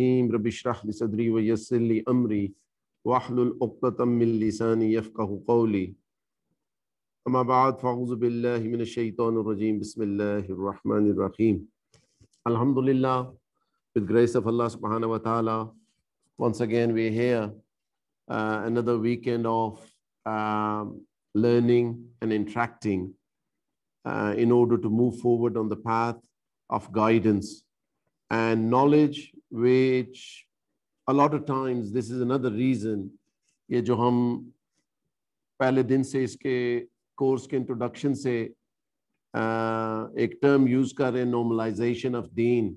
الحكيم رب اشرح لي صدري ويسر لي أمري واحلل عقدة من لساني يفقه قولي أما بعد فأعوذ بالله من الشيطان الرجيم بسم الله الرحمن الرحيم الحمد لله with grace of Allah subhanahu wa ta'ala once again we're here uh, another weekend of uh, learning and interacting uh, in order to move forward on the path of guidance and knowledge which a lot of times this is another reason ये जो हम पहले दिन से इसके course के introduction से एक टर्म यूज़ कर रहे हैं नॉर्मलाइजेशन ऑफ दीन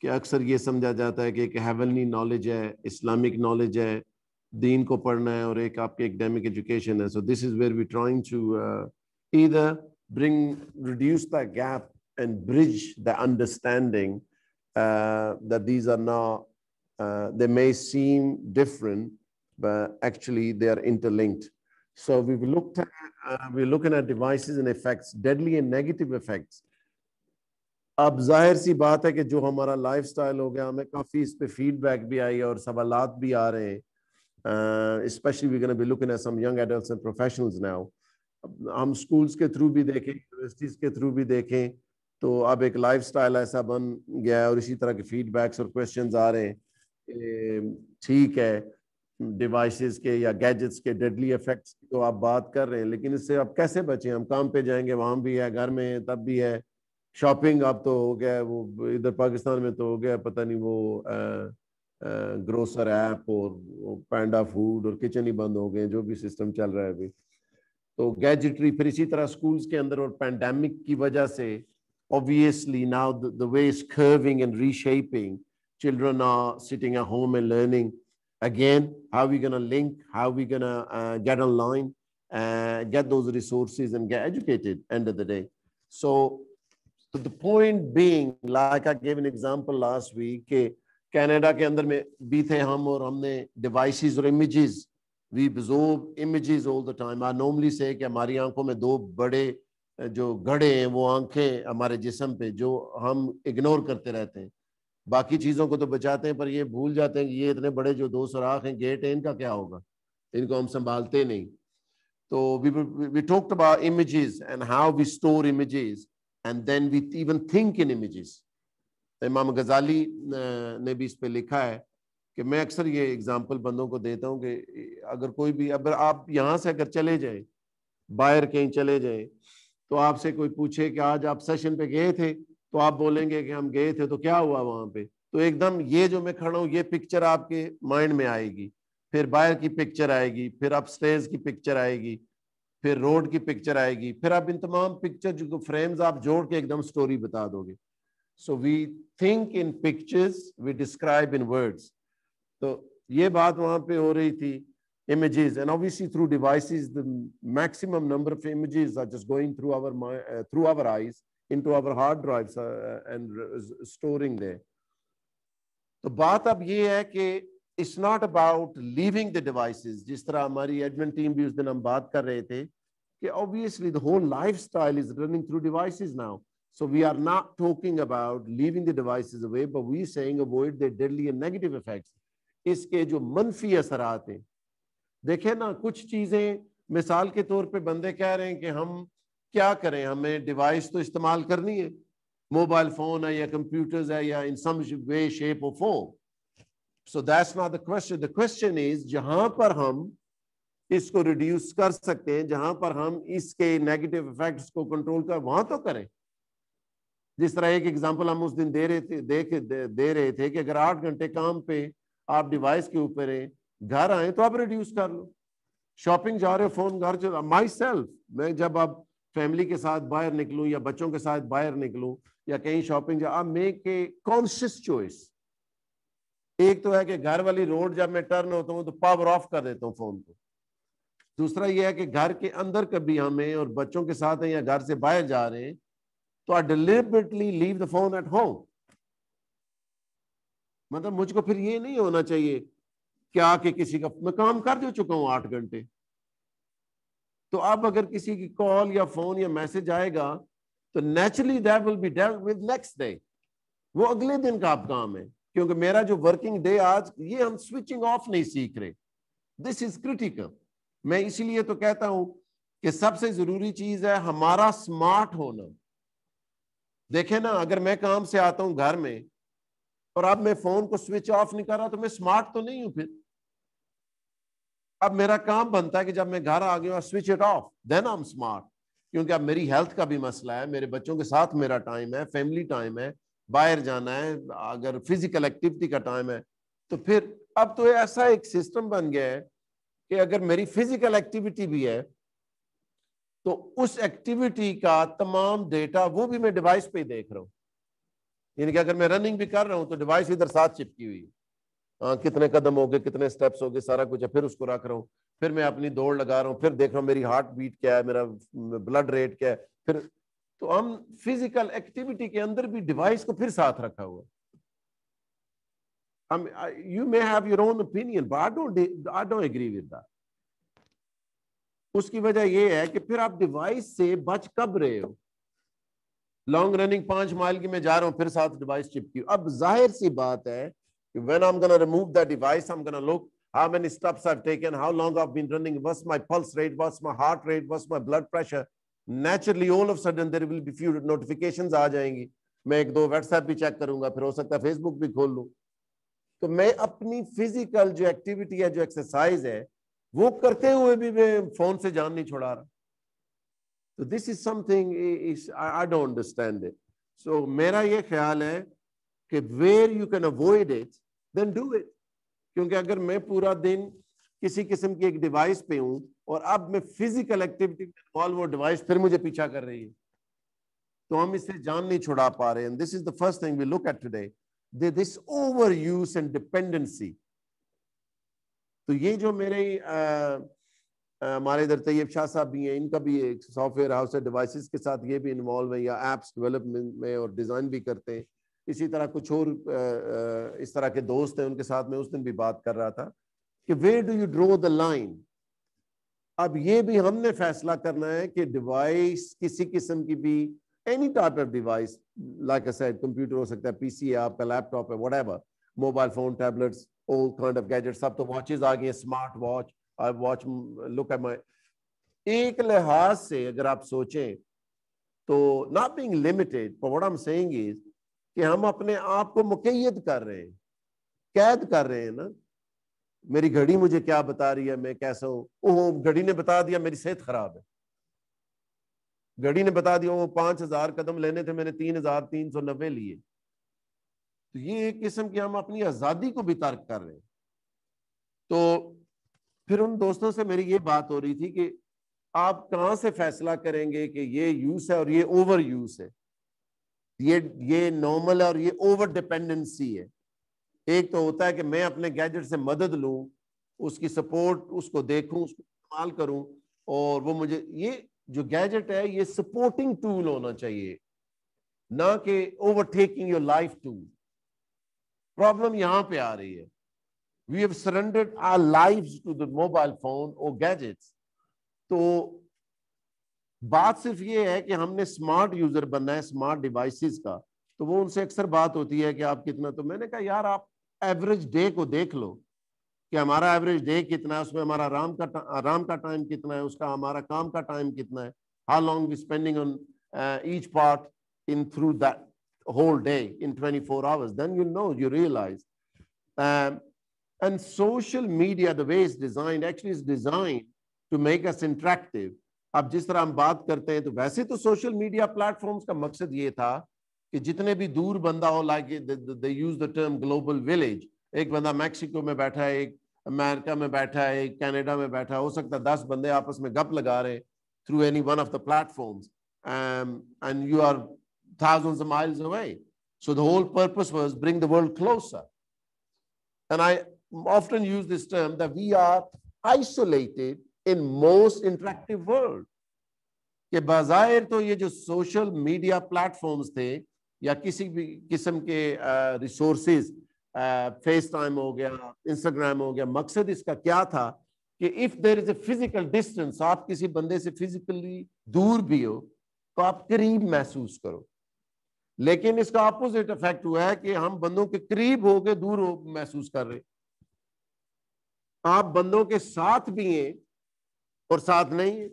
कि अक्सर ये समझा जाता है कि एक हेवनली नॉलेज है इस्लामिक नॉलेज है दीन को पढ़ना है और एक आपके एकेडमिक एजुकेशन है so this is where we trying to either bring reduce the gap and bridge the understanding Uh, that these are not, uh, they may seem different, but actually they are interlinked. So we've looked at, uh, we're looking at devices and effects, deadly and negative effects. अब जाहिर सी बात है कि जो हमारा life style हो गया हमें काफ़ी इस पर फीडबैक भी आई और सवाल भी आ रहे हैं specially we be looking at some young adults and तो अब एक स्टाइल ऐसा बन गया है और इसी तरह के फीडबैक्स और क्वेश्चन आ रहे हैं ठीक है डिवाइसेस के या गैजेट्स के डेडली इफेक्ट्स की तो आप बात कर रहे हैं लेकिन इससे आप कैसे बचें हम काम पे जाएंगे वहाँ भी है घर में तब भी है शॉपिंग अब तो हो गया है वो इधर पाकिस्तान में तो हो गया पता नहीं वो ग्रोसर ऐप और पैंडा फूड और किचन ही बंद हो गए जो भी सिस्टम चल रहा है अभी तो गैजेटरी फिर इसी तरह स्कूल्स के अंदर और पैंडमिक की वजह से obviously now the, the way is curving and reshaping. Children are sitting at home and learning. Again, how are we going to link? How are we going to uh, get online, uh, get those resources and get educated end of the day? So, so the point being, like I gave an example last week, Canada ke andar में bhi the hum aur humne devices or images we absorb images all the time. I normally say कि हमारी आंखों में दो जो घड़े हैं वो आंखें हमारे जिसम पे जो हम इग्नोर करते रहते हैं बाकी चीज़ों को तो बचाते हैं पर ये भूल जाते हैं कि ये इतने बड़े जो दो सुराख हैं गेट हैं इनका क्या होगा इनको हम संभालते नहीं तो we we talked about images and how we store images and then we even think in images Imam Ghazali ने भी इस पर लिखा है कि मैं अक्सर ये एग्जाम्पल बंदों को देता हूँ कि अगर कोई भी अगर आप यहाँ से अगर चले जाए बाहर कहीं चले जाए तो आपसे कोई पूछे कि आज आप सेशन पे गए थे तो आप बोलेंगे कि हम गए थे तो क्या हुआ वहां पे तो एकदम ये जो मैं खड़ा हूँ ये पिक्चर आपके माइंड में आएगी फिर बाहर की पिक्चर आएगी फिर आप स्टेज की पिक्चर आएगी फिर रोड की पिक्चर आएगी फिर आप इन तमाम पिक्चर जो फ्रेम्स आप जोड़ के एकदम स्टोरी बता दोगे so we think in pictures we describe in words तो ये बात वहां पे हो रही थी images and obviously through devices the maximum number of images are just going through our uh, through our eyes into our hard drives uh, uh, and storing there the baat ab ye hai it's not about leaving the devices jis tarah hamari admin team bhi us din hum baat kar rahe obviously the whole lifestyle is running through devices now so we are not talking about leaving the devices away but we saying avoid the deadly and negative effects iske jo manfi asraat hain देखे ना कुछ चीज़ें मिसाल के तौर पे बंदे कह रहे हैं कि हम क्या करें हमें डिवाइस तो इस्तेमाल करनी है मोबाइल फ़ोन है या कंप्यूटर्स है या in some way shape of phone so that's not the question the question is जहां पर हम इसको रिड्यूस कर सकते हैं जहां पर हम इसके नेगेटिव इफेक्ट्स को कंट्रोल कर वहां तो करें जिस तरह एक एग्जांपल हम उस दिन दे रहे थे देख दे, दे रहे थे कि अगर आठ घंटे काम पे आप डिवाइस के ऊपर हैं घर आए तो आप रिड्यूस कर लो शॉपिंग जा रहे हो फोन घर चला माई सेल्फ मैं जब आप फैमिली के साथ बाहर निकलूं या बच्चों के साथ बाहर निकलूं या कहीं शॉपिंग जा मेक ए कॉन्शियस चॉइस एक तो है कि घर वाली रोड जब मैं टर्न होता हूँ तो पावर ऑफ कर देता हूँ फोन को दूसरा यह है कि घर के अंदर कभी हमें और बच्चों के साथ हैं या घर से बाहर जा रहे हैं तो I deliberately leave the phone at home मतलब मुझको फिर ये नहीं होना चाहिए क्या कि किसी का मैं काम कर जो चुका हूं आठ घंटे तो अब अगर किसी की कॉल या फोन या मैसेज आएगा तो naturally that will be dealt with next day वो अगले दिन का आप काम है क्योंकि मेरा जो वर्किंग डे आज ये हम स्विचिंग ऑफ नहीं सीख रहे दिस इज क्रिटिकल मैं इसीलिए तो कहता हूं कि सबसे जरूरी चीज है हमारा स्मार्ट होना देखे ना अगर मैं काम से आता हूं घर में और अब मैं फोन को स्विच ऑफ नहीं कर रहा तो मैं स्मार्ट तो नहीं हूं फिर अब मेरा काम बनता है कि जब मैं घर आ गया switch it off then I am smart क्योंकि अब मेरी हेल्थ का भी मसला है मेरे बच्चों के साथ मेरा टाइम है फैमिली टाइम है बाहर जाना है अगर फिजिकल एक्टिविटी का टाइम है तो फिर अब तो ऐसा एक सिस्टम बन गया है कि अगर मेरी फिजिकल एक्टिविटी भी है तो उस एक्टिविटी का तमाम डेटा वो भी मैं डिवाइस पे ही देख रहा हूँ यानी कि अगर मैं रनिंग भी कर रहा हूँ तो डिवाइस इधर साथ चिपकी हुई है आ, हाँ, कितने कदम हो गए कितने स्टेप्स हो गए सारा कुछ है फिर उसको रख रहा हूँ फिर मैं अपनी दौड़ लगा रहा हूँ फिर देख रहा हूँ मेरी हार्ट बीट क्या है मेरा ब्लड रेट क्या है फिर तो हम फिजिकल एक्टिविटी के अंदर भी डिवाइस को फिर साथ रखा हुआ हम you may have your own opinion I don't I don't agree with that उसकी वजह यह है कि फिर आप डिवाइस से बच कब रहे हो लॉन्ग रनिंग पांच माइल की मैं जा रहा हूं फिर साथ डिवाइस चिपकी अब जाहिर सी बात है when I'm going to remove that device, I'm going to look how many steps I've taken, how long I've been running, what's my pulse rate, what's my heart rate, what's my blood pressure. Naturally, all of a sudden there will be few notifications आ जाएंगी मैं एक दो WhatsApp भी check करूंगा फिर हो सकता है फेसबुक भी खोल लूँ तो मैं अपनी फिजिकल जो एक्टिविटी है जो एक्सरसाइज है वो करते हुए भी मैं फोन से जान नहीं छोड़ा रहा तो this is something I don't understand it so मेरा ये ख्याल है कि where you can avoid it then do it क्योंकि अगर मैं पूरा दिन किसी किस्म की एक डिवाइस पे हूं और अब मैं फिजिकल एक्टिविटी में इन्वॉल्व डिवाइस फिर मुझे पीछा कर रही है तो हम इससे जान नहीं छुड़ा पा रहे and this is the first thing we look at today this over use and dependency तो ये जो मेरे हमारे इधर तैयब शाह साहब भी हैं इनका भी एक सॉफ्टवेयर हाउस है डिवाइसेस के साथ ये भी इन्वॉल्व है या एप्स डेवलपमेंट में और डिज़ाइन भी करते हैं इसी तरह कुछ और इस तरह के दोस्त हैं उनके साथ में उस दिन भी बात कर रहा था कि way do you draw the line अब ये भी हमने फैसला करना है कि डिवाइस किसी किस्म की भी any type of device like said computer हो सकता है पीसी है आपका लैपटॉप है what mobile phone tablets all kind of gadgets सब तो वॉचेस आ गए smart watch I watch look at my एक लिहाज से अगर आप सोचें तो not being limited for what I am saying is कि हम अपने आप को मुकैद कर रहे हैं कैद कर रहे हैं ना मेरी घड़ी मुझे क्या बता रही है मैं कैसा हूं ओह घड़ी ने बता दिया मेरी सेहत खराब है घड़ी ने बता दिया वो पांच हजार कदम लेने थे मैंने तीन हजार तीन सौ नब्बे लिए तो ये एक किस्म की हम अपनी आजादी को भी तर्क कर रहे हैं तो फिर उन दोस्तों से मेरी ये बात हो रही थी कि आप कहां से फैसला करेंगे कि ये यूज है और ये ओवर यूज है ये ये नॉर्मल और ये ओवर डिपेंडेंसी है एक तो होता है कि मैं अपने गैजेट से मदद लूं उसकी सपोर्ट उसको देखूं उसको इस्तेमाल करूं और वो मुझे ये जो गैजेट है ये सपोर्टिंग टूल होना चाहिए ना कि overtaking your life tool problem यहां पे आ रही है we have surrendered our lives to the mobile phone और गैजेट्स तो बात सिर्फ ये है कि हमने स्मार्ट यूजर बनना है स्मार्ट डिवाइसेस का तो वो उनसे अक्सर बात होती है कि आप कितना तो मैंने कहा यार आप एवरेज डे को देख लो कि हमारा एवरेज डे कितना है उसमें हमारा राम का आराम का टाइम कितना है उसका हमारा काम का टाइम कितना है how long we spending on each part in through that whole day in twenty four hours then you know you realise and social media the way is designed actually is designed to make us interactive अब जिस तरह हम बात करते हैं तो वैसे तो सोशल मीडिया प्लेटफॉर्म्स का मकसद ये था कि जितने भी दूर बंदा हो like they use the term global village एक बंदा मैक्सिको में बैठा है एक अमेरिका में बैठा है एक कैनेडा में बैठा हो सकता है दस बंदे आपस में गप लगा रहे through any one of the platform and you are thousand miles away so the whole whole was bring the world close and I often use this term they are isolated in most interactive world के बाजायर तो ये जो social media platforms थे या किसी भी किस्म के रिसोर्सेज फेस टाइम हो गया इंस्टाग्राम हो गया मकसद इसका क्या था कि if there is a physical distance आप किसी बंदे से फिजिकली दूर भी हो तो आप करीब महसूस करो लेकिन इसका अपोजिट इफेक्ट हुआ है कि हम बंदों के करीब गए दूर हो महसूस कर रहे आप बंदों के साथ भी हैं और साथ नहीं है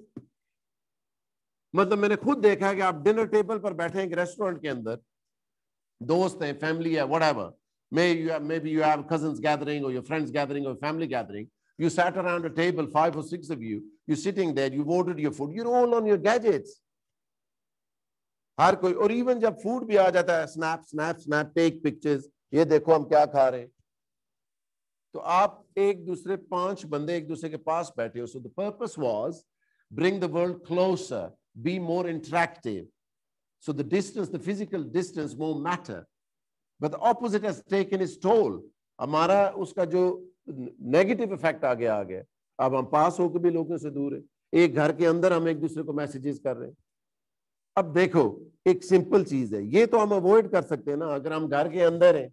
मतलब मैंने खुद देखा है कि आप डिनर टेबल पर बैठे हैं एक रेस्टोरेंट के अंदर दोस्त हैं फैमिली है whatever may you may be you have cousin gathering और योर फ्रेंड्स गैदरिंग और family gathering you sat around table five और six of you you sitting there you voted your food you all on your gadgets हर कोई और even जब food भी आ जाता है snap snap snap take pictures ये देखो हम क्या खा रहे हैं तो आप एक दूसरे पांच बंदे एक दूसरे के पास बैठे हो so the purpose was bring the world closer be more interactive. So the distance the physical distance more matter but the opposite has taken its हमारा उसका जो नेगेटिव इफेक्ट आगे आ गया अब हम पास होकर भी लोगों से दूर है एक घर के अंदर हम एक दूसरे को मैसेजेस कर रहे हैं अब देखो एक सिंपल चीज है ये तो हम अवॉइड कर सकते हैं ना अगर हम घर के अंदर हैं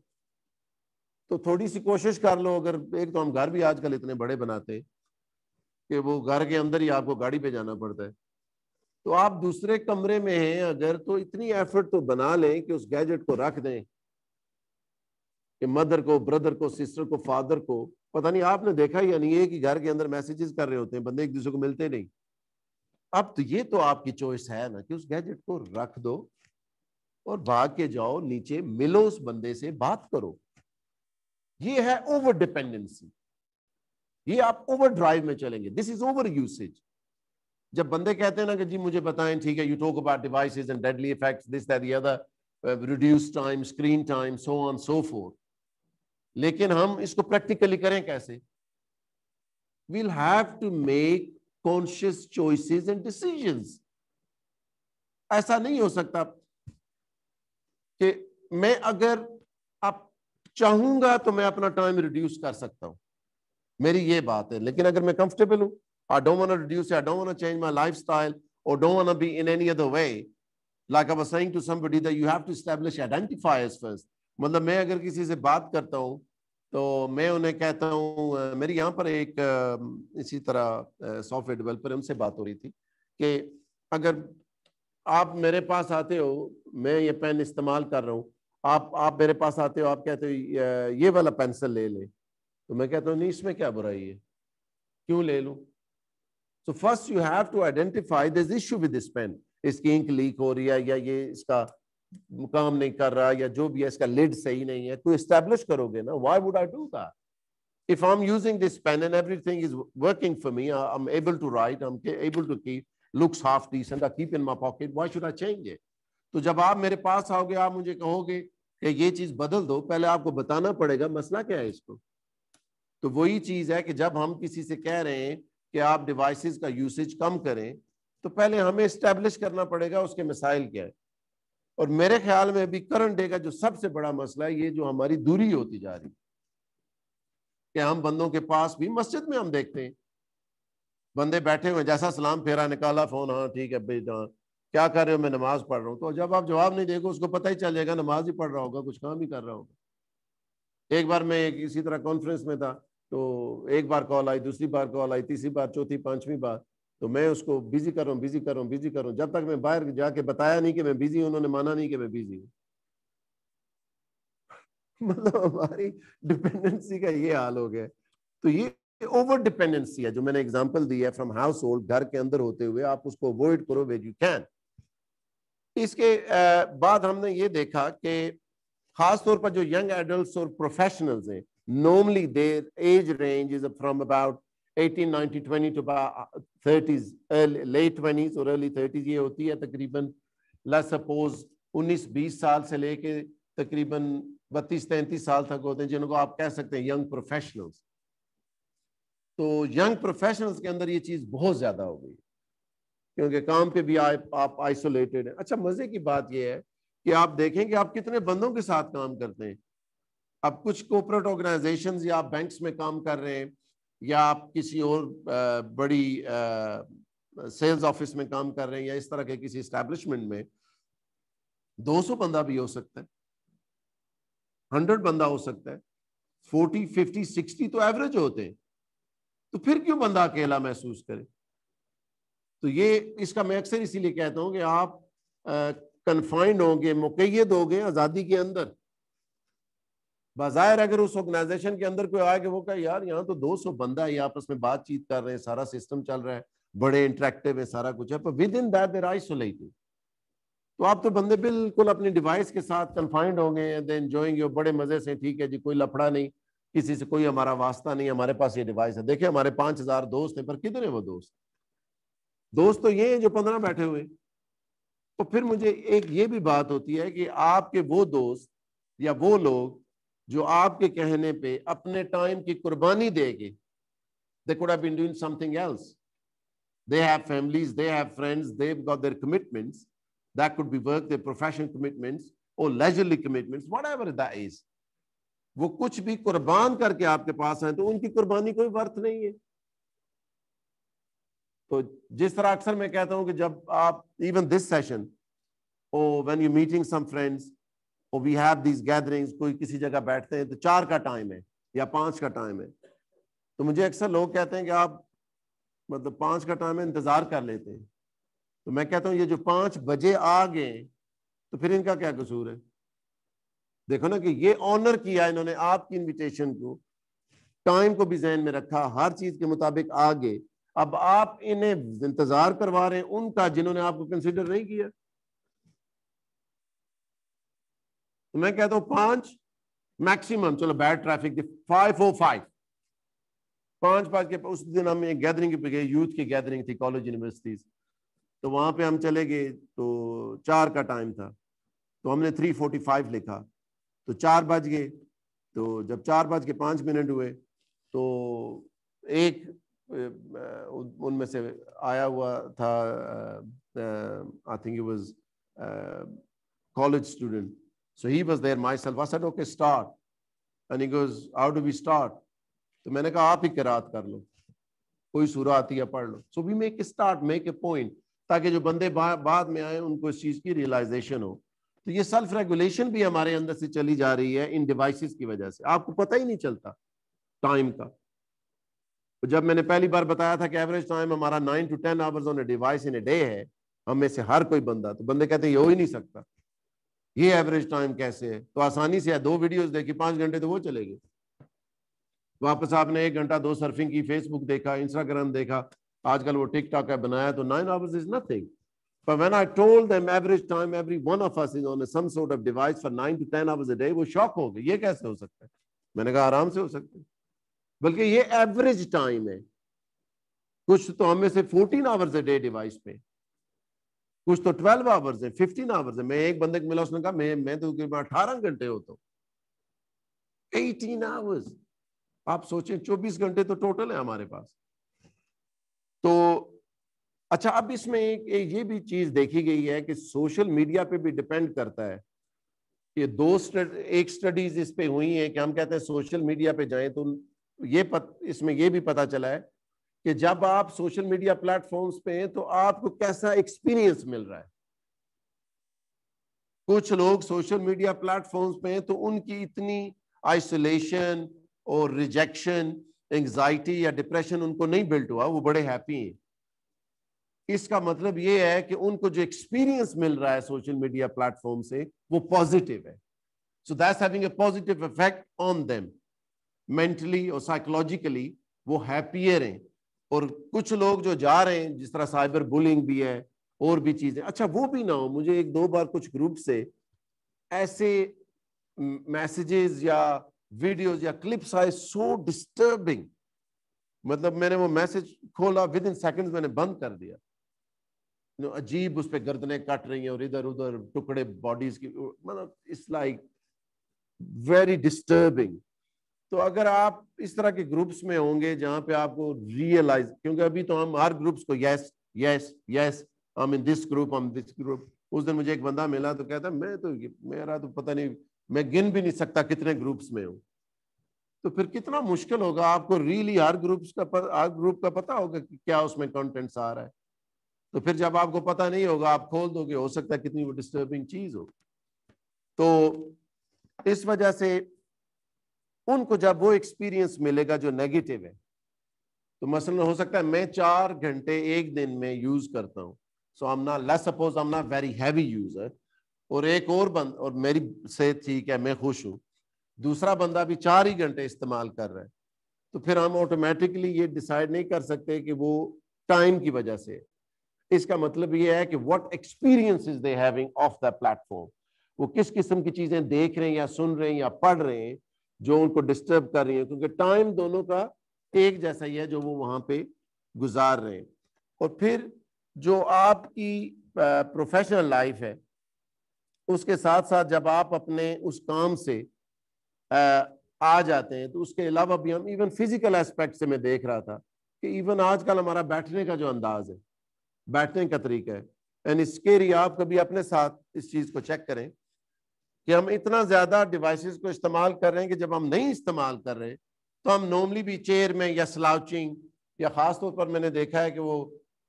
तो थोड़ी सी कोशिश कर लो अगर एक तो हम घर भी आजकल इतने बड़े बनाते हैं कि वो घर के अंदर ही आपको गाड़ी पे जाना पड़ता है तो आप दूसरे कमरे में हैं अगर तो इतनी एफर्ट तो बना लें कि उस गैजेट को रख दें कि मदर को ब्रदर को सिस्टर को फादर को पता नहीं आपने देखा या नहीं है कि घर के अंदर मैसेजेस कर रहे होते हैं बंदे एक दूसरे को मिलते नहीं अब तो ये तो आपकी चॉइस है ना कि उस गैजेट को रख दो और भाग के जाओ नीचे मिलो उस बंदे से बात करो ये है ओवर डिपेंडेंसी ये आप ओवर ड्राइव में चलेंगे दिस इज ओवर यूसेज जब बंदे कहते हैं ना कि जी मुझे बताएं ठीक है you talk about devices and deadly effects this that reduce time screen time so on so forth लेकिन हम इसको प्रैक्टिकली करें कैसे we'll have to make conscious choices and decisions ऐसा नहीं हो सकता कि मैं अगर आप चाहूंगा तो मैं अपना टाइम रिड्यूस कर सकता हूं मेरी ये बात है लेकिन अगर मैं कंफर्टेबल हूं I don't want reduce I don't want change my lifestyle or don't want to be in any other way like i was saying to somebody that you have to establish identifiers first मतलब मैं अगर किसी से बात करता हूँ तो मैं उन्हें कहता हूँ मेरी यहाँ पर एक इसी तरह सॉफ्टवेयर डेवलपर उनसे बात हो रही थी कि अगर आप मेरे पास आते हो मैं ये पेन इस्तेमाल कर रहा हूँ आप आप मेरे पास आते हो आप कहते हो ये वाला पेंसिल ले ले तो मैं कहता हूँ नहीं इसमें क्या बुराई है क्यों ले लू so first you have to identify this issue with this pen इसकी इंक लीक हो रही है या ये इसका काम नहीं कर रहा या जो भी है इसका लिड सही नहीं है तो इस्टेब्लिश करोगे ना why would I do that if I'm using this pen and everything is working for me, I'm able to write, I'm able to keep, looks half decent, I keep in my pocket, why should I change it? तो जब आप मेरे पास आओगे आप मुझे कहोगे कि ये चीज बदल दो पहले आपको बताना पड़ेगा मसला क्या है इसको तो वही चीज है कि जब हम किसी से कह रहे हैं कि आप डिवाइसेस का यूसेज कम करें तो पहले हमें इस्टेब्लिश करना पड़ेगा उसके मिसाइल क्या है और मेरे ख्याल में अभी करंट डे का जो सबसे बड़ा मसला है ये जो हमारी दूरी होती जा रही है कि हम बंदों के पास भी मस्जिद में हम देखते हैं बंदे बैठे हुए जैसा सलाम फेरा निकाला फोन हाँ ठीक है भाई क्या कर रहे हो मैं नमाज पढ़ रहा हूँ तो जब आप जवाब नहीं देगा उसको पता ही चल जाएगा नमाज ही पढ़ रहा होगा कुछ काम ही कर रहा होगा एक बार मैं एक इसी तरह कॉन्फ्रेंस में था तो एक बार कॉल आई दूसरी बार कॉल आई तीसरी बार चौथी पांचवी बार तो मैं उसको बिजी कर रहा हूँ बिजी कर रहा हूँ बिजी कर रहा हूँ जब तक मैं बाहर जाके बताया नहीं कि मैं बिजी हूँ उन्होंने माना नहीं कि मैं बिजी हूँ मतलब हमारी डिपेंडेंसी का ये हाल हो गया तो ये ओवर डिपेंडेंसी है जो मैंने एग्जांपल दी है फ्रॉम हाउस होल्ड घर के अंदर होते हुए आप उसको अवॉइड करो वेज यू कैन इसके बाद हमने ये देखा कि खास तौर पर जो यंग एडल्ट और प्रोफेशनल्स हैं normally their age range is from about 18, 20 to thirties late twenties और अर्ली थर्टीज ये होती है तकरीबन लेट सपोज 19, 20 साल से लेके तकरीबन बत्तीस तैंतीस साल तक होते हैं जिनको आप कह सकते हैं यंग प्रोफेशनल्स तो यंग प्रोफेशनल्स के अंदर ये चीज़ बहुत ज़्यादा हो गई क्योंकि काम पे भी आ, आप आइसोलेटेड हैं अच्छा मजे की बात यह है कि आप देखें कि आप कितने बंदों के साथ काम करते हैं आप कुछ कोपरेट ऑर्गेनाइजेशन या आप बैंक्स में काम कर रहे हैं या आप किसी और बड़ी सेल्स ऑफिस में काम कर रहे हैं या इस तरह के किसी स्टैब्लिशमेंट में 200 बंदा भी हो सकता है 100 बंदा हो सकता है 40, 50, 60 तो एवरेज होते हैं तो फिर क्यों बंदा अकेला महसूस करे तो ये इसका मैं अक्सर इसीलिए कहता हूँ कि आप कन्फाइंड होंगे मुकैद होंगे आज़ादी के अंदर बाज़ाहिर अगर उस ऑर्गेनाइजेशन के अंदर कोई आएगा वो कहे यार यहाँ तो 200 बंदा है आपस में बातचीत कर रहे हैं सारा सिस्टम चल रहा है बड़े इंटरेक्टिव है सारा कुछ है पर within that they're isolated तो आप तो बंदे बिल्कुल अपनी डिवाइस के साथ कन्फाइंड होंगे एंजॉइंग बड़े मज़े से ठीक है जी कोई लफड़ा नहीं किसी से कोई हमारा वास्ता नहीं हमारे पास ये डिवाइस है देखिए हमारे पांच हज़ार दोस्त हैं पर किधर है वो दोस्त दोस्त तो ये हैं जो पंद्रह बैठे हुए तो फिर मुझे एक ये भी बात होती है कि आपके वो दोस्त या वो लोग जो आपके कहने पे अपने टाइम की कुर्बानी देंगे they could have been doing something else they have families they have friends they got their commitments that could be work their professional commitments और leisurely commitments whatever that is वो कुछ भी कुर्बान करके आपके पास आए तो उनकी कुर्बानी कोई वर्थ नहीं है तो जिस तरह अक्सर मैं कहता हूं कि जब आप even this session or when you meeting some friends or we have these gatherings कोई किसी जगह बैठते हैं तो चार का टाइम है या पांच का टाइम है तो मुझे अक्सर लोग कहते हैं कि आप मतलब पांच का टाइम है इंतज़ार कर लेते हैं तो मैं कहता हूँ ये जो पांच बजे आ गए तो फिर इनका क्या कसूर है देखो ना कि ये ऑनर किया इन्होंने आपकी इनविटेशन को टाइम को भी जहन में रखा हर चीज़ के मुताबिक आगे अब आप इन्हें इंतजार करवा रहे हैं उनका जिन्होंने आपको कंसिडर नहीं किया तो मैं कहता हूं पांच मैक्सिमम चलो bad traffic five or five पांच पांच के उस दिन हम एक गैदरिंग पे गए यूथ की गैदरिंग थी कॉलेज यूनिवर्सिटीज तो वहां पे हम चले गए तो चार का टाइम था तो हमने थ्री फोर्टी फाइव लिखा तो चार बज गए तो जब चार बज के पांच मिनट हुए तो एक उनमें से आया हुआ था I think he college student so he he there there self I said okay start and he goes how do we start तो मैंने कहा आप ही किरात कर लो कोई सूरा आती है पढ़ लो so we make a start make a point ताकि जो बंदे बा, बाद में आए उनको इस चीज की रियलाइजेशन हो तो ये सेल्फ रेगुलेशन भी हमारे अंदर से चली जा रही है इन डिवाइसेस की वजह से आपको पता ही नहीं चलता टाइम का तो जब मैंने पहली बार बताया था कि एवरेज टाइम हमारा nine to ten hours on a device in a day है हम में से हर कोई बंदा तो बंदे कहते हैं ये हो ही नहीं सकता ये एवरेज टाइम कैसे है तो आसानी से है दो वीडियोस देखी पांच घंटे तो वो चले गए वापस आपने एक घंटा दो सर्फिंग की फेसबुक देखा इंस्टाग्राम देखा आजकल वो टिकटॉक है बनाया तो nine hours is nothing But when I told them average time every one of us is on a, some sort of device for nine to ten hours a day, वो shock हो गए ये कैसे हो सकता है मैंने कहा आराम से हो सकता है बल्कि ये एवरेज टाइम है कुछ तो हमें से 14 आवर्स है डे डिवाइस पे कुछ तो 12 आवर्स है 15 आवर्स है मैं एक बंदे को मिला उसने कहा मैं मैं तो अठारह घंटे हो तो 18 आवर्स आप सोचें 24 घंटे तो टोटल है हमारे पास तो अच्छा अब इसमें एक, एक ये भी चीज देखी गई है कि सोशल मीडिया पे भी डिपेंड करता है ये दो स्टड, एक स्टडीज इस पे हुई है कि हम कहते हैं सोशल मीडिया पे जाएं तो ये पत, इसमें ये भी पता चला है कि जब आप सोशल मीडिया प्लेटफॉर्म्स पे हैं तो आपको कैसा एक्सपीरियंस मिल रहा है कुछ लोग सोशल मीडिया प्लेटफॉर्म्स पे हैं तो उनकी इतनी आइसोलेशन और रिजेक्शन एंजाइटी या डिप्रेशन उनको नहीं बिल्ट हुआ वो बड़े हैप्पी हैं इसका मतलब ये है कि उनको जो एक्सपीरियंस मिल रहा है सोशल मीडिया प्लेटफॉर्म से वो पॉजिटिव है so that's having a positive effect on them mentally और साइकोलॉजिकली वो हैप्पियर हैं और कुछ लोग जो जा रहे हैं जिस तरह साइबर बुलिंग भी है और भी चीज़ें अच्छा वो भी ना हो मुझे एक दो बार कुछ ग्रुप से ऐसे मैसेजेस या वीडियोस या क्लिप्स आए सो डिस्टर्बिंग मतलब मैंने वो मैसेज खोला विद इन सेकेंड मैंने बंद कर दिया अजीब उस पर गर्दने कट रही है और इधर उधर टुकड़े बॉडीज की मतलब इट्स लाइक वेरी डिस्टर्बिंग तो अगर आप इस तरह के ग्रुप्स में होंगे जहां पे आपको रियलाइज क्योंकि अभी तो हम हर ग्रुप्स को यस यस यस हम इन दिस ग्रुप हम दिस ग्रुप उस दिन मुझे एक बंदा मिला तो कहता मैं तो मेरा तो पता नहीं मैं गिन भी नहीं सकता कितने ग्रुप्स में हूँ तो फिर कितना मुश्किल होगा आपको रियली हर ग्रुप्स का हर ग्रुप का पता होगा कि क्या उसमें कंटेंट्स आ रहा है तो फिर जब आपको पता नहीं होगा आप खोल दोगे हो सकता है कितनी वो डिस्टर्बिंग चीज हो तो इस वजह से उनको जब वो एक्सपीरियंस मिलेगा जो नेगेटिव है तो मसलन हो सकता है मैं चार घंटे एक दिन में यूज करता हूँ सो आम ना लेस सपोज आम ना वेरी हैवी यूजर और एक और बंद और मेरी सेहत ठीक है मैं खुश हूँ दूसरा बंदा भी चार ही घंटे इस्तेमाल कर रहा है तो फिर हम ऑटोमेटिकली ये डिसाइड नहीं कर सकते कि वो टाइम की वजह से इसका मतलब ये है कि what experience is they having of the platform वो किस किस्म की चीजें देख रहे हैं या सुन रहे हैं या पढ़ रहे हैं जो उनको डिस्टर्ब कर रही है क्योंकि टाइम दोनों का एक जैसा ही है जो वो वहाँ पे गुजार रहे हैं और फिर जो आपकी प्रोफेशनल लाइफ है उसके साथ साथ जब आप अपने उस काम से आ जाते हैं तो उसके अलावा भी हम इवन फिजिकल एस्पेक्ट से मैं देख रहा था कि इवन आजकल हमारा बैठने का जो अंदाज है बैठने का तरीका है एंड इसके लिए आप कभी अपने साथ इस चीज़ को चेक करें कि हम इतना ज़्यादा डिवाइसेस को इस्तेमाल कर रहे हैं कि जब हम नहीं इस्तेमाल कर रहे तो हम नॉर्मली भी चेयर में या स्लाउचिंग या ख़ास तौर पर मैंने देखा है कि वो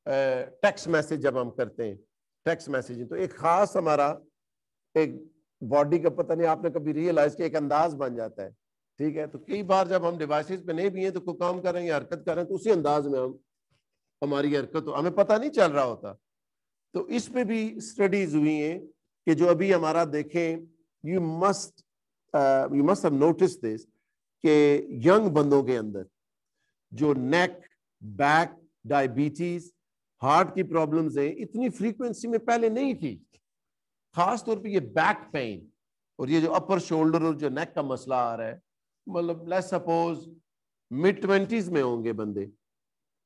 टेक्स मैसेज जब हम करते हैं टेक्स मैसेज तो एक ख़ास हमारा एक बॉडी का पता नहीं आपने कभी रियलाइज किया एक अंदाज बन जाता है ठीक है तो कई बार जब हम डिवाइसेस पे नहीं भी हैं तो कोई काम कर रहे हैं या हरकत कर रहे हैं तो उसी अंदाज में हम हमारी हरकत हो हमें पता नहीं चल रहा होता तो इस पे भी स्टडीज हुई हैं कि जो अभी हमारा देखें you must you must have notice this के यंग बंदों के अंदर जो नेक बैक डायबिटीज हार्ट की प्रॉब्लम्स हैं इतनी फ्रीक्वेंसी में पहले नहीं थी खास तौर पे ये बैक पेन और ये जो अपर शोल्डर और जो नेक का मसला आ रहा है मतलब लेट सपोज मिड ट्वेंटीज में होंगे बंदे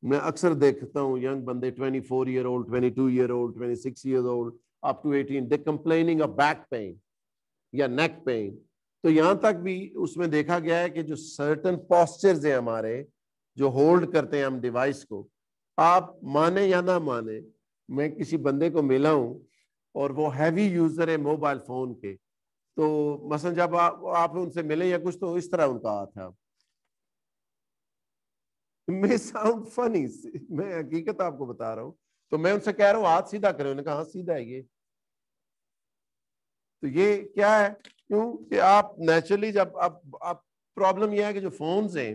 मैं अक्सर देखता हूँ यंग बंदे four year old twenty two year old six year old up to they complaining of back pain या नेक पेन तो यहां तक भी उसमें देखा गया है कि जो सर्टन पॉस्चर्स हैं हमारे जो होल्ड करते हैं हम डिवाइस को आप माने या ना माने मैं किसी बंदे को मिला हूं और वो हैवी यूज़र है मोबाइल फ़ोन के तो मसलन जब आप आप उनसे मिले या कुछ तो इस तरह उनका हाथ है मैं साउंड फनी मैं हकीकत आपको बता रहा हूं तो मैं उनसे कह रहा हूं हाथ सीधा करें उन्होंने कहा सीधा है ये तो ये क्या है क्योंकि आप नेचुरली जब आप, आप प्रॉब्लम यह है कि जो फोन हैं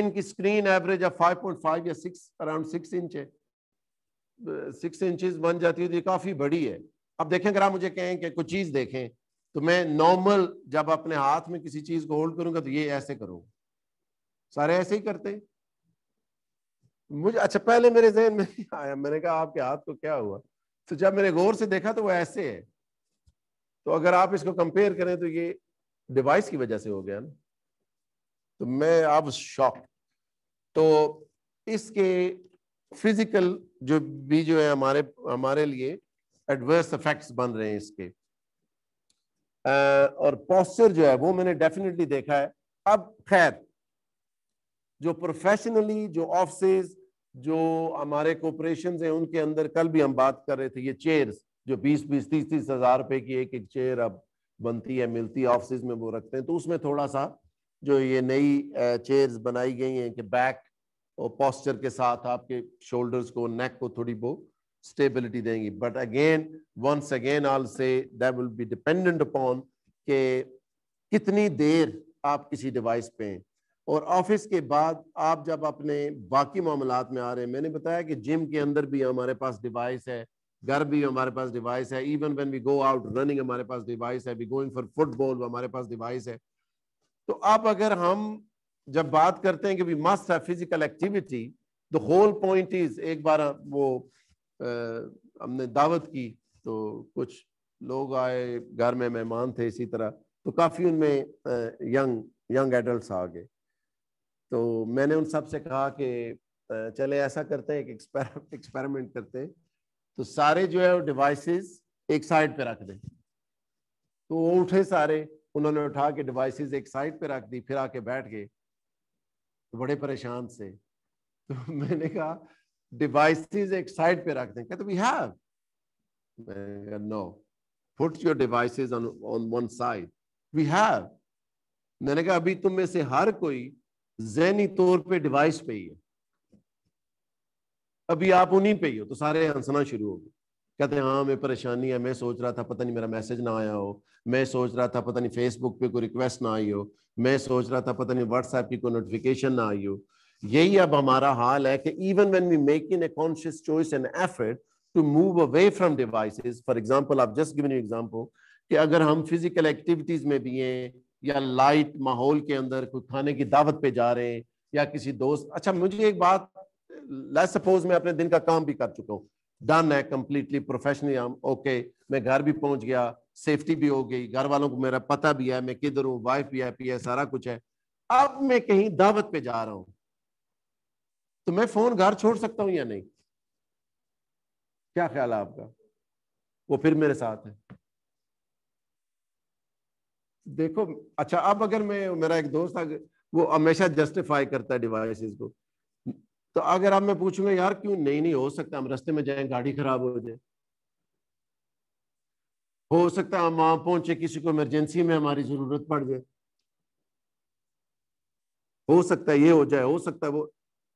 इनकी स्क्रीन एवरेज अब 5.5 या 6 अराउंड 6 इंच है सिक्स इंचज बन जाती है तो ये काफ़ी बड़ी है अब देखें अगर आप मुझे कहें कि कुछ चीज़ देखें तो मैं नॉर्मल जब अपने हाथ में किसी चीज़ को होल्ड करूंगा तो ये ऐसे करूंगा सारे ऐसे ही करते मुझे अच्छा पहले मेरे जहन में आया मैंने कहा आपके हाथ को क्या हुआ तो जब मैंने गौर से देखा तो वो ऐसे है तो अगर आप इसको कंपेयर करें तो ये डिवाइस की वजह से हो गया ना तो मैं अब शॉक तो इसके फिजिकल जो भी जो है हमारे हमारे लिए एडवर्स इफेक्ट्स बन रहे हैं इसके और पॉस्चर जो है वो मैंने डेफिनेटली देखा है अब खैर जो प्रोफेशनली जो ऑफिस जो हमारे कॉपरेशन हैं उनके अंदर कल भी हम बात कर रहे थे ये चेयर्स जो बीस बीस तीस तीस हजार रुपए की एक एक चेयर अब बनती है मिलती है ऑफिस में वो रखते हैं तो उसमें थोड़ा सा जो ये नई चेयर्स बनाई गई हैं कि बैक और पॉस्चर के साथ आपके शोल्डर्स को नेक को थोड़ी वो स्टेबिलिटी देंगी but again once again also that will be dependent upon के कितनी देर आप किसी डिवाइस पे हैं और ऑफिस के बाद आप जब अपने बाकी मामला में आ रहे हैं मैंने बताया कि जिम के अंदर भी हमारे पास डिवाइस है घर भी हमारे पास डिवाइस है even when we go out running हमारे पास डिवाइस है वी गोइंग फॉर फुटबॉल हमारे पास डिवाइस है तो अब अगर हम जब बात करते हैं कि वी मस्ट है physical activity the whole point is एक बार वो आ, हमने दावत की तो कुछ लोग आए घर में मेहमान थे इसी तरह तो काफ़ी उनमें यंग यंग एडल्ट आ गए तो मैंने उन सब से कहा कि चले ऐसा करते हैं एक एक्सपेर एक्सपेरिमेंट करते हैं तो सारे जो है वो डिवाइसेस एक साइड पे रख दें तो वो उठे सारे उन्होंने उठा के डिवाइसेस एक साइड पे रख दी फिर आके बैठ गए तो बड़े परेशान से तो मैंने कहा डिवाइसेस एक साइड पे रख दें कहते we have no put your devices on one side we have मैंने कहा अभी तुम में से हर कोई जहनी तौर पे डिवाइस पे ही है अभी आप उन्हीं पे ही हो तो सारे हंसना शुरू हो गए कहते हैं हाँ मैं परेशानी है मैं सोच रहा था पता नहीं मेरा मैसेज ना आया हो मैं सोच रहा था पता नहीं फेसबुक पे कोई रिक्वेस्ट ना आई हो मैं सोच रहा था पता नहीं व्हाट्सएप की कोई नोटिफिकेशन ना आई हो यही अब हमारा हाल है कि even when we make in a conscious choice and effort to move away from devices for example आप जस्ट गिवन यू कि अगर हम फिजिकल एक्टिविटीज में भी हैं या लाइट माहौल के अंदर कोई खाने की दावत पे जा रहे हैं या किसी दोस्त अच्छा मुझे एक बात लेट्स सपोज मैं अपने दिन का काम भी कर चुका हूँ डन है कंप्लीटली प्रोफेशनली हम ओके मैं घर भी पहुंच गया सेफ्टी भी हो गई घर वालों को मेरा पता भी है मैं किधर हूँ वाइफ भी हैप्पी है सारा कुछ है अब मैं कहीं दावत पे जा रहा हूं तो मैं फोन घर छोड़ सकता हूं या नहीं क्या ख्याल है आपका वो फिर मेरे साथ है देखो अच्छा अब अगर मैं मेरा एक दोस्त था वो हमेशा जस्टिफाई करता है डिवाइसेस को तो अगर आप मैं पूछूंगा यार क्यों नहीं नहीं हो सकता हम रास्ते में जाए गाड़ी खराब हो जाए हो सकता है हम वहां पहुंचे किसी को इमरजेंसी में हमारी जरूरत पड़ जाए हो सकता है ये हो जाए हो सकता है वो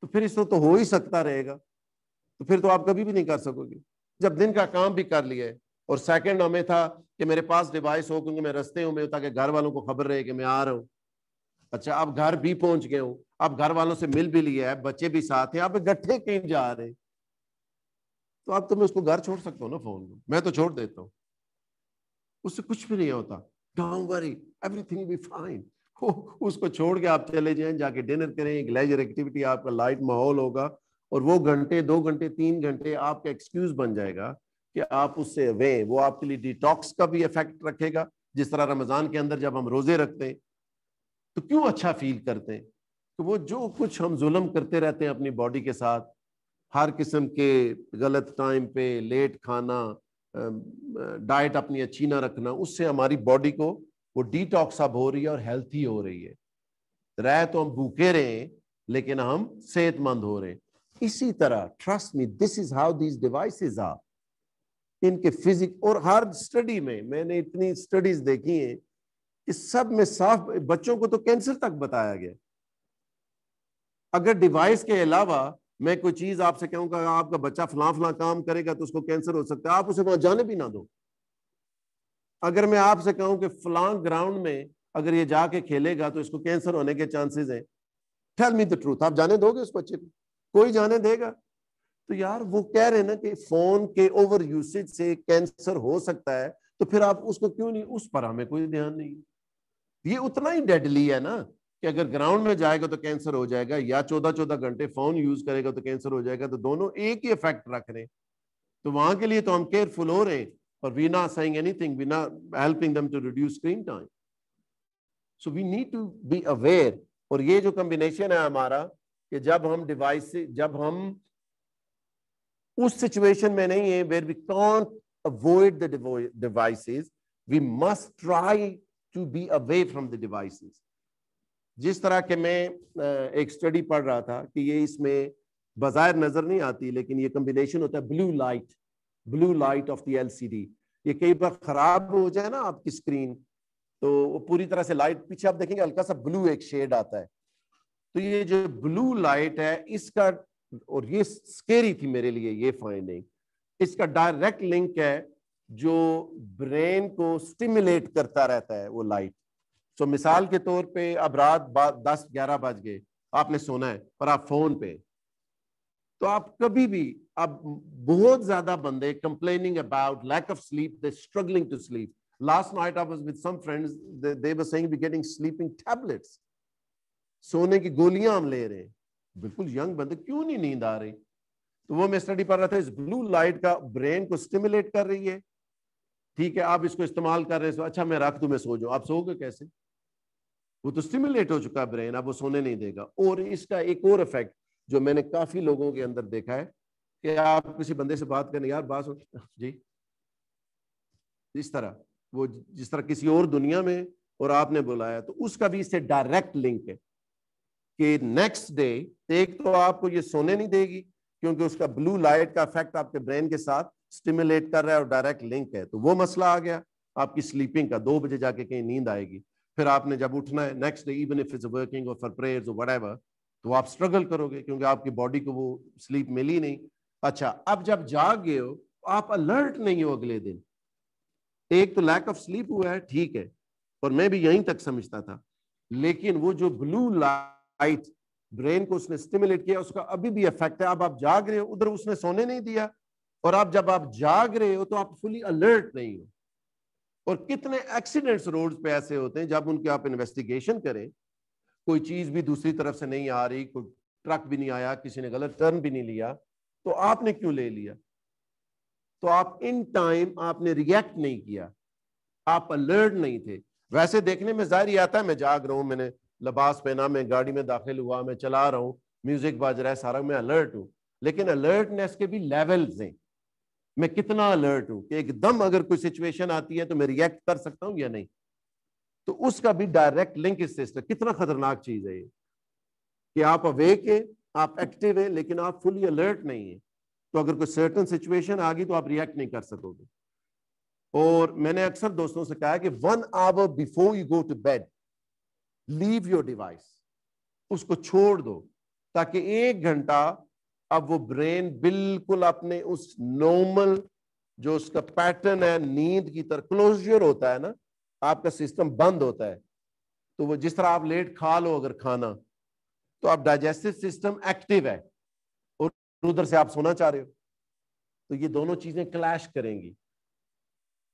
तो फिर इसको तो हो ही सकता रहेगा तो फिर तो आप कभी भी नहीं कर सकोगे जब दिन का काम भी कर लिया है और सेकंड हमें था कि मेरे पास डिवाइस हो क्योंकि मैं रस्ते हूँ मैं ताकि घर वालों को खबर रहे कि मैं आ रहा हूं अच्छा आप घर भी पहुंच गए हूँ आप घर वालों से मिल भी लिया है बच्चे भी साथ हैं आप इकट्ठे कहीं जा रहे तो आप तुम्हें तो उसको घर छोड़ सकते हो ना फोन मैं तो छोड़ देता हूँ उससे कुछ भी नहीं होता don't worry everything be fine उसको छोड़ के आप चले जाएं जाके डिनर करें एक लेजर एक्टिविटी आपका लाइट माहौल होगा और वो घंटे दो घंटे तीन घंटे आपका एक्सक्यूज बन जाएगा कि आप उससे अवे वो आपके लिए डिटॉक्स का भी इफेक्ट रखेगा जिस तरह रमजान के अंदर जब हम रोजे रखते हैं तो क्यों अच्छा फील करते हैं कि तो वो जो कुछ हम जुलम करते रहते हैं अपनी बॉडी के साथ हर किस्म के गलत टाइम पे लेट खाना डाइट अपनी अच्छी ना रखना उससे हमारी बॉडी को वो डिटॉक्स अब हो रही है और हेल्थी हो रही है रह तो हम भूखे रहे लेकिन हम सेहतमंद हो रहे हैं इसी तरह trust me this is how these devices are इनके फिजिक और हर स्टडी में मैंने इतनी स्टडीज देखी हैं इस सब में साफ बच्चों को तो कैंसर तक बताया गया अगर डिवाइस के अलावा मैं कोई चीज आपसे कहूंगा आपका बच्चा फलां फला काम करेगा तो उसको कैंसर हो सकता है आप उसे वहां जाने भी ना दो अगर मैं आपसे कहूं कि फलां ग्राउंड में अगर ये जाके खेलेगा तो इसको कैंसर होने के चांसेस हैं टेल मी द ट्रूथ आप जाने दोगे उस बच्चे को कोई जाने देगा तो यार वो कह रहे हैं ना कि फोन के ओवर यूसेज से कैंसर हो सकता है तो फिर आप उसको क्यों नहीं उस पर हमें कोई ध्यान नहीं ये उतना ही डेडली है ना कि अगर ग्राउंड में जाएगा तो कैंसर हो जाएगा या चौदह चौदह घंटे फोन यूज करेगा तो कैंसर हो जाएगा तो दोनों एक ही इफेक्ट रख रहे हैं तो वहां के लिए तो हम केयरफुल हो रहे हैं और we not saying anything we not helping them to reduce screen time so we need to be aware और ये जो कम्बिनेशन है हमारा कि जब हम डिवाइस जब हम उस सिचुएशन में नहीं है where we can't avoid the devices we must try to be away from the devices जिस तरह के मैं एक स्टडी पढ़ रहा था कि ये इसमें बाजार नजर नहीं आती लेकिन ये कम्बिनेशन होता है blue light blue light of the LCD ये कई बार खराब हो जाए ना आपकी स्क्रीन तो पूरी तरह से लाइट पीछे आप देखेंगे हल्का सा ब्लू एक शेड आता है तो ये जो ब्लू लाइट है इसका और ये स्केरी थी मेरे लिए ये फाइंडिंग इसका डायरेक्ट लिंक है जो ब्रेन को स्टिमुलेट करता रहता है वो लाइट सो मिसाल के तौर पे अब रात दस ग्यारह बज गए आपने सोना है पर आप फोन पे तो आप कभी भी अब बहुत ज्यादा बंदे complaining about lack of sleep they struggling to sleep last night I was with some friends they were saying we getting sleeping tablets सोने की गोलियां हम ले रहे हैं बिल्कुल यंग बंदे क्यों नहीं नींद आ रही तो वो मैं स्टडी पढ़ रहा था इस ब्लू लाइट का ब्रेन को स्टिमुलेट कर रही है ठीक है आप इसको इस्तेमाल कर रहे हैं अच्छा मैं रख दू मैं सो जाऊं आप सोओगे कैसे वो तो स्टिमुलेट हो चुका ब्रेन अब वो सोने नहीं देगा और इसका एक और इफेक्ट जो मैंने काफी लोगों के अंदर देखा है कि आप किसी बंदे से बात करें यार बात जी इस तरह वो जिस तरह किसी और दुनिया में और आपने बुलाया तो उसका भी इससे डायरेक्ट लिंक है कि नेक्स्ट डे एक तो आपको ये सोने नहीं देगी क्योंकि उसका ब्लू लाइट का इफेक्ट आपके ब्रेन के साथ स्टिमुलेट कर रहा है और डायरेक्ट लिंक है तो वो मसला आ गया आपकी स्लीपिंग का दो बजे जाके कहीं नींद आएगी फिर आपने जब उठना है next day even if is working और फॉर प्रेयर्स और व्हाटएवर तो आप स्ट्रगल करोगे क्योंकि आपकी बॉडी को वो स्लीप मिली नहीं अच्छा अब जब जाग गए हो आप अलर्ट नहीं हो अगले दिन एक तो लैक ऑफ स्लीप हुआ है ठीक है और मैं भी यहीं तक समझता था लेकिन वो जो ब्लू लाइट ब्रेन को उसने स्टिमुलेट किया उसका अभी भी इफेक्ट है अब आप जाग रहे हो उधर उसने सोने नहीं दिया और आप जब आप जाग रहे हो तो आप फुली अलर्ट नहीं हो और कितने एक्सीडेंट्स रोड पे ऐसे होते हैं जब उनके आप इन्वेस्टिगेशन करें कोई चीज भी दूसरी तरफ से नहीं आ रही कोई ट्रक भी नहीं आया किसी ने गलत टर्न भी नहीं लिया तो आपने क्यों ले लिया तो आप इन टाइम आपने रिएक्ट नहीं किया आप अलर्ट नहीं थे वैसे देखने में जाहिर ही आता है मैं जाग रहा हूं मैंने लबास पहना मैं गाड़ी में दाखिल हुआ मैं चला रहा हूं म्यूजिक बाज रहा है सारा मैं अलर्ट हूँ लेकिन अलर्टनेस के भी लेवल्स हैं मैं कितना अलर्ट हूं कि एकदम अगर कोई सिचुएशन आती है तो मैं रिएक्ट कर सकता हूं या नहीं तो उसका भी डायरेक्ट लिंक इससे इस कितना खतरनाक चीज है ये कि आप अवेक है आप एक्टिव है लेकिन आप फुली अलर्ट नहीं है तो अगर कोई सर्टन सिचुएशन आ गई तो आप रिएक्ट नहीं कर सकोगे और मैंने अक्सर दोस्तों से कहा कि one hour before you go to bed leave your device उसको छोड़ दो ताकि एक घंटा अब वो ब्रेन बिल्कुल अपने उस नॉर्मल जो उसका पैटर्न है नींद की तरह क्लोजर होता है ना आपका सिस्टम बंद होता है तो वो जिस तरह आप लेट खा लो अगर खाना तो आप डाइजेस्टिव सिस्टम एक्टिव है और उधर से आप सोना चाह रहे हो तो ये दोनों चीजें क्लैश करेंगी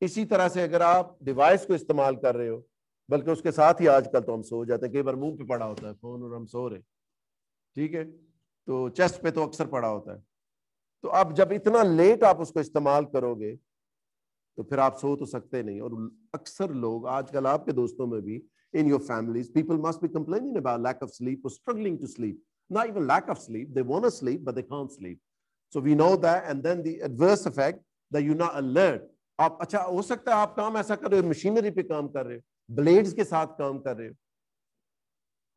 इसी तरह से अगर आप डिवाइस को इस्तेमाल कर रहे हो बल्कि उसके साथ ही आजकल तो हम सो जाते हैं कई बार मुंह पे पड़ा होता है फोन और हम सो रहे ठीक है तो चेस्ट पे तो अक्सर पड़ा होता है तो अब जब इतना लेट आप उसको इस्तेमाल करोगे तो फिर आप सो तो सकते नहीं और अक्सर लोग आजकल आपके दोस्तों में भी in your families people must be complaining about lack of sleep और struggling to sleep not even lack of sleep they want to sleep but they can't sleep so we know that and then the adverse effect that you not alert आप अच्छा हो सकता है आप काम ऐसा कर रहे हो मशीनरी पे काम कर रहे हो ब्लेड्स के साथ काम कर रहे हो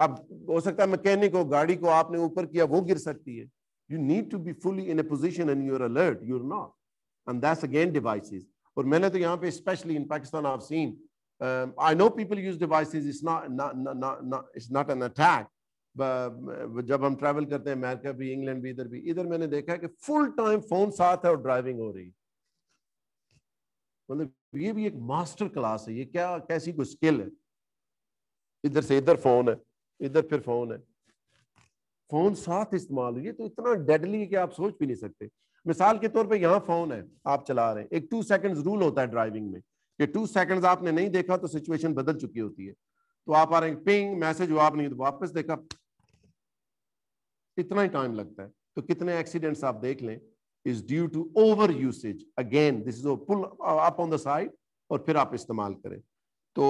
अब हो सकता है मैकेनिक हो गाड़ी को आपने ऊपर किया वो गिर सकती है you need to be fully in a position and you're alert you're not and that's again devices और मैंने तो यहाँ पे specially in Pakistan I seen um, I know people use devices. It's not, not, not, not, not it's not an attack. But जब हम travel करते हैं America भी इंग्लैंड भी इधर भी इधर मैंने देखा है कि फुल टाइम फोन साथ है और ड्राइविंग हो रही मतलब ये भी एक मास्टर क्लास है ये क्या कैसी कोई स्किल है इधर से इधर फोन है इधर फिर फोन है फोन साथ इस्तेमाल हुई तो इतना डेडली है कि आप सोच भी नहीं सकते मिसाल के तौर पे यहाँ फोन है आप चला रहे हैं एक टू सेकंड्स रूल होता है ड्राइविंग में कि टू सेकंड्स आपने नहीं देखा तो सिचुएशन बदल चुकी होती है तो आप आ रहे हैं पिंग मैसेज हुआ आपने तो वापस देखा इतना ही टाइम लगता है तो कितने एक्सीडेंट्स आप देख लें is due to over usage again this is pull up on the side और फिर आप इस्तेमाल करें तो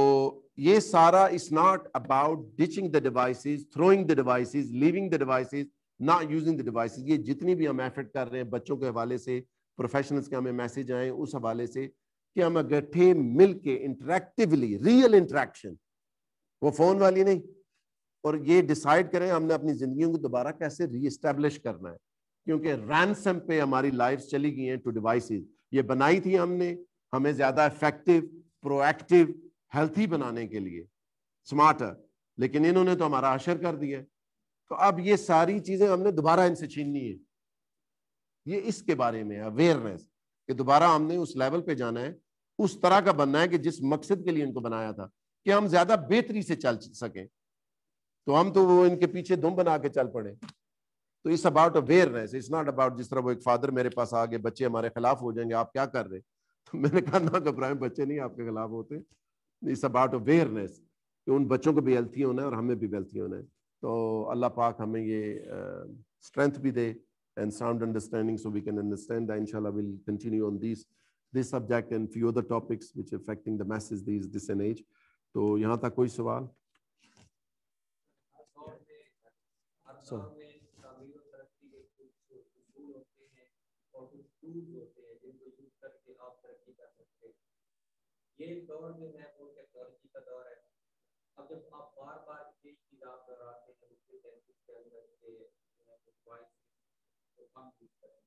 ये सारा is not about ditching the devices throwing the devices leaving the devices not using the devices ये जितनी भी हम एफर्ट कर रहे हैं बच्चों के हवाले से प्रोफेशनल्स के हमें मैसेज आए उस हवाले से कि हम इकट्ठे मिल के इंटरेक्टिवली रियल इंटरेक्शन वो फोन वाली नहीं और ये डिसाइड करें हमने अपनी जिंदगी को दोबारा कैसे रीस्टेब्लिश करना है क्योंकि रैनसम पे हमारी लाइफ चली गई हैं टू डिवाइसेस ये बनाई थी हमने हमें ज्यादा इफेक्टिव प्रोएक्टिव हेल्थी बनाने के लिए स्मार्टर लेकिन इन्होंने तो हमारा आशर कर दिया तो अब ये सारी चीजें हमने दोबारा इनसे छीननी है ये इसके बारे में अवेयरनेस कि दोबारा हमने उस लेवल पे जाना है उस तरह का बनना है कि जिस मकसद के लिए इनको बनाया था कि हम ज्यादा बेहतरी से चल सके तो हम तो वो इनके पीछे दुम बना के चल पड़े तो it's about awareness it's not about जिस तरह वो एक फादर मेरे पास आ गए बच्चे हमारे खिलाफ हो जाएंगे आप क्या कर रहे तो मैंने कहा ना घबराए बच्चे नहीं आपके खिलाफ होते इट्स अबाउट अवेयरनेस कि उन बच्चों को भी हेल्थी होना है और हमें भी हेल्थी होना है तो अल्लाह पाक हमें ये स्ट्रेंथ uh, भी दे and sound understanding so we can understand in will continue on this this subject and few other topics which affecting the message this this an age तो यहाँ तक कोई सवाल सर so, ये दौर जो है वो टेक्नोलॉजी का दौर है अब जब आप बार बार एक निज़ाम दोहराते हैं उसके सेंसिस के अंदर के वॉइस को कम यूज करें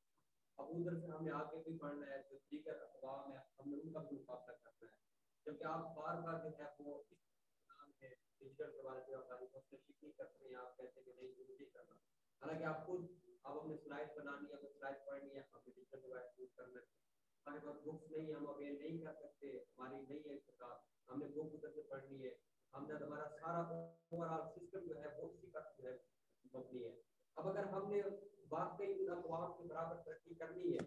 अब उधर से हमें आगे भी बढ़ना है तो दीगर अफवाह में हमें उनका भी मुकाबला करना है क्योंकि आप बार बार जो है वो डिजिटल के बारे में आप तारीफ कोशिश नहीं करते हैं आप कहते हैं कि नहीं मुझे करना हालांकि आप खुद अब हमने स्लाइड बनानी है तो स्लाइड पढ़नी है आपको डिजिटल डिवाइस यूज करना है हमारे पास बुक्स नहीं है हम अवेल नहीं कर सकते हमारी नहीं है किताब हमने बुक उधर से पढ़नी है हमने हमारा सारा ओवरऑल सिस्टम जो है वो उसी का जो है मबनी है अब अगर हमने वाकई उन अफवाह के बराबर तरक्की करनी है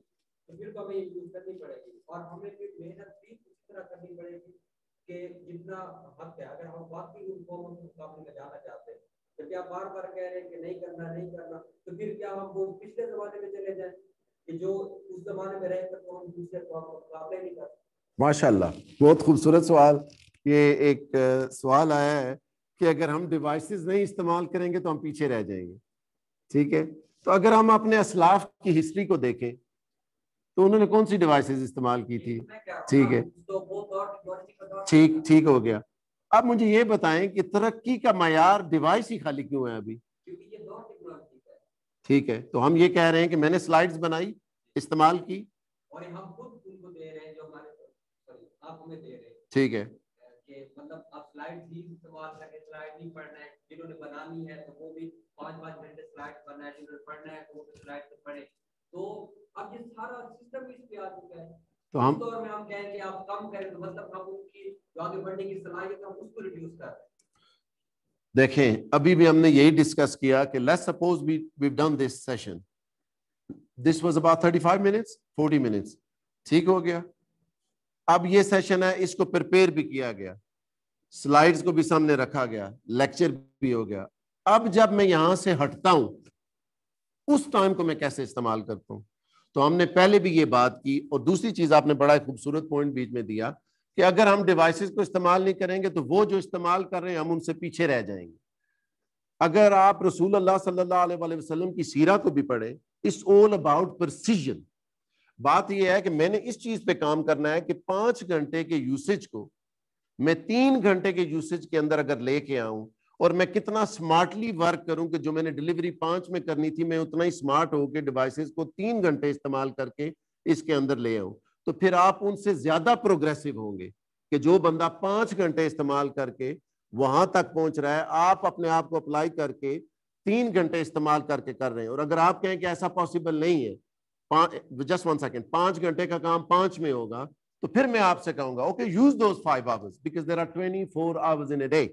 तो फिर तो हमें यूज करनी पड़ेगी और हमें फिर मेहनत भी उसी तरह करनी पड़ेगी कि जितना हक है अगर हम वाकई उन कौमों के मुकाबले में जाना चाहते हैं जबकि आप बार बार कह रहे हैं कि नहीं करना नहीं करना तो फिर क्या हम वो पिछले जमाने में चले जाए माशा बहुत खूबसूरत सवाल ये एक सवाल आया है कि अगर हम डिवाइसेस नहीं इस्तेमाल करेंगे तो हम पीछे रह जाएंगे ठीक है तो अगर हम अपने असलाफ की हिस्ट्री को देखें तो उन्होंने कौन सी डिवाइसेस इस्तेमाल की थी ठीक है तो ठीक ठीक हो गया अब मुझे ये बताएं कि तरक्की का मैार डिवाइस ही खाली क्यों है अभी ठीक है तो हम ये कह रहे हैं कि मैंने स्लाइड्स बनाई इस्तेमाल की और हम खुद उनको दे रहे हैं जो हमारे आप हमें दे रहे हैं ठीक है कि मतलब आप स्लाइड्स भी इस्तेमाल करके स्लाइड भी पढ़ना है जिन्होंने बनानी है तो वो भी पांच पांच घंटे स्लाइड पढ़ना है जिन्होंने पढ़ना है तो वो स्लाइड से पढ़े तो अब ये सारा सिस्टम इस पे आ चुका है तो हम तौर में हम कहें कि आप कम करें तो मतलब हम उनकी जो आगे बढ़ने की सलाहियत हम उसको रिड्यूस कर रहे हैं देखें अभी भी हमने यही डिस्कस किया कि let's suppose we we done this session this was about 35 minutes 40 minutes ठीक हो गया अब ये सेशन है इसको प्रिपेयर भी किया गया स्लाइड्स को भी सामने रखा गया लेक्चर भी हो गया अब जब मैं यहां से हटता हूं उस टाइम को मैं कैसे इस्तेमाल करता हूं तो हमने पहले भी ये बात की और दूसरी चीज आपने बड़ा खूबसूरत पॉइंट बीच में दिया कि अगर हम डिवाइसेस को इस्तेमाल नहीं करेंगे तो वो जो इस्तेमाल कर रहे हैं हम उनसे पीछे रह जाएंगे अगर आप रसूल अल्लाह सल्लल्लाहु वसलम की सीरा को भी पढ़े इस ऑल अबाउट प्रसिजन बात यह है कि मैंने इस चीज पे काम करना है कि पांच घंटे के यूसेज को मैं तीन घंटे के यूसेज के अंदर अगर लेके आऊं और मैं कितना स्मार्टली वर्क करूं कि जो मैंने डिलीवरी पांच में करनी थी मैं उतना ही स्मार्ट होकर डिवाइसेस को तीन घंटे इस्तेमाल करके इसके अंदर ले आऊं तो फिर आप उनसे ज्यादा प्रोग्रेसिव होंगे कि जो बंदा पांच घंटे इस्तेमाल करके वहां तक पहुंच रहा है आप अपने आप को अप्लाई करके तीन घंटे इस्तेमाल करके कर रहे हैं और अगर आप कहें कि ऐसा पॉसिबल नहीं है जस्ट वन सेकेंड पांच घंटे का काम पांच में होगा तो फिर मैं आपसे कहूंगा ओके यूज दो five hours because there are twenty four hours in a day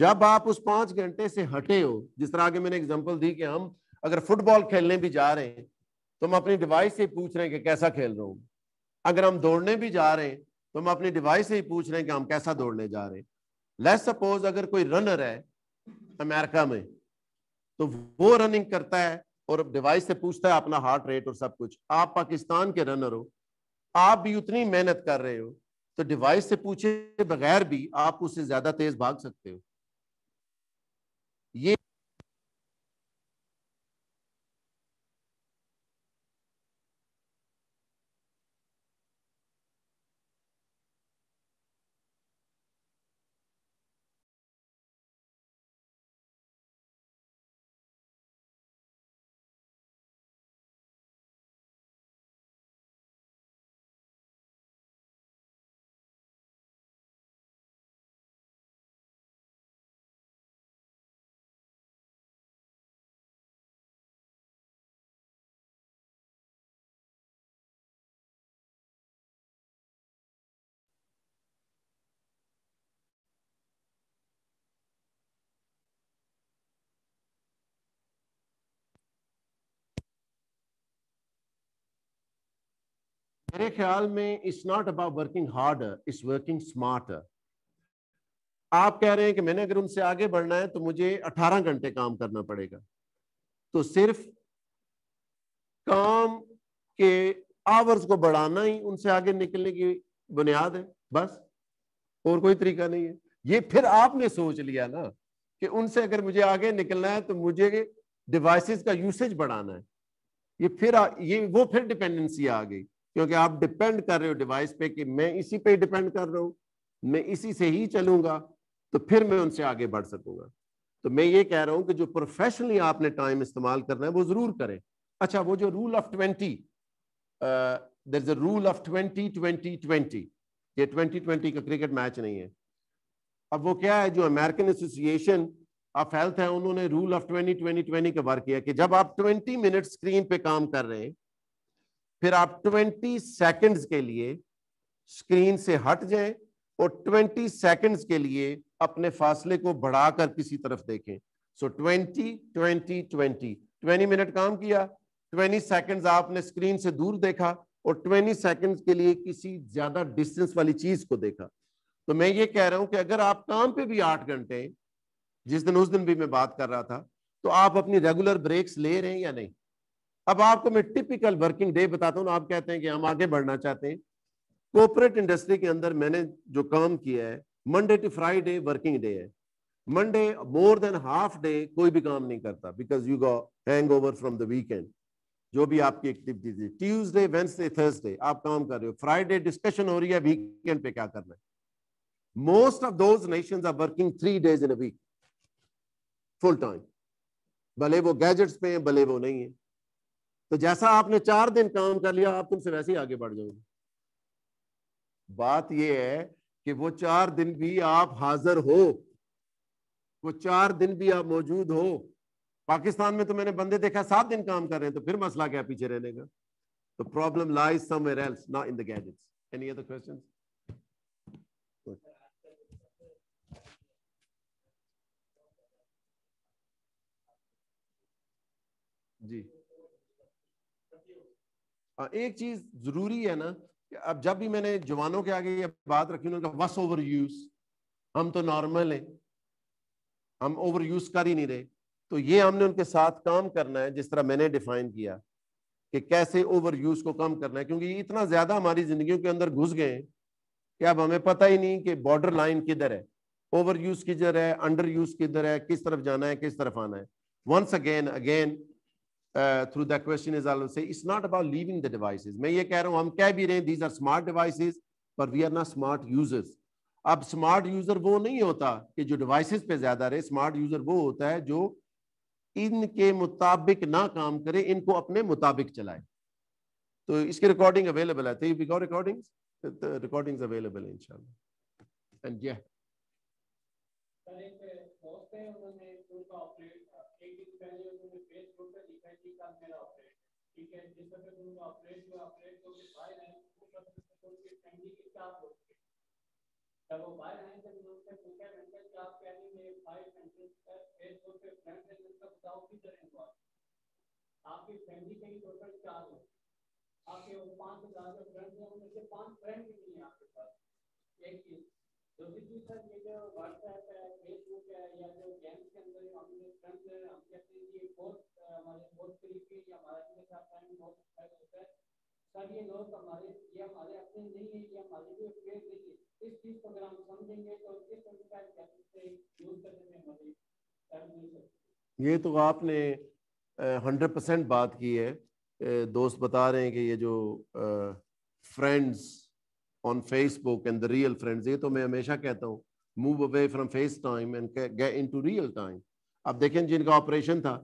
जब आप उस पांच घंटे से हटे हो जिस तरह आगे मैंने एग्जाम्पल दी कि हम अगर फुटबॉल खेलने भी जा रहे हैं तो हम अपनी डिवाइस से पूछ रहे हैं कि कैसा खेल रहा हूँ अगर हम दौड़ने भी जा रहे हैं तो हम अपनी डिवाइस से ही पूछ रहे हैं कि हम कैसा दौड़ने जा रहे हैं लेट सपोज अगर कोई रनर है अमेरिका में तो वो रनिंग करता है और डिवाइस से पूछता है अपना हार्ट रेट और सब कुछ आप पाकिस्तान के रनर हो आप भी उतनी मेहनत कर रहे हो तो डिवाइस से पूछे बगैर भी आप उससे ज्यादा तेज भाग सकते हो ये मेरे ख्याल में it's not about working hard it's working smart आप कह रहे हैं कि मैंने अगर उनसे आगे बढ़ना है तो मुझे 18 घंटे काम करना पड़ेगा तो सिर्फ काम के आवर्स को बढ़ाना ही उनसे आगे निकलने की बुनियाद है बस और कोई तरीका नहीं है ये फिर आपने सोच लिया ना कि उनसे अगर मुझे आगे निकलना है तो मुझे डिवाइसेस का यूसेज बढ़ाना है ये फिर आ, ये वो फिर डिपेंडेंसी आ गई क्योंकि आप डिपेंड कर रहे हो डिवाइस पे कि मैं इसी पे डिपेंड कर रहा हूं मैं इसी से ही चलूंगा तो फिर मैं उनसे आगे बढ़ सकूंगा तो मैं ये कह रहा हूं कि जो प्रोफेशनली आपने टाइम इस्तेमाल करना है वो जरूर करें अच्छा वो जो rule of twenty there is a rule of twenty twenty twenty ये ट्वेंटी ट्वेंटी का क्रिकेट मैच नहीं है अब वो क्या है जो अमेरिकन एसोसिएशन ऑफ हेल्थ है उन्होंने rule of twenty twenty twenty का वर्क किया कि जब आप ट्वेंटी मिनट स्क्रीन पे काम कर रहे हैं फिर आप 20 सेकंड्स के लिए स्क्रीन से हट जाएं और 20 सेकंड्स के लिए अपने फासले को बढ़ाकर किसी तरफ देखें so twenty twenty twenty twenty minute काम किया 20 सेकंड्स आपने स्क्रीन से दूर देखा और ट्वेंटी सेकंड्स के लिए किसी ज्यादा डिस्टेंस वाली चीज को देखा तो मैं ये कह रहा हूं कि अगर आप काम पे भी आठ घंटे जिस दिन उस दिन भी मैं बात कर रहा था तो आप अपनी रेगुलर ब्रेक्स ले रहे हैं या नहीं अब आपको मैं टिपिकल वर्किंग डे बताता हूँ आप कहते हैं कि हम आगे बढ़ना चाहते हैं कोऑपरेट इंडस्ट्री के अंदर मैंने जो काम किया है Monday to Friday working day है Monday more than half day कोई भी काम नहीं करता because you go hangover from the weekend जो भी आपकी एक्टिविटीज है ट्यूजडे वेंसडे थर्सडे आप काम कर रहे हो फ्राइडे डिस्कशन हो रही है वीकेंड पे क्या करना है most of those nation are working three days in week full time भले वो गैजेट्स पे हैं भले वो नहीं है तो जैसा आपने चार दिन काम कर लिया आप उनसे वैसे ही आगे बढ़ जाओगे बात यह है कि वो चार दिन भी आप हाजिर हो वो चार दिन भी आप मौजूद हो पाकिस्तान में तो मैंने बंदे देखा सात दिन काम कर रहे हैं तो फिर मसला क्या पीछे रहने का तो problem lies somewhere else not in the gadgets any other questions जी एक चीज जरूरी है ना कि अब जब भी मैंने जवानों के आगे ये बात रखी उन्होंने कहा वस ओवर यूज हम तो नॉर्मल हैं हम ओवर यूज कर ही नहीं रहे तो ये हमने उनके साथ काम करना है जिस तरह मैंने डिफाइन किया कि कैसे ओवर यूज को कम करना है क्योंकि इतना ज्यादा हमारी जिंदगियों के अंदर घुस गए कि अब हमें पता ही नहीं कि बॉर्डर लाइन किधर है ओवर यूज किधर है अंडर यूज किधर है किस तरफ जाना है किस तरफ आना है once again again through the question is I'll say it's not about leaving the devices. मैं ये कह रहा हूं हम कह भी रहे हैं these are smart devices but we are not smart users. अब स्मार्ट यूजर वो नहीं होता कि जो डिवाइसेस पे ज्यादा रहे स्मार्ट यूजर वो होता है जो इनके मुताबिक ना काम करे इनको अपने मुताबिक चलाए तो इसकी रिकॉर्डिंग अवेलेबल है तो रिकॉर्डिंग रिकॉर्डिंग अवेलेबल है इनशाला एंड या पहले पे बहुत पे उन्होंने टूल ऑपरेट uh, एक दिन पहले ठीक है जिस तरह से उनको ऑपरेट हुआ ऑपरेट को बाहर आए उस तरह से उनकी फैमिली की क्या होती है जब वो बाहर आए जब उनसे पूछा मैंने कि आप कह रहे मेरे भाई कंट्री का फेसबुक पे फ्रेंड है जिसका बताओ किधर है वो आपकी फैमिली के ही टोटल चार हो आपके वो पाँच हजार के फ्रेंड हैं उनमें से पाँच फ्रेंड भी नहीं है आपके पास एक चीज़ दूसरी चीज़ सर ये जो व्हाट्सएप है फेसबुक है या जो गेम्स के अंदर हमने फ्रेंड्स हैं हम कहते हैं कि ये बहुत बहुत करीब के या के साथ टाइम बहुत अच्छा होता है सर ये लोग हमारे ये हमारे अपने नहीं है ये हमारे इस चीज़ को अगर हम समझेंगे तो इस यूज करने में ये तो आपने हंड्रेड परसेंट बात की है दोस्त बता रहे हैं कि ये जो friends on Facebook and the real friends ये तो मैं हमेशा कहता हूँ move away from face time and get into real time अब देखें जिनका ऑपरेशन था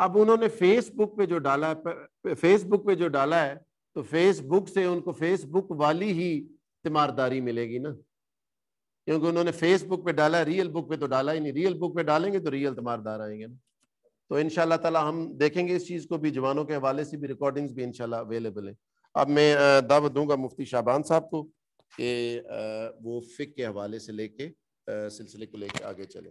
अब उन्होंने फेसबुक पे जो डाला है फेसबुक पे जो डाला है तो फेसबुक से उनको फेसबुक वाली ही तीमारदारी मिलेगी ना क्योंकि उन्होंने फेसबुक पे डाला रियल बुक पे तो डाला ही नहीं रियल बुक पे डालेंगे तो रियल तिमारदार आएंगे ना तो इन ताला हम देखेंगे इस चीज़ को भी जवानों के हवाले से भी रिकॉर्डिंग्स भी इनशाला अवेलेबल है अब मैं दावत दूंगा मुफ्ती शाहबान साहब को कि वो फ़िक के हवाले से लेके सिलसिले को लेके आगे चले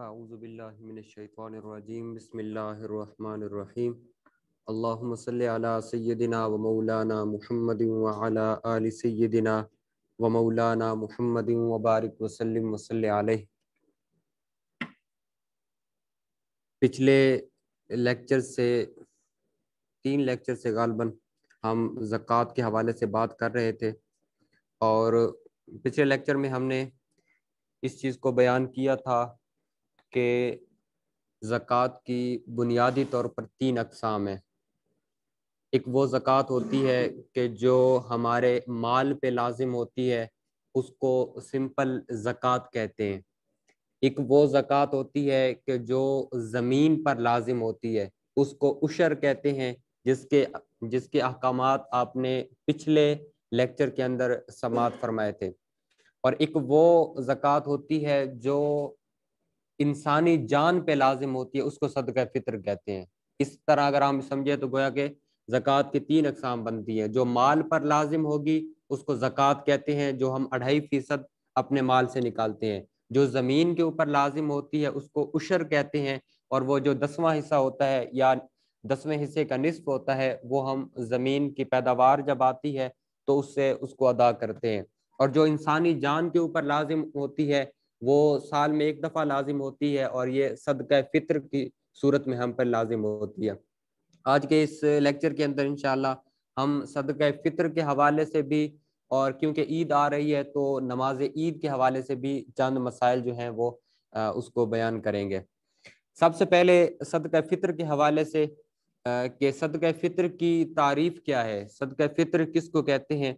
अज़बिल्लिमिनशैफ़ानरजीम बसमीम अल्लाम पिछले लेक्चर से तीन लेक्चर से गालबन हम जक़ात के हवाले से बात कर रहे थे और पिछले लेक्चर में हमने इस चीज़ को बयान किया था के ज़क़़त की बुनियादी तौर पर तीन अकसाम है एक वो ज़क़़त होती है कि जो हमारे माल पे लाजिम होती है उसको सिंपल ज़क़़त कहते हैं एक वो ज़क़़त होती है कि जो ज़मीन पर लाजिम होती है उसको उशर कहते हैं जिसके जिसके अहकाम आपने पिछले लेक्चर के अंदर समात फरमाए थे और एक वो ज़क़़त होती है जो इंसानी जान पे लाजिम होती है उसको सदका फितर कहते हैं इस तरह अगर हम समझे तो गोया के जक़ात की तीन अकसाम बनती है जो माल पर लाजिम होगी उसको जक़ात कहते हैं जो हम अढ़ाई फीसद अपने माल से निकालते हैं जो ज़मीन के ऊपर लाजिम होती है उसको उशर कहते हैं और वो जो दसवां हिस्सा होता है या दसवें हिस्से का निसफ होता है वो हम ज़मीन की पैदावार जब आती है तो उससे उसको अदा करते हैं और जो इंसानी जान के ऊपर लाजिम होती है वो साल में एक दफ़ा लाजिम होती है और ये सदक फितर की सूरत में हम पर लाजिम होती है आज के इस लेक्चर के अंदर इन हम सदक फितर के हवाले से भी और क्योंकि ईद आ रही है तो नमाज ईद के हवाले से भी चंद मसाइल जो हैं वो आ, उसको बयान करेंगे सबसे पहले सदक फितर के हवाले से कि सदक फितर की तारीफ क्या है सदक फितर किसको कहते हैं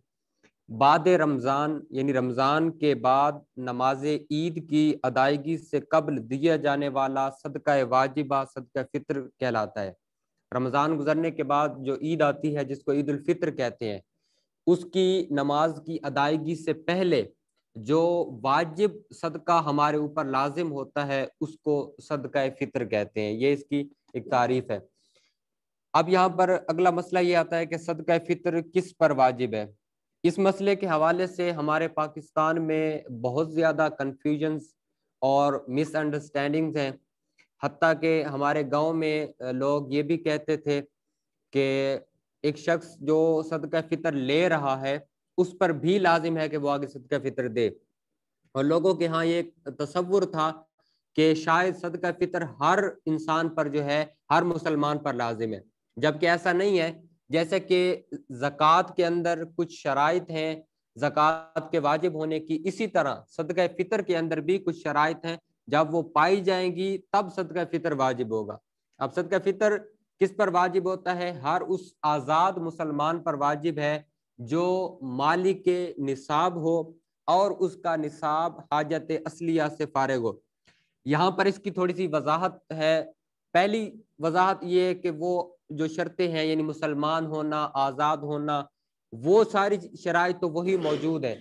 बाद रमज़ान यानी रमज़ान के बाद नमाज ईद की अदायगी से कबल दिया जाने वाला सदका वाजिबा सदका फितर कहलाता है रमज़ान गुजरने के बाद जो ईद आती है जिसको ईद फितर कहते हैं उसकी नमाज की अदायगी से पहले जो वाजिब सदका हमारे ऊपर लाजिम होता है उसको सदका फितर कहते हैं ये इसकी एक तारीफ है अब यहाँ पर अगला मसला ये आता है कि सदका फितर किस पर वाजिब है इस मसले के हवाले से हमारे पाकिस्तान में बहुत ज़्यादा कन्फ्यूजन्स और मिसअंडरस्टैंडिंग्स हैं हती कि हमारे गांव में लोग ये भी कहते थे कि एक शख्स जो सदका फितर ले रहा है उस पर भी लाजिम है कि वो आगे सदक फितर दे और लोगों के यहाँ ये तस्वुर था कि शायद सदक फितर हर इंसान पर जो है हर मुसलमान पर लाजिम है जबकि ऐसा नहीं है जैसे कि जक़ात के अंदर कुछ शराइत हैं जक़ात के वाजिब होने की इसी तरह सदक़ फ़ितर के अंदर भी कुछ शराइ हैं जब वो पाई जाएंगी तब सदक़ फ़ितर वाजिब होगा अब सदक़ फ़ितर किस पर वाजिब होता है हर उस आज़ाद मुसलमान पर वाजिब है जो मालिक के निसाब हो और उसका निसाब हाजत असलिया से फारग हो यहाँ पर इसकी थोड़ी सी वजाहत है पहली वजाहत ये है कि वो जो शर्तें हैं यानी मुसलमान होना आज़ाद होना वो सारी शराय तो वही मौजूद है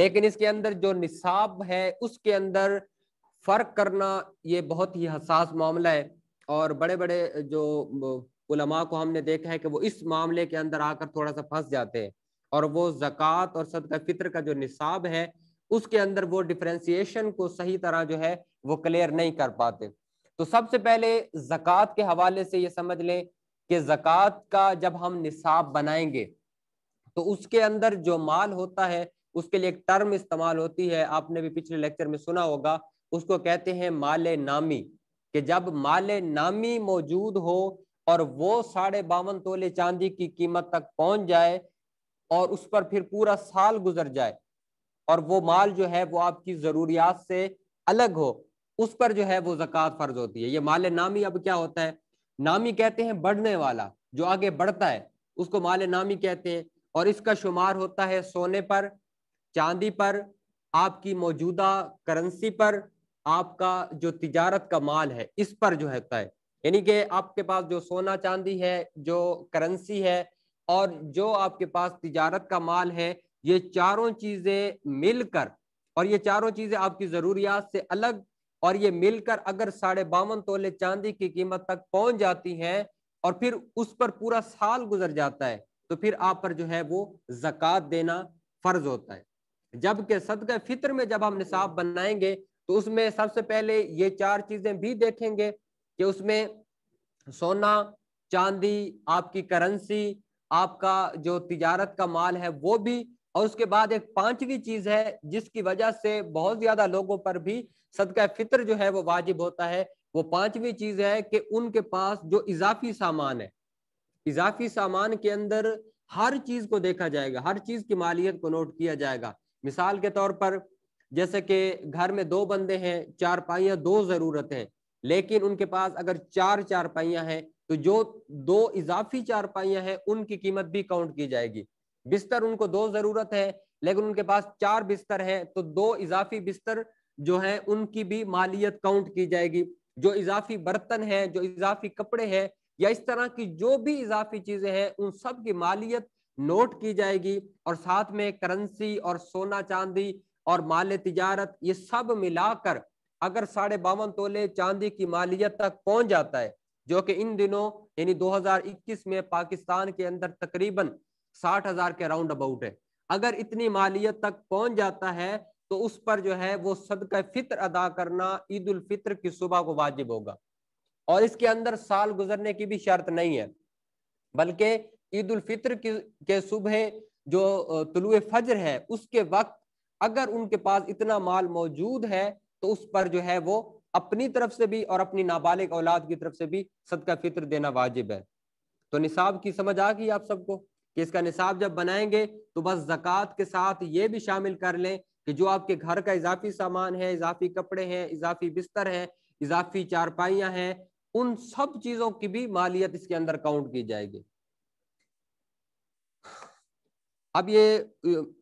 लेकिन इसके अंदर जो निसाब है उसके अंदर फ़र्क करना ये बहुत ही हसास मामला है और बड़े बड़े जो उलमा को हमने देखा है कि वो इस मामले के अंदर आकर थोड़ा सा फंस जाते हैं और वो जक़ात और सद फितर का जो निसाब है उसके अंदर वो डिफ्रेंसीशन को सही तरह जो है वो क्लियर नहीं कर पाते तो सबसे पहले ज़क़़त के हवाले से ये समझ लें कि जक़ात का जब हम निसाब बनाएंगे तो उसके अंदर जो माल होता है उसके लिए एक टर्म इस्तेमाल होती है आपने भी पिछले लेक्चर में सुना होगा उसको कहते हैं माल नामी कि जब माल नामी मौजूद हो और वो साढ़े बावन तोले चांदी की कीमत तक पहुंच जाए और उस पर फिर पूरा साल गुजर जाए और वो माल जो है वो आपकी ज़रूरियात से अलग हो उस पर जो है वो ज़क़़त फ़र्ज होती है ये माल नामी अब क्या होता है नामी कहते हैं बढ़ने वाला जो आगे बढ़ता है उसको माल नामी कहते हैं और इसका शुमार होता है सोने पर चांदी पर आपकी मौजूदा करेंसी पर आपका जो तिजारत का माल है इस पर जो होता है यानी कि आपके पास जो सोना चांदी है जो करेंसी है और जो आपके पास तिजारत का माल है ये चारों चीजें मिलकर और ये चारों चीजें आपकी जरूरियात से अलग और ये मिलकर अगर साढ़े बावन तोले चांदी की कीमत तक पहुंच जाती है और फिर उस पर पूरा साल गुजर जाता है तो फिर आप पर जो है वो जक़ात देना फर्ज होता है जबकि सदक फितर में जब हम निसाब बनाएंगे तो उसमें सबसे पहले ये चार चीजें भी देखेंगे कि उसमें सोना चांदी आपकी करेंसी आपका जो तिजारत का माल है वो भी और उसके बाद एक पांचवी चीज है जिसकी वजह से बहुत ज्यादा लोगों पर भी सदका फितर जो है वो वाजिब होता है वो पांचवी चीज है कि उनके पास जो इजाफी सामान है इजाफी सामान के अंदर हर चीज को देखा जाएगा हर चीज की मालियत को नोट किया जाएगा मिसाल के तौर पर जैसे कि घर में दो बंदे हैं चार पाइया दो जरूरत है लेकिन उनके पास अगर चार चार पाइया हैं तो जो दो इजाफी चार पाइया हैं उनकी कीमत भी काउंट की जाएगी बिस्तर उनको दो जरूरत है लेकिन उनके पास चार बिस्तर हैं तो दो इजाफी बिस्तर जो है उनकी भी मालियत काउंट की जाएगी जो इजाफी बर्तन है जो इजाफी कपड़े हैं या इस तरह की जो भी इजाफी चीजें हैं उन सब की मालियत नोट की जाएगी और साथ में करंसी और सोना चांदी और माल तिजारत ये सब मिलाकर अगर साढ़े बावन तोले चांदी की मालियत तक पहुंच जाता है जो कि इन दिनों यानी 2021 में पाकिस्तान के अंदर तकरीबन साठ हजार के अराउंड अबाउट है अगर इतनी मालियत तक पहुंच जाता है तो उस पर जो है वो सदका फित्र अदा करना ईद उल फित्र की सुबह को वाजिब होगा और इसके अंदर साल गुजरने की भी शर्त नहीं है बल्कि ईद उल फित्र के सुबह जो तुलु फजर है उसके वक्त अगर उनके पास इतना माल मौजूद है तो उस पर जो है वो अपनी तरफ से भी और अपनी नाबालिग औलाद की तरफ से भी सदका फित्र देना वाजिब है तो निसाब की समझ आ गई आप सबको कि इसका निसाब जब बनाएंगे तो बस जक़ात के साथ ये भी शामिल कर लें कि जो आपके घर का इजाफी सामान है इजाफी कपड़े हैं इजाफी बिस्तर है इजाफी चारपाइयाँ हैं उन सब चीज़ों की भी मालियत इसके अंदर काउंट की जाएगी अब ये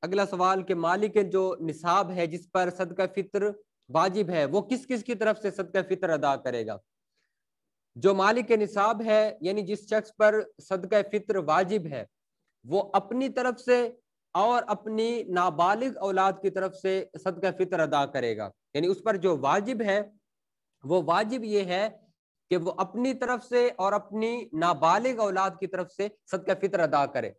अगला सवाल कि मालिक जो निसाब है जिस पर सदका फितर वाजिब है वो किस किस की तरफ से सदका फितर अदा करेगा जो मालिक निसाब है यानी जिस शख्स पर सदका फितर वाजिब है वो अपनी तरफ से और अपनी नाबालिग औलाद की तरफ से सदक फितर अदा करेगा यानी उस पर जो वाजिब है वो वाजिब ये है कि वो अपनी तरफ से और अपनी नाबालिग औलाद की तरफ से सदक फितर अदा करे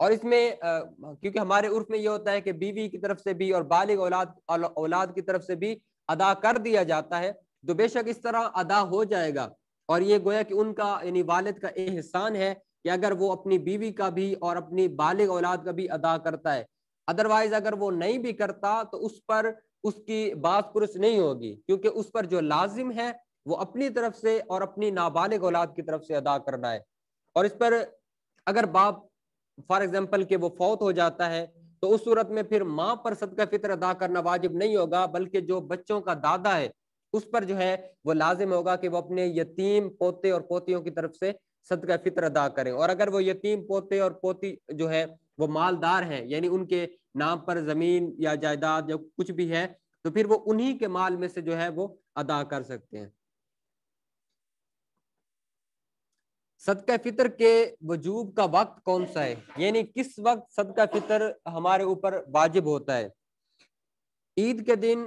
और इसमें क्योंकि हमारे उर्फ में ये होता है कि बीवी की तरफ से भी और बालिग औलाद औलाद की तरफ से भी अदा कर दिया जाता है तो बेशक इस तरह अदा हो जाएगा और ये गोया कि उनका यानी वालिद का एहसान है कि अगर वो अपनी बीवी का भी और अपनी बालिग औलाद का भी अदा करता है अदरवाइज अगर वो नहीं भी करता तो उस पर उसकी बात पुरुष नहीं होगी क्योंकि उस पर जो लाजिम है वो अपनी तरफ से और अपनी नाबालिग औलाद की तरफ से अदा करना है और इस पर अगर बाप फॉर एग्जाम्पल के वो फौत हो जाता है तो उस सूरत में फिर माँ पर सदका फितर अदा करना वाजिब नहीं होगा बल्कि जो बच्चों का दादा है उस पर जो है वो लाजिम होगा कि वो अपने यतीम पोते और पोतियों की तरफ से सदका फितर अदा करें और अगर वो यतीम पोते और पोती जो है वो मालदार हैं यानी उनके नाम पर जमीन या जायदाद या कुछ भी है तो फिर वो उन्हीं के माल में से जो है वो अदा कर सकते हैं सदका फितर के वजूब का वक्त कौन सा है यानी किस वक्त सदका फितर हमारे ऊपर वाजिब होता है ईद के दिन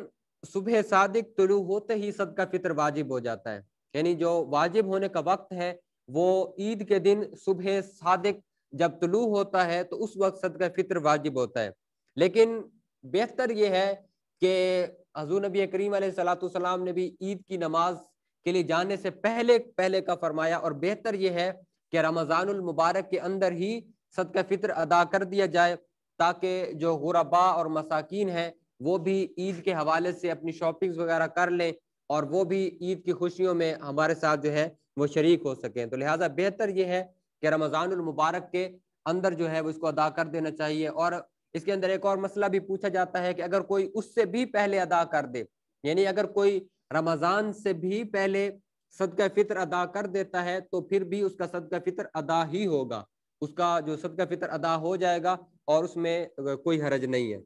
सुबह सादिक तुलू होते ही सदका फितर वाजिब हो जाता है यानी जो वाजिब होने का वक्त है वो ईद के दिन सुबह सादिक जब तुलू होता है तो उस वक्त सदका फितर वाजिब होता है लेकिन बेहतर यह है कि हजू नबी करीम सलाम ने भी ईद की नमाज के लिए जाने से पहले पहले का फरमाया और बेहतर यह है कि रमज़ानमबारक के अंदर ही सदका फितर अदा कर दिया जाए ताकि जो गुरबा और मसाकिन हैं वो भी ईद के हवाले से अपनी शॉपिंग्स वगैरह कर लें और वो भी ईद की खुशियों में हमारे साथ जो है वो शरीक हो सकें तो लिहाजा बेहतर ये है कि रमज़ानमबारक के अंदर जो है वो इसको अदा कर देना चाहिए और इसके अंदर एक और मसला भी पूछा जाता है कि अगर कोई उससे भी पहले अदा कर दे यानी अगर कोई रमज़ान से भी पहले सदका फितर अदा कर देता है तो फिर भी उसका सदका फितर अदा ही होगा उसका जो सदका फितर अदा हो जाएगा और उसमें कोई हरज नहीं है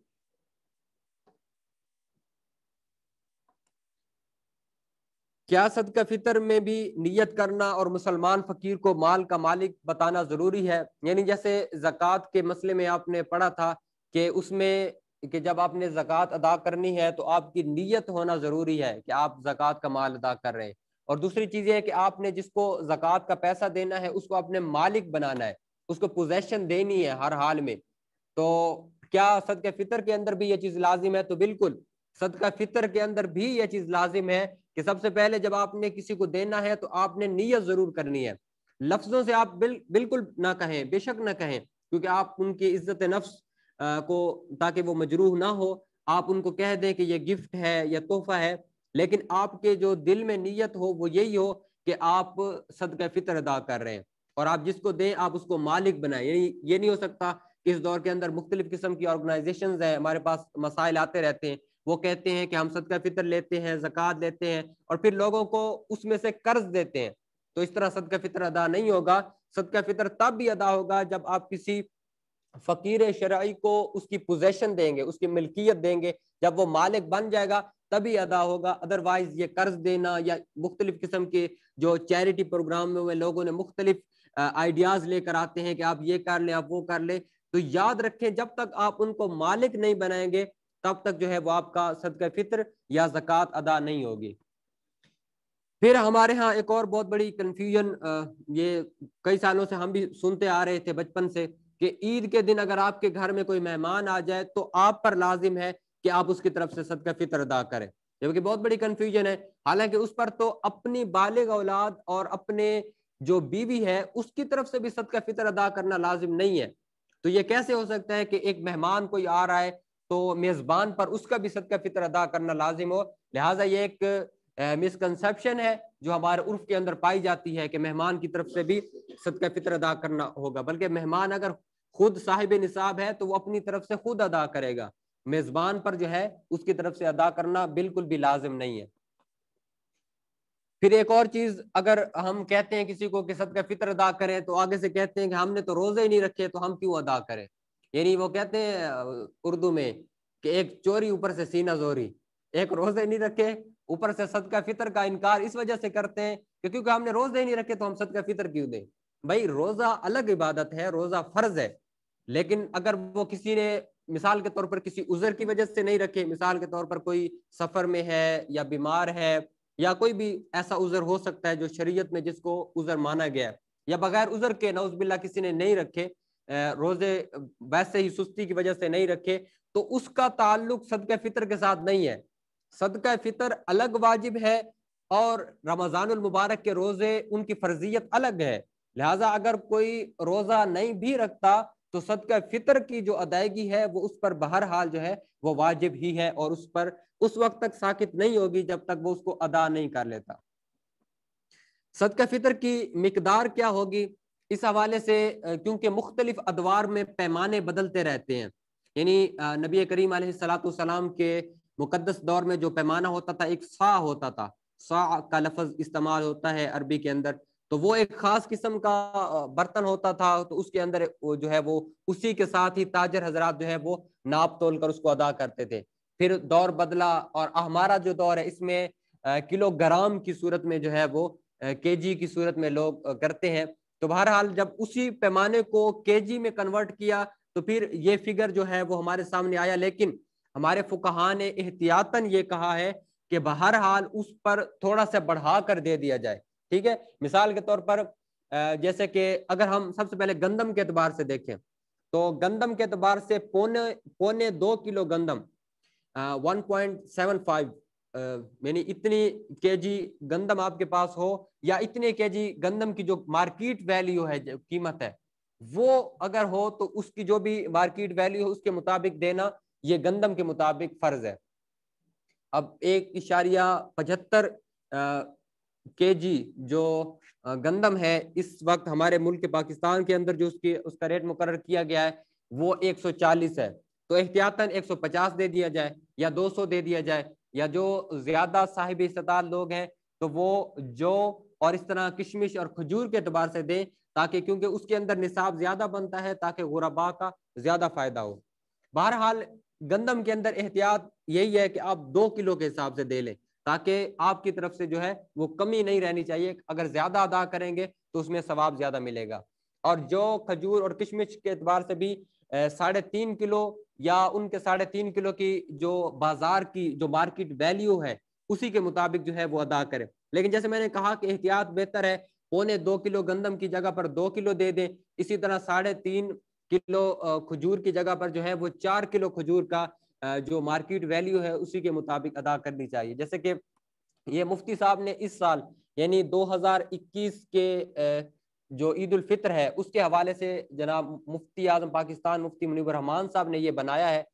क्या सदका फितर में भी नियत करना और मुसलमान फकीर को माल का मालिक बताना ज़रूरी है यानी जैसे जक़ात के मसले में आपने पढ़ा था कि उसमें कि जब आपने जक़ात अदा करनी है तो आपकी नीयत होना ज़रूरी है कि आप ज़क़़त का माल अदा कर रहे हैं और दूसरी चीज़ है कि आपने जिसको जक़ात का पैसा देना है उसको आपने मालिक बनाना है उसको पोजेशन देनी है हर हाल में तो क्या सदक फितर के अंदर भी ये चीज़ लाजिम है तो बिल्कुल सदका फितर के अंदर भी यह चीज़ लाजिम है कि सबसे पहले जब आपने किसी को देना है तो आपने नीयत जरूर करनी है लफ्जों से आप बिल बिल्कुल ना कहें बेशक ना कहें क्योंकि आप उनकी इज्जत नफ्स को ताकि वो मजरूह ना हो आप उनको कह दें कि ये गिफ्ट है या तोहफा है लेकिन आपके जो दिल में नीयत हो वो यही हो कि आप सदका फितर अदा कर रहे हैं और आप जिसको दें आप उसको मालिक बनाएं यानी ये नहीं हो सकता इस दौर के अंदर मुख्तलिफ किस्म की ऑर्गेनाइजेशन है हमारे पास मसाइल आते रहते हैं वो कहते हैं कि हम सदका फितर लेते हैं जक़ात लेते हैं और फिर लोगों को उसमें से कर्ज देते हैं तो इस तरह सदका फितर अदा नहीं होगा सदका फितर तब भी अदा होगा जब आप किसी फ़कीर शराइ को उसकी पोजेशन देंगे उसकी मिल्कियत देंगे जब वो मालिक बन जाएगा तभी अदा होगा अदरवाइज ये कर्ज देना या मुख्तलिफ किस्म के जो चैरिटी प्रोग्राम में लोगों ने मुख्तलिफ आइडियाज़ लेकर आते हैं कि आप ये कर लें आप वो कर लें तो याद रखें जब तक आप उनको मालिक नहीं बनाएंगे तब तक जो है वो आपका सदक फितर या जक़ात अदा नहीं होगी फिर हमारे यहाँ एक और बहुत बड़ी कन्फ्यूजन ये कई सालों से हम भी सुनते आ रहे थे बचपन से कि ईद के दिन अगर आपके घर में कोई मेहमान आ जाए तो आप पर लाजिम है कि आप उसकी तरफ से सदक फितर अदा करें जबकि बहुत बड़ी कन्फ्यूजन है हालांकि उस पर तो अपनी बालिग औलाद और अपने जो बीवी है उसकी तरफ से भी सदक फितर अदा करना लाजिम नहीं है तो ये कैसे हो सकता है कि एक मेहमान कोई आ रहा है तो मेज़बान पर उसका भी सदका फितर अदा करना लाजिम हो लिहाजा ये एक मिसकनसेप्शन है जो हमारे उर्फ के अंदर पाई जाती है कि मेहमान की तरफ से भी सदका फितर अदा करना होगा बल्कि मेहमान अगर खुद साहिब निसाब है तो वो अपनी तरफ से खुद अदा करेगा मेज़बान पर जो है उसकी तरफ से अदा करना बिल्कुल भी लाजिम नहीं है फिर एक और चीज़ अगर हम कहते हैं किसी को कि सदका फितर अदा करें तो आगे से कहते हैं कि हमने तो रोज़े ही नहीं रखे तो हम क्यों अदा करें यानी वो कहते हैं उर्दू में कि एक चोरी ऊपर से सीना जोरी एक रोजे नहीं रखे ऊपर से सदका फितर का इनकार इस वजह से करते हैं कि क्योंकि हमने रोजे नहीं रखे तो हम सदका फितर क्यों दें भाई रोजा अलग इबादत है रोजा फर्ज है लेकिन अगर वो किसी ने मिसाल के तौर पर किसी उजर की वजह से नहीं रखे मिसाल के तौर पर कोई सफर में है या बीमार है या कोई भी ऐसा उजर हो सकता है जो शरीयत में जिसको उजर माना गया है या बगैर उजर के नौजबिल्ला किसी ने नहीं रखे रोजे वैसे ही सुस्ती की वजह से नहीं रखे तो उसका ताल्लुक सदक फितर के साथ नहीं है सदक फितर अलग वाजिब है और रमजानुल मुबारक के रोजे उनकी फर्जियत अलग है लिहाजा अगर कोई रोजा नहीं भी रखता तो सदका फितर की जो अदायगी है वो उस पर बहरहाल जो है वो वाजिब ही है और उस पर उस वक्त तक साकित नहीं होगी जब तक वो उसको अदा नहीं कर लेता सदका फितर की मकदार क्या होगी इस हवाले से क्योंकि मुख्तलिफ अदवार में पैमाने बदलते रहते हैं यानी नबी करीम सलाम के मुकदस दौर में जो पैमाना होता था एक सा होता था सा का लफज इस्तेमाल होता है अरबी के अंदर तो वो एक खास किस्म का बर्तन होता था तो उसके अंदर जो है वो उसी के साथ ही ताजर हजरात जो है वो नाप तोल कर उसको अदा करते थे फिर दौर बदला और हमारा जो दौर है इसमें किलोग्राम की सूरत में जो है वो केजी की सूरत में लोग करते हैं तो बहरहाल जब उसी पैमाने को केजी में कन्वर्ट किया तो फिर ये फिगर जो है वो हमारे सामने आया लेकिन हमारे फुकहा ने एहतियातन ये कहा है कि बहरहाल उस पर थोड़ा सा बढ़ा कर दे दिया जाए ठीक है मिसाल के तौर पर जैसे कि अगर हम सबसे पहले गंदम के अतबार से देखें तो गंदम के अतबार से पौने पौने दो किलो गंदम वन पॉइंट सेवन फाइव यानी इतनी के जी गंदम आपके पास हो या इतने के जी गंदम की जो मार्केट वैल्यू है कीमत है वो अगर हो तो उसकी जो भी मार्केट वैल्यू है उसके मुताबिक देना ये गंदम के मुताबिक फर्ज है अब एक इशारिया पचहत्तर के जी जो गंदम है इस वक्त हमारे मुल्क के पाकिस्तान के अंदर जो उसकी उसका रेट मुकर किया गया है वो 140 है तो एहतियातन 150 दे दिया जाए या 200 दे दिया जाए या जो ज्यादा साहिब इस्तात लोग हैं तो वो जो और इस तरह किशमिश और खजूर के अतबार से दें ताकि क्योंकि उसके अंदर निसाब ज्यादा बनता है ताकि गुरबा का ज्यादा फायदा हो बहरहाल गंदम के अंदर एहतियात यही है कि आप दो किलो के हिसाब से दे लें ताकि आपकी तरफ से जो है वो कमी नहीं रहनी चाहिए अगर ज्यादा अदा करेंगे तो उसमें सवाब ज्यादा मिलेगा और जो खजूर और किशमिश के अतबार से भी साढ़े तीन किलो या उनके साढ़े तीन किलो की जो बाजार की जो मार्केट वैल्यू है उसी के मुताबिक जो है वो अदा करें लेकिन जैसे मैंने कहा कि एहतियात बेहतर है पौने दो किलो गंदम की जगह पर दो किलो दे दें इसी तरह साढ़े तीन किलो खजूर की जगह पर जो है वो चार किलो खजूर का जो मार्केट वैल्यू है उसी के मुताबिक अदा करनी चाहिए जैसे कि ये मुफ्ती साहब ने इस साल यानी 2021 के जो ईद उल फित्र है उसके हवाले से जनाब मुफ्ती आजम पाकिस्तान मुफ्ती मुनीब रहमान साहब ने ये बनाया है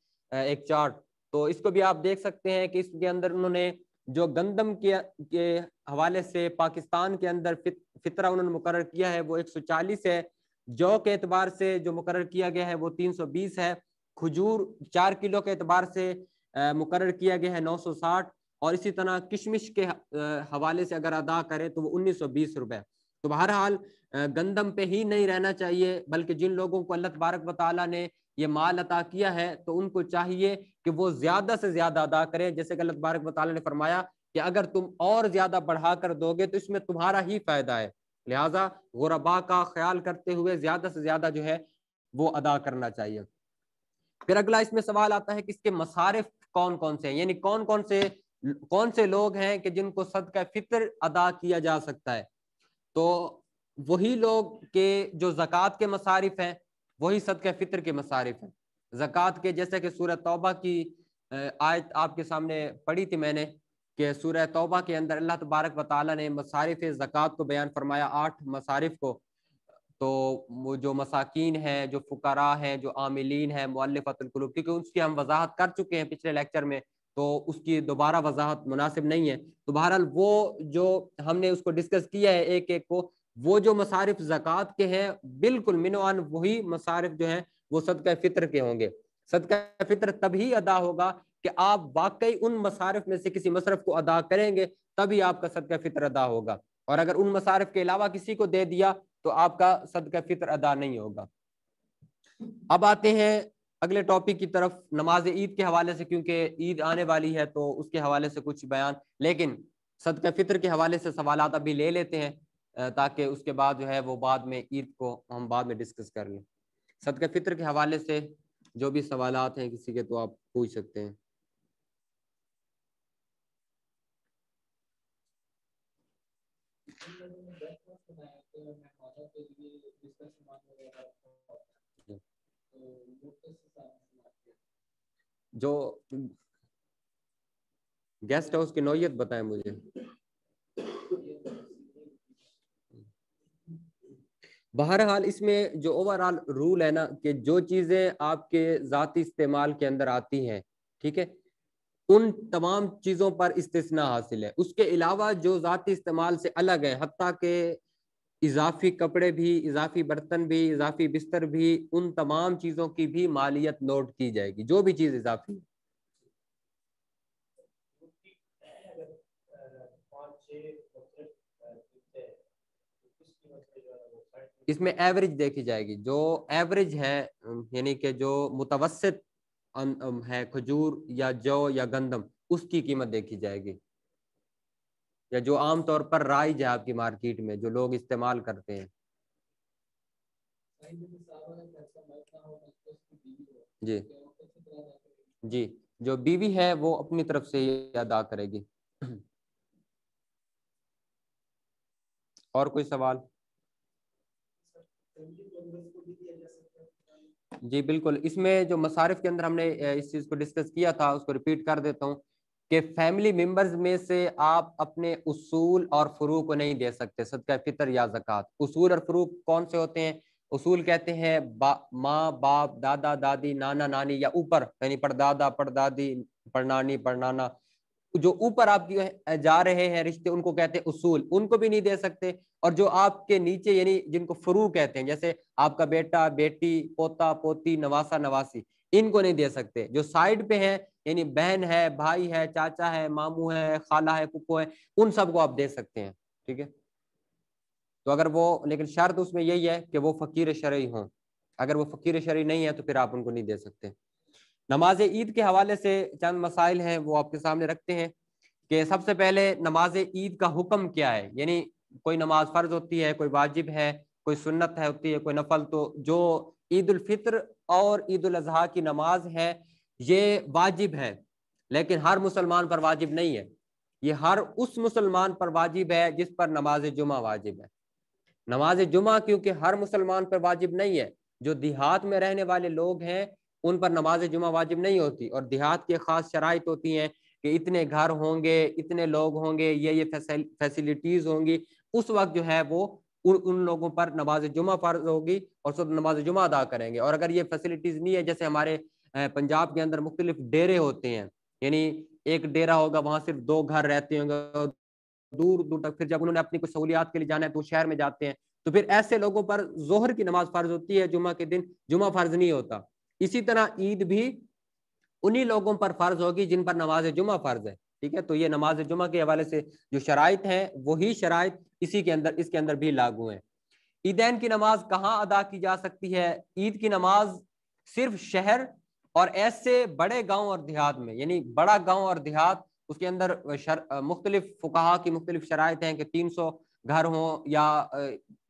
एक चार्ट तो इसको भी आप देख सकते हैं कि इसके अंदर उन्होंने जो गंदम के के हवाले से पाकिस्तान के अंदर फित, फितरा उन्होंने मुकर किया है वो 140 है जौ के एतबार से जो मुकर किया गया है वो 320 है खजूर चार किलो के एतबार से मुकर किया गया है 960 और इसी तरह किशमिश के हवाले से अगर अदा करें तो वो उन्नीस सौ बीस रुपए तो बहरहाल गंदम पे ही नहीं रहना चाहिए बल्कि जिन लोगों को अल्लाह तबारक वाली ने ये माल अता किया है तो उनको चाहिए कि वो ज्यादा से ज्यादा अदा करें जैसे कि अल्लाह तबारक वाली ने फरमाया कि अगर तुम और ज्यादा बढ़ा कर दोगे तो इसमें तुम्हारा ही फायदा है लिहाजा गुरबा का ख्याल करते हुए ज्यादा से ज्यादा जो है वो अदा करना चाहिए फिर अगला इसमें सवाल आता है कि इसके मसारफ कौन कौन से हैं यानी कौन कौन से कौन से लोग हैं कि जिनको सदका फितर अदा किया जा सकता है तो वही लोग के जो जक़ात के मसारिफ हैं वही सदक फितर के मसारिफ हैं जक़ात के जैसे कि सूरह तौबा की आयत आपके सामने पढ़ी थी मैंने कि सूरह तौबा के अंदर अल्लाह तबारक व ताली ने मसारिफ जक़ात को बयान फरमाया आठ मसारिफ को तो वो जो मसाकिन हैं जो फुकरा हैं जो आमिलीन हैं मुल्फ़तलूब क्योंकि उसकी हम वजाहत कर चुके हैं पिछले लेक्चर में तो उसकी दोबारा वजाहत मुनासिब नहीं है तो बहरहाल वो जो हमने उसको डिस्कस किया है एक एक को वो जो मसारिफ जक़ात के हैं बिल्कुल मिनवान वही मसारिफ जो हैं वो सदका फितर के होंगे सदका फितर तभी अदा होगा कि आप वाकई उन मसारफ में से किसी मसरफ को अदा करेंगे तभी आपका सदका फितर अदा होगा और अगर उन मसारिफ के अलावा किसी को दे दिया तो आपका सदक फितर अदा नहीं होगा अब आते हैं अगले टॉपिक की तरफ नमाज ईद के हवाले से क्योंकि ईद आने वाली है तो उसके हवाले से कुछ बयान लेकिन सदक फितर के हवाले से सवाल अभी ले लेते हैं ताकि उसके बाद जो है वो बाद में ईद को हम बाद में डिस्कस कर लें सदक फितर के हवाले से जो भी सवाल हैं किसी के तो आप पूछ सकते हैं जो गेस्ट हाउस की नोयत बताएं मुझे बहरहाल इसमें जो ओवरऑल रूल है ना कि जो चीज़ें आपके ज़ाती इस्तेमाल के अंदर आती हैं ठीक है उन तमाम चीज़ों पर इस्तना हासिल है उसके अलावा जो ज़ाती इस्तेमाल से अलग है हती के इजाफी कपड़े भी इजाफी बर्तन भी इजाफी बिस्तर भी उन तमाम चीज़ों की भी मालियत नोट की जाएगी जो भी चीज़ इजाफी है इसमें एवरेज देखी जाएगी जो एवरेज है यानी कि जो मुतवसत है खजूर या जौ या गंदम उसकी कीमत देखी जाएगी या जो आम तौर पर राइज है आपकी मार्केट में जो लोग इस्तेमाल करते हैं जी जी जो बीवी है वो अपनी तरफ से अदा करेगी और कोई सवाल जी बिल्कुल इसमें जो मसारिफ के अंदर हमने इस चीज को डिस्कस किया था उसको रिपीट कर देता हूँ कि फैमिली मेंबर्स में से आप अपने उसूल और फरूक को नहीं दे सकते सदका फितर या जक़ात उसूल और फरूक कौन से होते हैं उसूल कहते हैं बा, माँ बाप दादा दादी नाना नानी या ऊपर यानी पड़दादा पड़दादी पड़नानी पड़नाना जो ऊपर आपकी जा रहे हैं रिश्ते उनको कहते हैं उसूल उनको भी नहीं दे सकते और जो आपके नीचे यानी जिनको फ्रू कहते हैं जैसे आपका बेटा बेटी पोता पोती नवासा नवासी इनको नहीं दे सकते जो साइड पे हैं यानी बहन है भाई है चाचा है मामू है खाला है कुको है उन सबको आप दे सकते हैं ठीक है तो अगर वो लेकिन शर्त उसमें यही है कि वो फकीर शर्य हों अगर वो फकीर शर्य नहीं है तो फिर आप उनको नहीं दे सकते नमाज ईद के हवाले से चंद मसाइल हैं वो आपके सामने रखते हैं कि सबसे पहले नमाज ईद का हुक्म क्या है यानी कोई नमाज फ़र्ज होती है कोई वाजिब है कोई सुन्नत है होती है कोई नफल तो जो ईद फित्र और ईद अजहा की नमाज है ये वाजिब है लेकिन हर मुसलमान पर वाजिब नहीं है ये हर उस मुसलमान पर वाजिब है जिस पर नमाज जुमा वाजिब है नमाज जुमा क्योंकि हर मुसलमान पर वाजिब नहीं है जो देहात में रहने वाले लोग हैं उन पर नमाज जुमा वाजिब नहीं होती और देहात की खास शराइत होती हैं कि इतने घर होंगे इतने लोग होंगे ये ये फैसिलिटीज होंगी उस वक्त जो है वो उन उन लोगों पर नमाज जुमा फर्ज होगी और सब नमाज जुमा अदा करेंगे और अगर ये फैसिलिटीज नहीं है जैसे हमारे पंजाब के अंदर मुख्तलिफ डेरे होते हैं यानी एक डेरा होगा वहाँ सिर्फ दो घर रहते होंगे दूर दूर तक फिर जब उन्होंने अपनी कुछ सहूलियात के लिए जाना है तो शहर में जाते हैं तो फिर ऐसे लोगों पर जोहर की नमाज फर्ज होती है जुमा के दिन जुमा फर्ज नहीं होता इसी तरह ईद भी उन्हीं लोगों पर फर्ज होगी जिन पर नमाज जुमा फर्ज है ठीक है तो ये नमाज जुमा के हवाले से जो शराइ हैं वही शराइ इसी के अंदर इसके अंदर भी लागू है ईदैन की नमाज कहाँ अदा की जा सकती है ईद की नमाज सिर्फ शहर और ऐसे बड़े गांव और देहात में यानी बड़ा गांव और देहात उसके अंदर मुख्तलिफ फुकाहा की मुख्तलिफ शराइ हैं कि तीन सौ घर हों या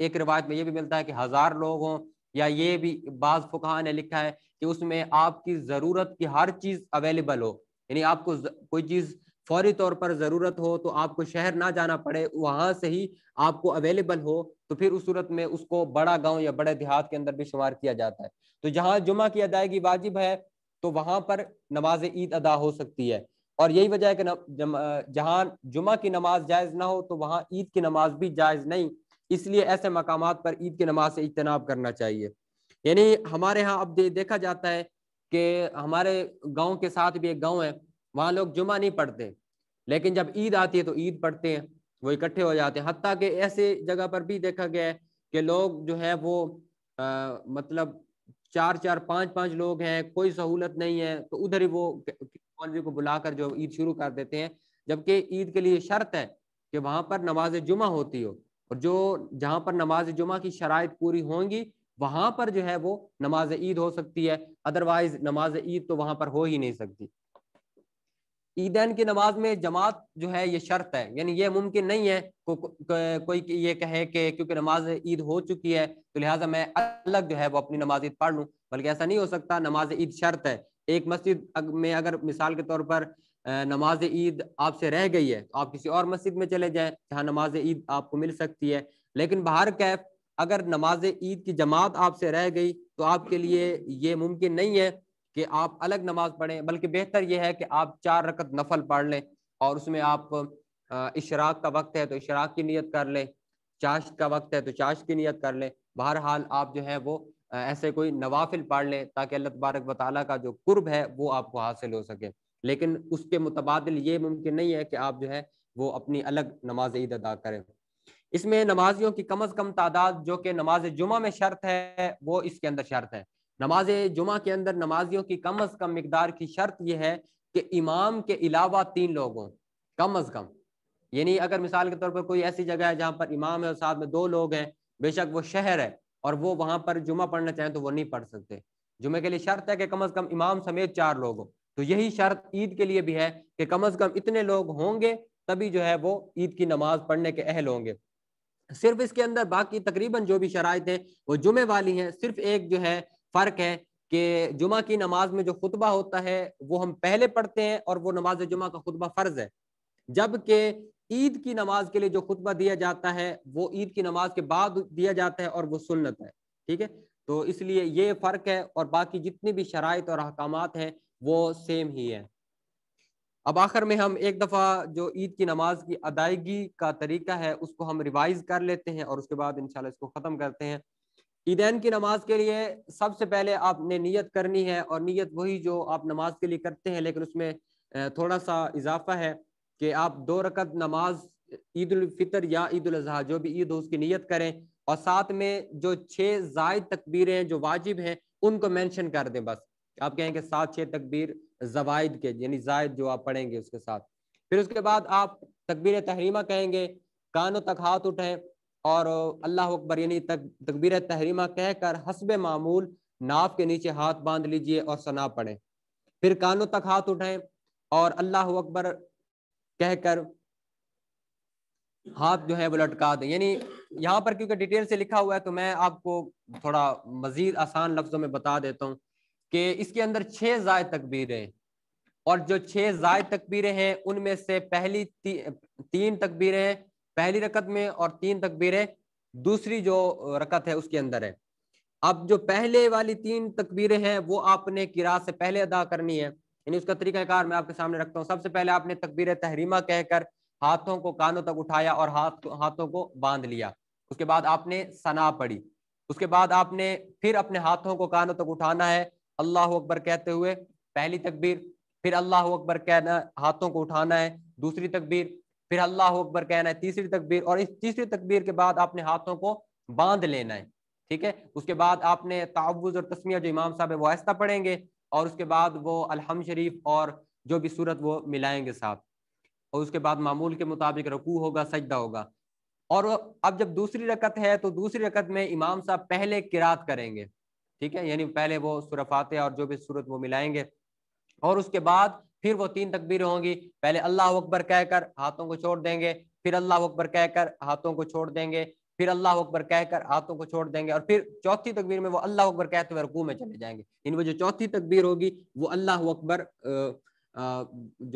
एक रिवायत में ये भी मिलता है कि हज़ार लोग हों या ये भी बाज़ फुकाहा ने लिखा है कि उसमें आपकी ज़रूरत की हर चीज़ अवेलेबल हो यानी आपको कोई चीज़ फौरी तौर पर ज़रूरत हो तो आपको शहर ना जाना पड़े वहाँ से ही आपको अवेलेबल हो तो फिर उस सूरत में उसको बड़ा गांव या बड़े देहात के अंदर भी शुमार किया जाता है तो जहाँ जुमा की अदायगी वाजिब है तो वहाँ पर नमाज ईद अदा हो सकती है और यही वजह है कि जहाँ जुमा की नमाज जायज़ ना हो तो वहाँ ईद की नमाज भी जायज़ नहीं इसलिए ऐसे मकाम पर ईद की नमाज से इजतनाब करना चाहिए यानी हमारे यहाँ अब दे, देखा जाता है कि हमारे गांव के साथ भी एक गांव है वहाँ लोग जुमा नहीं पढ़ते लेकिन जब ईद आती है तो ईद पढ़ते हैं वो इकट्ठे हो जाते हैं हती के ऐसे जगह पर भी देखा गया है कि लोग जो है वो आ, मतलब चार चार पांच पांच लोग हैं कोई सहूलत नहीं है तो उधर ही वो मौलवी को बुलाकर जो ईद शुरू कर देते हैं जबकि ईद के लिए शर्त है कि वहाँ पर नमाज जुमा होती हो और जो जहाँ पर नमाज जुमा की शराइ पूरी होंगी वहां पर जो है वो नमाज ईद हो सकती है अदरवाइज नमाज ईद तो वहां पर हो ही नहीं सकती ईदैन की नमाज में जमात जो है ये शर्त है यानी ये मुमकिन नहीं है को, को, को, कोई ये कहे कि क्योंकि नमाज ईद हो चुकी है तो लिहाजा मैं अलग जो है वो अपनी नमाज ईद पढ़ लूँ बल्कि ऐसा नहीं हो सकता नमाज ईद शर्त है एक मस्जिद में अगर मिसाल के तौर पर नमाज ईद आपसे रह गई है तो आप किसी और मस्जिद में चले जाएं जहाँ नमाज ईद आपको मिल सकती है लेकिन बाहर कैफ अगर नमाज ईद की जमात आपसे रह गई तो आपके लिए ये मुमकिन नहीं है कि आप अलग नमाज पढ़ें बल्कि बेहतर यह है कि आप चार रकत नफल पढ़ लें और उसमें आप इशराक का वक्त है तो इशराक की नीयत कर लें चाश का वक्त है तो चाश की नीयत कर लें बहरहाल आप जो है वो ऐसे कोई नवाफिल पढ़ लें ताकि अल्लाह तबारक वाली का जो कुर्ब है वो आपको हासिल हो सके लेकिन उसके मुतबादल ये मुमकिन नहीं है कि आप जो है वो अपनी अलग नमाज ईद अदा करें इसमें नमाजियों की कम अज कम तादाद जो कि नमाज जुमा में शर्त है वो इसके अंदर शर्त है नमाज जुमा के अंदर नमाजियों की कम अज कम मकदार की शर्त यह है कि इमाम के अलावा तीन लोग हों कम अज कम यानी अगर मिसाल के तौर पर कोई ऐसी जगह है जहाँ पर इमाम है और साथ में दो लोग हैं बेशक वो शहर है और वो वहाँ पर जुमा पढ़ना चाहें तो वो नहीं पढ़ सकते जुमे के लिए शर्त है कि कम अज कम इमाम समेत चार लोग हों तो यही शर्त ईद के लिए भी है कि कम अज कम इतने लोग होंगे तभी जो है वो ईद की नमाज पढ़ने के अहल होंगे सिर्फ इसके अंदर बाकी तकरीबन जो भी शराइ हैं वो जुमे वाली हैं सिर्फ एक जो है फ़र्क है कि जुमा की नमाज में जो खुतबा होता है वो हम पहले पढ़ते हैं और वो नमाज जुमा का खुतबा फ़र्ज है जबकि ईद की नमाज के लिए जो खुतबा दिया जाता है वो ईद की नमाज के बाद दिया जाता है और वो सुन्नत है ठीक है तो इसलिए ये फ़र्क है और बाकी जितनी भी शराइ और अहकाम हैं वो सेम ही है अब आखिर में हम एक दफ़ा जो ईद की नमाज की अदायगी का तरीका है उसको हम रिवाइज कर लेते हैं और उसके बाद इंशाल्लाह इसको ख़त्म करते हैं ईदैन की नमाज के लिए सबसे पहले आपने नीयत करनी है और नीयत वही जो आप नमाज के लिए करते हैं लेकिन उसमें थोड़ा सा इजाफा है कि आप दो रकत नमाज ईदालफ़ितर या ईदाजी जो भी ईद हो उसकी नीयत करें और साथ में जो छः जायद तकबीरें जो वाजिब हैं उनको मैंशन कर दें बस आप कहेंगे सात छः तकबीर जवायद के यानी जायद जो आप पढ़ेंगे उसके साथ फिर उसके बाद आप तकबीर तहरीमा कहेंगे कानों तक हाथ उठें और अल्लाह अकबर यानी तक तकबीर तहरीमा कहकर हसब मामूल नाव के नीचे हाथ बांध लीजिए और सना पढ़ें फिर कानों तक हाथ उठाएं और अल्लाह अकबर कहकर हाथ जो है वो लटका दें यानी यहाँ पर क्योंकि डिटेल से लिखा हुआ है तो मैं आपको थोड़ा मजीद आसान लफ्जों में बता देता हूँ कि इसके अंदर छह जाय तकबीरें और जो छह जाय तकबीरें हैं उनमें से पहली ती, तीन तकबीरें पहली रकत में और तीन तकबीरें दूसरी जो रकत है उसके अंदर है अब जो पहले वाली तीन तकबीरें हैं वो आपने किरा से पहले अदा करनी है यानी उसका तरीकाकार मैं आपके सामने रखता हूँ सबसे पहले आपने तकबीर तहरीमा कहकर हाथों को कानों तक उठाया और हाथ हाथों को बांध लिया उसके बाद आपने सना पड़ी उसके बाद आपने फिर अपने हाथों को कानों तक उठाना है अल्लाह अकबर कहते हुए पहली तकबीर फिर अल्लाह अकबर कहना हाथों को उठाना है दूसरी तकबीर फिर अल्लाह अकबर कहना है तीसरी तकबीर और इस तीसरी तकबीर के बाद आपने हाथों को बांध लेना है ठीक है उसके बाद आपने तावुज़ और तस्मिया जो इमाम साहब है वो आहिस्ता पढ़ेंगे और उसके बाद वो अलहम शरीफ और जो भी सूरत वो मिलाएंगे साथ और उसके बाद मामूल के मुताबिक रकू होगा सजदा होगा और अब जब दूसरी रकत है तो दूसरी रकत में इमाम साहब पहले किरात करेंगे ठीक है यानी पहले वो सूर्य फातह और जो भी सूरत वो मिलाएंगे और उसके बाद फिर वो तीन तकबीरें होंगी पहले अल्लाह अकबर कहकर हाथों को छोड़ देंगे फिर अल्लाह अकबर कहकर हाथों को छोड़ देंगे फिर अल्लाह अकबर कहकर हाथों को छोड़ देंगे और फिर चौथी तकबीर में वो अल्लाह अकबर कहते हुए रकू में चले जाएंगे इन वो जो चौथी तकबीर होगी वो अल्लाह अकबर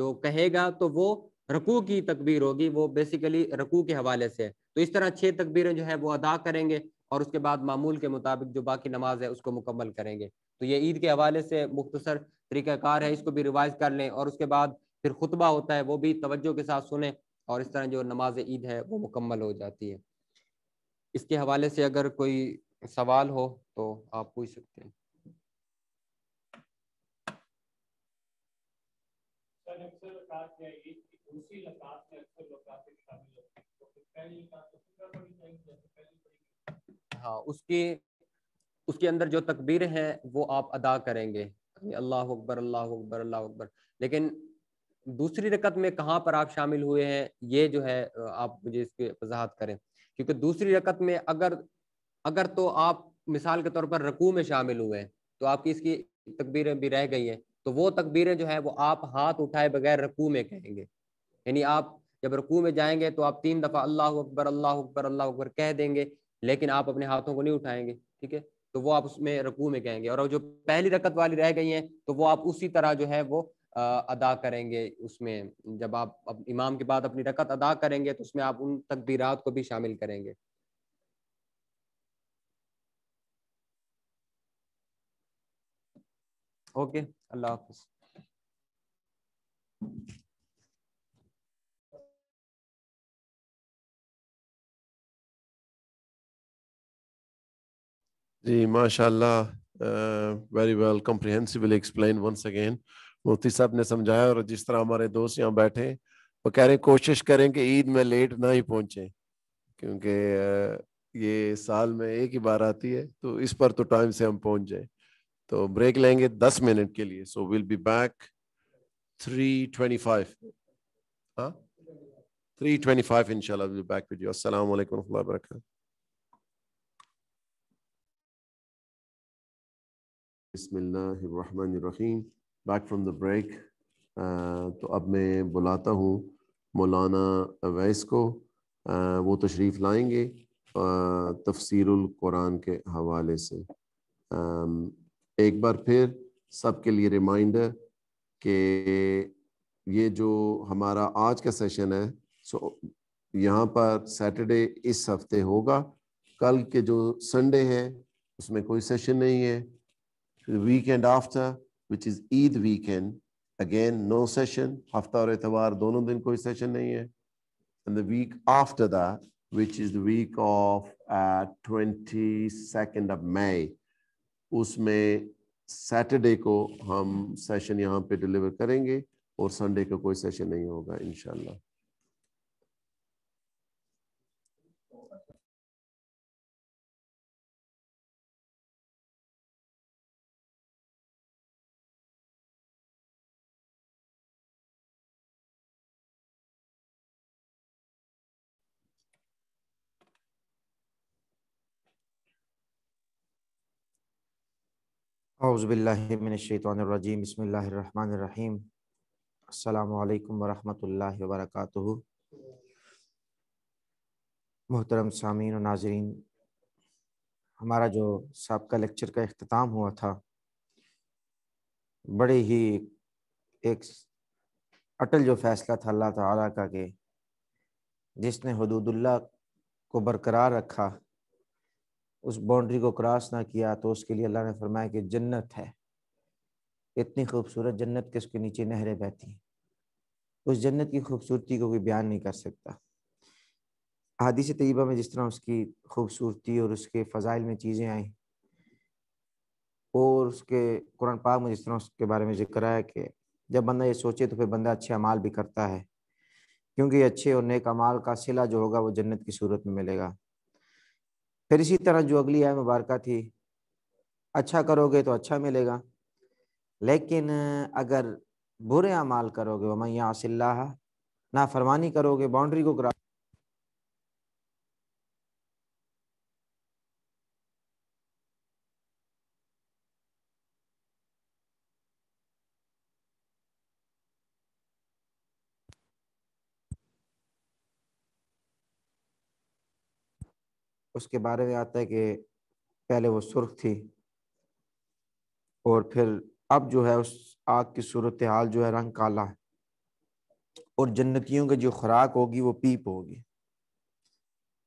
जो कहेगा तो वो रकू की तकबीर होगी वो बेसिकली रकू के हवाले से है तो इस तरह छह तकबीरें जो है वो अदा करेंगे और उसके बाद मामूल के मुताबिक जो बाकी नमाज है उसको मुकम्मल करेंगे तो ये ईद के हवाले से मुख्तसर तरीक़ाकार है इसको भी रिवाइज कर लें और उसके बाद फिर खुतबा होता है वो भी तवज्जो के साथ सुने और इस तरह जो नमाज ईद है वो मुकम्मल हो जाती है इसके हवाले से अगर कोई सवाल हो तो आप पूछ सकते हैं दूसरी में अक्सर शामिल तो पहली तो पूरा चाहिए हाँ उसकी उसके अंदर जो तकबीर हैं वो आप अदा करेंगे अल्लाह अकबर अल्लाह अकबर अल्लाह अकबर लेकिन दूसरी रकत में कहाँ पर आप शामिल हुए हैं ये जो है आप मुझे इसकी वजाहत करें क्योंकि दूसरी रकत में अगर अगर तो आप मिसाल के तौर पर रकू में शामिल हुए हैं तो आपकी इसकी तकबीरें भी रह गई हैं तो वो तकबीरें जो है वो आप हाथ उठाए बगैर रकू में कहेंगे यानी आप जब रकू में जाएंगे तो आप तीन दफ़ा अल्लाह अकबर अल्लाह अकबर अल्लाह अकबर कह देंगे लेकिन आप अपने हाथों को नहीं उठाएंगे ठीक है तो वो आप उसमें रकू में कहेंगे और जो पहली रकत वाली रह गई है तो वो आप उसी तरह जो है वो अदा करेंगे उसमें जब आप इमाम के बाद अपनी रकत अदा करेंगे तो उसमें आप उन तकबीरात को भी शामिल करेंगे ओके अल्लाह हाफिज जी माशाल्लाह very well comprehensively explain once again मुफ्ती साहब ने समझाया और जिस तरह हमारे दोस्त यहाँ बैठे वो कह रहे कोशिश करें कि ईद में लेट ना ही पहुंचे क्योंकि ये साल में एक ही बार आती है तो इस पर तो टाइम से हम पहुँच जाए तो ब्रेक लेंगे दस मिनट के लिए so will be back three twenty five हाँ थ्री ट्वेंटी फाइव इनशाला बैक विद यू असल वरहमल बसमीम बैक फ्रॉम द ब्रेक तो अब मैं बुलाता हूँ मौलाना अवैस को आ, uh, वो तशरीफ़ लाएंगे uh, तफसरकुरान के हवाले से आ, um, एक बार फिर सब के लिए रिमाइंडर कि ये जो हमारा आज का सेशन है सो यहाँ पर सैटरडे इस हफ्ते होगा कल के जो संडे है उसमें कोई सेशन नहीं है the weekend after, which is Eid weekend, again, no session. Hafta aur etawar, dono din koi session nahi hai. And the week after that, which is the week of uh, 22nd of May, उसमें Saturday को हम session यहाँ पे deliver करेंगे और Sunday का कोई session नहीं होगा इनशाला अज़बिल्लिमिनशैतरजीम बसमीम अल्लाम वरहमल मोहतरम सामीन और नाजरीन हमारा जो सबका लेक्चर का अख्ताम हुआ था बड़े ही एक अटल जो फ़ैसला था अल्लाह ताला का कि जिसने हदूदुल्ला को बरकरार रखा उस बाउंड्री को क्रॉस ना किया तो उसके लिए अल्लाह ने फरमाया कि जन्नत है इतनी खूबसूरत जन्नत के उसके नीचे नहरें बहती हैं उस जन्नत की खूबसूरती को कोई बयान नहीं कर सकता हादिस तयबा में जिस तरह उसकी खूबसूरती और उसके फ़जाइल में चीज़ें आई और उसके कुरान पाक में जिस तरह उसके बारे में जिक्र आया कि जब बंदा ये सोचे तो फिर बंदा अच्छे अमाल भी करता है क्योंकि अच्छे और नेक अमाल का सिला जो होगा वो जन्नत की सूरत में मिलेगा फिर इसी तरह जो अगली आय मुबारक थी अच्छा करोगे तो अच्छा मिलेगा लेकिन अगर बुरे अमाल करोगे वमैया सिल्ला फरमानी करोगे बाउंड्री को क्रॉस उसके बारे में आता है कि पहले वो सुर्ख थी और फिर अब जो है उस आग की सूरत हाल जो है रंग काला है और जन्नतियों की जो खुराक होगी वो पीप होगी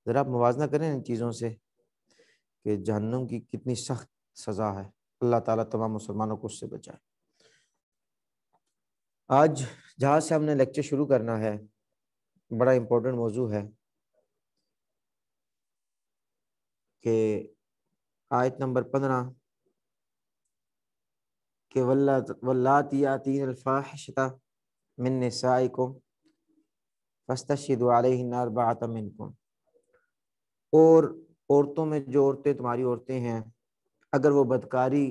ज़रा आप मुवजना करें इन चीज़ों से कि जहनम की कितनी सख्त सज़ा है अल्लाह ताला तमाम मुसलमानों को उससे बचाए आज जहाँ से हमने लेक्चर शुरू करना है बड़ा इम्पोर्टेंट मौजू है के आयत नंबर पंद्रह के वल्ला वल्ला अल्फाहिशता और औरतों में जो औरतें तुम्हारी औरतें हैं अगर वो बदकारी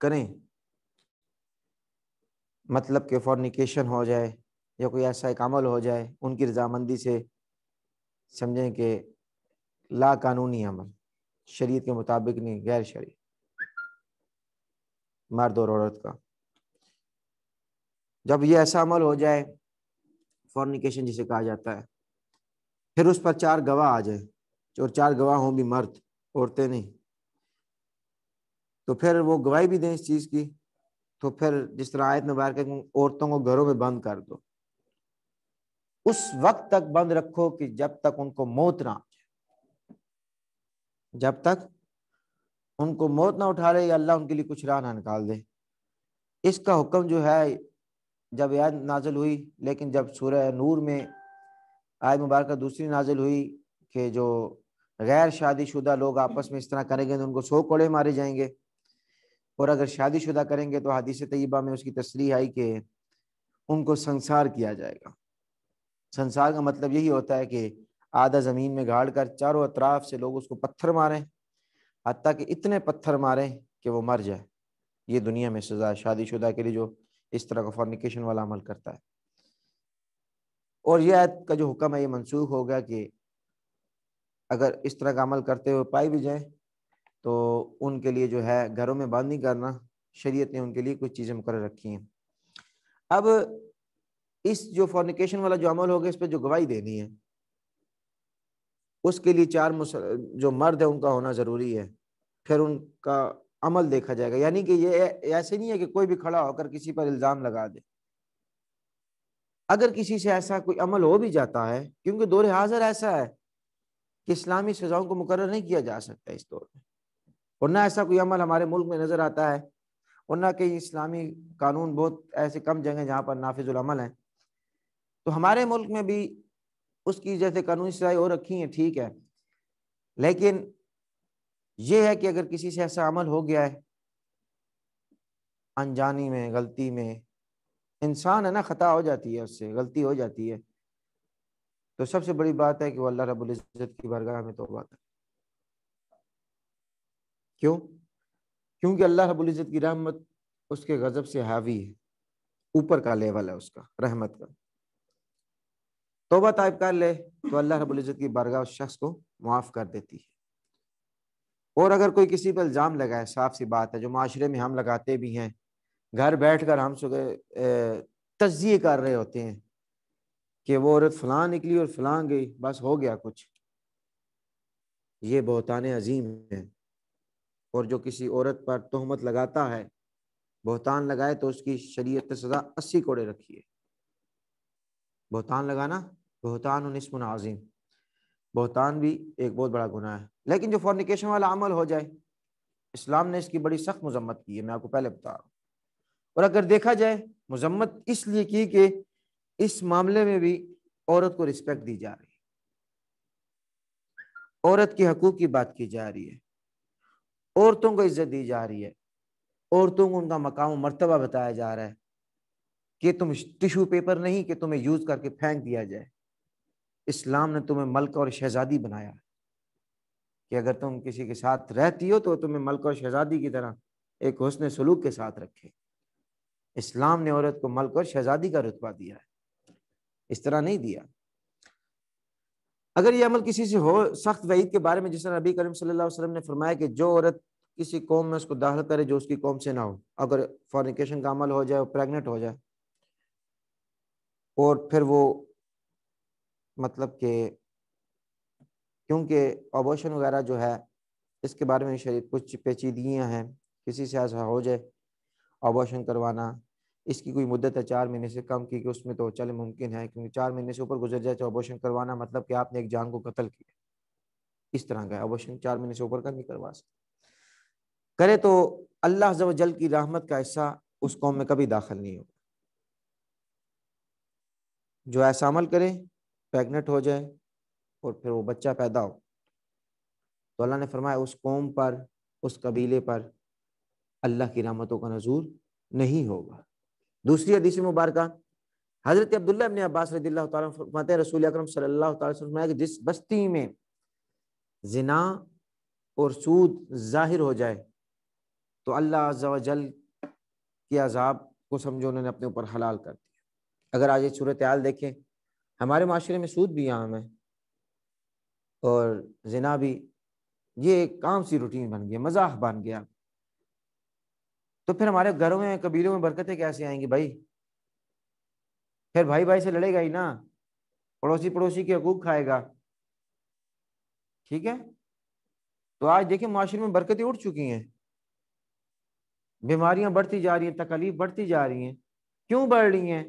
करें मतलब कि फॉर्निकेशन हो जाए या कोई ऐसा एक अमल हो जाए उनकी रजामंदी से समझें कि ला कानूनी अमल शरीयत के मुताबिक नहीं गैर शरी मर्द और औरत का जब ये ऐसा अमल हो जाए फॉर्निकेशन जिसे कहा जाता है फिर उस पर चार गवाह आ जाए और चार गवाह हों भी मर्द औरतें नहीं तो फिर वो गवाही भी दें इस चीज़ की तो फिर जिस तरह आयत में बाहर के औरतों को घरों में बंद कर दो उस वक्त तक बंद रखो कि जब तक उनको मौत ना जब तक उनको मौत ना उठा ले या अल्लाह उनके लिए कुछ राह ना निकाल दे इसका हुक्म जो है जब याद नाजिल हुई लेकिन जब सूर नूर में आय मुबारक दूसरी नाजिल हुई कि जो गैर शादीशुदा लोग आपस में इस तरह करेंगे तो उनको सौ कोड़े मारे जाएंगे और अगर शादीशुदा करेंगे तो हदीस तयबा में उसकी तस्री आई कि उनको संसार किया जाएगा संसार का मतलब यही होता है कि आधा ज़मीन में गाड़ कर चारों अतराफ से लोग उसको पत्थर मारें हती कि इतने पत्थर मारें कि वो मर जाए ये दुनिया में सज़ा शादी शुदा के लिए जो इस तरह का फॉर्निकेशन वाला अमल करता है और यह आयत का जो हुक्म है ये मनसूख हो गया कि अगर इस तरह का अमल करते हुए पाए भी जाए तो उनके लिए जो है घरों में बंद नहीं करना शरीयत ने उनके लिए कुछ चीज़ें मुकर रखी हैं अब इस जो फॉर्निकेशन वाला जो अमल हो गया इस पर जो गवाही देनी है उसके लिए चार जो मर्द है उनका होना ज़रूरी है फिर उनका अमल देखा जाएगा यानी कि ये ऐसे नहीं है कि कोई भी खड़ा होकर किसी पर इल्ज़ाम लगा दे अगर किसी से ऐसा कोई अमल हो भी जाता है क्योंकि दौर हाजिर ऐसा है कि इस्लामी सजाओं को मुकर नहीं किया जा सकता इस दौर में और ना ऐसा कोई अमल हमारे मुल्क में नज़र आता है और ना कहीं इस्लामी कानून बहुत ऐसे कम जगह जहाँ पर नाफिजुलमल हैं तो हमारे मुल्क में भी उसकी जैसे कानूनी सजाएं और रखी हैं ठीक है लेकिन यह है कि अगर किसी से ऐसा अमल हो गया है अनजानी में गलती में इंसान है ना खता हो जाती है उससे गलती हो जाती है तो सबसे बड़ी बात है कि वो अल्लाह रब्बुल इज़्ज़त की बरगाह में तोबा कर क्यों क्योंकि अल्लाह रब्बुल इज़्ज़त की रहमत उसके गज़ब से हावी है ऊपर का लेवल है उसका रहमत का तोबा तायब कर ले तो अल्लाह इज़्ज़त की बरगाह उस शख्स को माफ कर देती है और अगर कोई किसी पर इल्ज़ाम लगाए साफ सी बात है जो माशरे में हम लगाते भी हैं घर बैठ कर हम सुबह तजिए कर रहे होते हैं कि वो औरत फलां निकली और फलां गई बस हो गया कुछ ये बहुतान अजीम है और जो किसी औरत पर तोहमत लगाता है बहुतान लगाए तो उसकी शरीयत सज़ा अस्सी कोड़े रखी है बहुतान लगाना बहतान नस्म आज़ीम बहतान भी एक बहुत बड़ा गुना है लेकिन जो फॉर्निकेशन वाला अमल हो जाए इस्लाम ने इसकी बड़ी सख्त मजम्मत की है मैं आपको पहले बता रहा हूँ और अगर देखा जाए मजम्मत इसलिए की कि इस मामले में भी औरत को रिस्पेक्ट दी जा रही है औरत के हकूक की बात की जा रही है औरतों को इज्जत दी जा रही है औरतों को उनका मकाम मरतबा बताया जा रहा है कि तुम टिशू पेपर नहीं कि तुम्हें यूज करके फेंक दिया जाए इस्लाम ने तुम्हें मलक और शहजादी बनाया कि अगर तुम किसी के साथ रहती हो तो तुम्हें मलक और शहजादी की तरह एक हसन सलूक के साथ रखे इस्लाम ने औरत को मलक और शहजादी का रुतबा दिया है इस तरह नहीं दिया अगर ये अमल किसी से हो सख्त वहीद के बारे में जिस तरह नबी करीम सल्लल्लाहु अलैहि वसल्लम ने फरमाया कि जो औरत किसी कौम में उसको दाखिल करे जो उसकी कौम से ना हो अगर फॉरनिकेशन का अमल हो जाए प्रेगनेंट हो जाए और फिर वो मतलब कि क्योंकि ऑबोशन वगैरह जो है इसके बारे में शरीर कुछ पेचीदगियाँ हैं किसी से ऐसा हो जाए ऑबोशन करवाना इसकी कोई मुद्दत है चार महीने से कम की कि उसमें तो चल मुमकिन है क्योंकि चार महीने से ऊपर गुजर जाए तो ऑबोशन करवाना मतलब कि आपने एक जान को कत्ल किया इस तरह का ऑबोशन चार महीने से ऊपर का नहीं करवा सकते करे तो अल्लाह जल की राहमत का हिस्सा उस कौम में कभी दाखिल नहीं होगा जो ऐसा अमल करे प्रेगनेंट हो जाए और फिर वो बच्चा पैदा हो तो अल्लाह ने फरमाया उस कौम पर उस कबीले पर अल्लाह की रामतों का नजूर नहीं होगा दूसरी हदीस मुबारक हज़रत अब्दुल्ला इबन अब्बास रजील्ला रसूल अक्रम सल्लल्लाहु कि जिस बस्ती में जिना और सूद जाहिर हो जाए तो अल्लाह जल के अजाब को समझो उन्होंने अपने ऊपर हलाल कर दिया अगर आज ये सूरत आल देखें हमारे माशरे में सूद भी आम है और जना भी ये एक सी रूटीन बन गया मजाक बन गया तो फिर हमारे घरों में कबीलों में बरकतें कैसे आएंगी भाई फिर भाई भाई से लड़ेगा ही ना पड़ोसी पड़ोसी के हकूक खाएगा ठीक है तो आज देखिए माशरे में बरकतें उठ चुकी हैं बीमारियां बढ़ती जा रही हैं तकलीफ बढ़ती जा रही हैं क्यों बढ़ रही हैं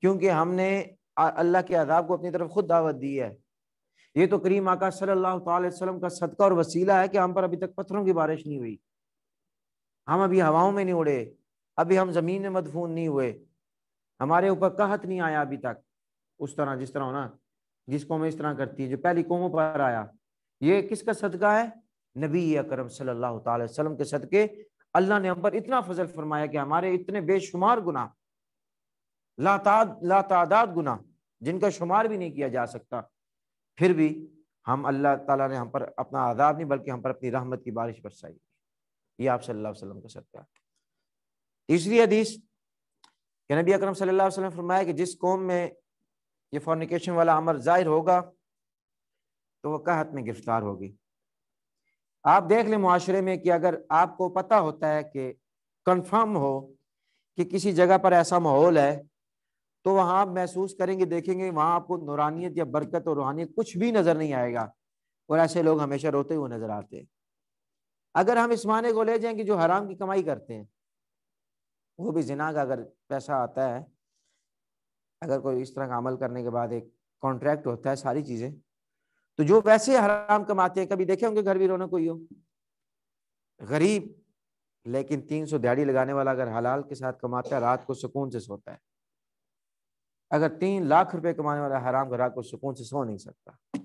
क्योंकि हमने अल्लाह के आदाब को अपनी तरफ खुद दावत दी है ये तो करीम आका सल्लल्लाहु अलैहि वसल्लम का सदका और वसीला है कि हम पर अभी तक पत्थरों की बारिश नहीं हुई हम अभी हवाओं में नहीं उड़े अभी हम ज़मीन में मदफून नहीं हुए हमारे ऊपर कहत नहीं आया अभी तक उस तरह जिस तरह होना जिस हमें इस तरह करती है जो पहली कौमों पर आया ये किसका सदका है नबी अकरम सल्लल्लाहु अलैहि वसल्लम के सदके अल्लाह ने हम पर इतना फजल फरमाया कि हमारे इतने बेशुमार गुना लाताद लातादाद गुना जिनका शुमार भी नहीं किया जा सकता फिर भी हम अल्लाह ताला ने हम पर अपना आदाब नहीं बल्कि हम पर अपनी रहमत की बारिश बरसाई ये आप सल्लल्लाहु अलैहि वसल्लम का सदका तीसरी हदीस के नबी अकरम सल्लल्लाहु अलैहि वसल्लम फरमाया कि जिस कौम में ये फॉर्निकेशन वाला अमर जाहिर होगा तो वह कहत में गिरफ्तार होगी आप देख लें माशरे में कि अगर आपको पता होता है कि कन्फर्म हो कि किसी जगह पर ऐसा माहौल है तो वहां आप महसूस करेंगे देखेंगे वहां आपको नौरानियत या बरकत और रूहानियत कुछ भी नजर नहीं आएगा और ऐसे लोग हमेशा रोते हुए नजर आते हैं अगर हम इस माने को ले जाएंगे जो हराम की कमाई करते हैं वो भी जिना का अगर पैसा आता है अगर कोई इस तरह का अमल करने के बाद एक कॉन्ट्रैक्ट होता है सारी चीजें तो जो वैसे हराम कमाते हैं कभी देखे होंगे घर भी रोना कोई हो गरीब लेकिन तीन सौ दिहाड़ी लगाने वाला अगर हलाल के साथ कमाता है रात को सुकून से सोता है अगर तीन लाख रुपए कमाने वाला हराम घर को सुकून से सो नहीं सकता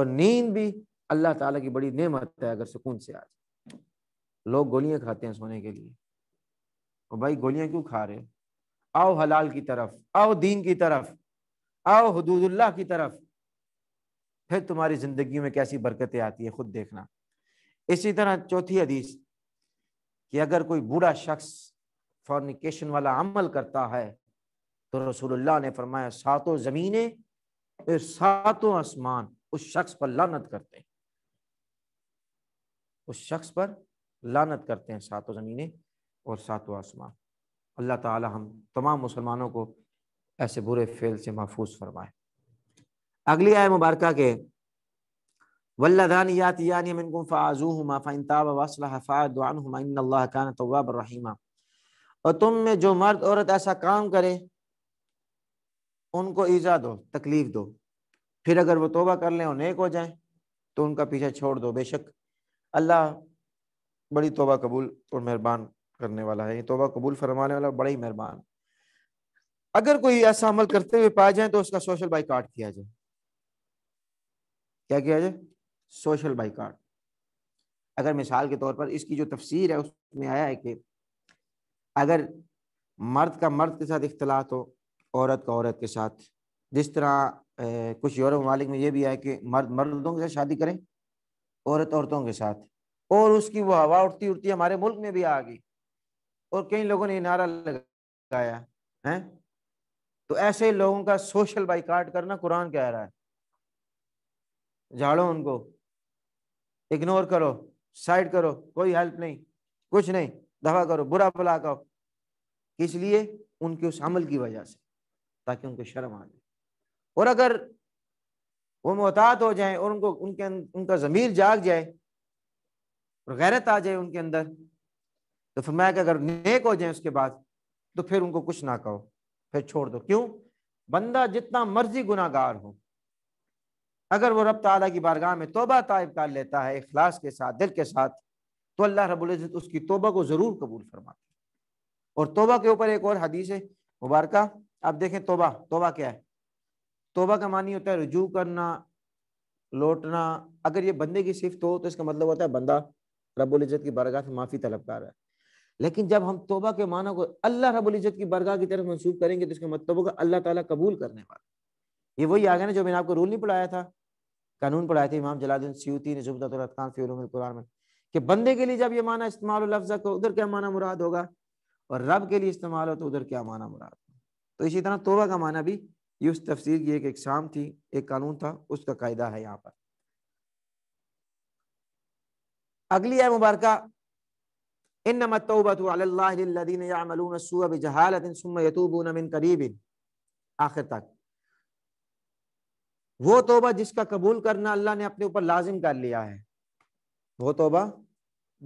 और नींद भी अल्लाह ताला की बड़ी नेमत है अगर सुकून से आ जाए लोग गोलियां खाते हैं सोने के लिए और भाई गोलियां क्यों खा रहे आओ हलाल की तरफ आओ दीन की तरफ आओ हदूदुल्ला की तरफ फिर तुम्हारी जिंदगी में कैसी बरकतें आती है खुद देखना इसी तरह चौथी हदीस कि अगर कोई बूढ़ा शख्स फॉर्निकेशन वाला अमल करता है तो रसूलुल्लाह ने फरमाया सातों ज़मीनें सातों आसमान उस शख्स पर लानत करते हैं उस शख्स पर लानत करते हैं सातों ज़मीनें और सातों आसमान अल्लाह ताला हम तमाम मुसलमानों को ऐसे बुरे फेल से महफूज फरमाए अगली आय मुबारक के और तुम में जो मर्द औरत ऐसा काम करे उनको ईजा दो तकलीफ दो फिर अगर वो तोबा कर लें और नेक हो जाएं तो उनका पीछा छोड़ दो बेशक अल्लाह बड़ी तोबा कबूल और मेहरबान करने वाला है तोबा कबूल फरमाने वाला बड़ा ही मेहरबान अगर कोई ऐसा अमल करते हुए पाए जाए तो उसका सोशल कार्ड किया जाए क्या किया जाए सोशल बाइकाट अगर मिसाल के तौर पर इसकी जो तफसीर है उसमें आया है कि अगर मर्द का मर्द के साथ इख्तलात हो औरत का औरत के साथ जिस तरह कुछ यूरोप ममालिक में ये भी है कि मर्द मर्दों के साथ शादी करें औरत औरतों के साथ और उसकी वो हवा उठती उठती हमारे मुल्क में भी आ गई और कई लोगों ने नारा लगाया है तो ऐसे लोगों का सोशल बाइकाट करना कुरान कह रहा है झाड़ो उनको इग्नोर करो साइड करो कोई हेल्प नहीं कुछ नहीं दफा करो बुरा बुला करो इसलिए उनके उस अमल की वजह से ताकि उनको शर्म आ जाए और अगर वो मोहतात हो जाए और उनको उनके अं-, उनका ज़मीर जाग जाए और गैरत आ जाए उनके अंदर तो फिर मैं अगर नेक हो जाए उसके बाद तो फिर उनको कुछ ना कहो फिर छोड़ दो क्यों बंदा जितना मर्जी गुनागार हो अगर वो रब तला की बारगाह में तोबा तायब कर लेता है इखलास के साथ दिल के साथ तो अल्लाह रब उसकी तोबा को ज़रूर कबूल फरमाता है और तोबा के ऊपर एक और हदीस है मुबारक अब देखें तोबा तोबा क्या है तोबा का मानी होता है रुजू करना लौटना अगर ये बंदे की सिफत हो तो इसका मतलब होता है बंदा रबुल्ज़त की बरगाह से माफ़ी तलब कर रहा है लेकिन जब हम तोबा के मानों को अल्लाह रबुल्ज़त की बरगाह की तरफ मनसूख करेंगे तो इसका मतलब होगा अल्लाह ताला कबूल करने वाला ये वही आ गया ना जो मैंने आपको रूल नहीं पढ़ाया था कानून पढ़ाए थे इमाम जलादीन सियूती ने जुबतुल्खान कुरान में कि बंदे के लिए जब ये माना इस्तेमाल लफ्ज़ का उधर क्या माना मुराद होगा और रब के लिए इस्तेमाल हो तो उधर क्या माना मुराद होगा तो इसी तरह तोबा का माना भी ये उस तफसीर की एक शाम थी एक कानून था उसका कायदा है यहाँ पर अगली है मुबारक इन नमतबीन आखिर तक वो तोबा जिसका कबूल करना अल्लाह ने अपने ऊपर लाजिम कर लिया है वो तोबा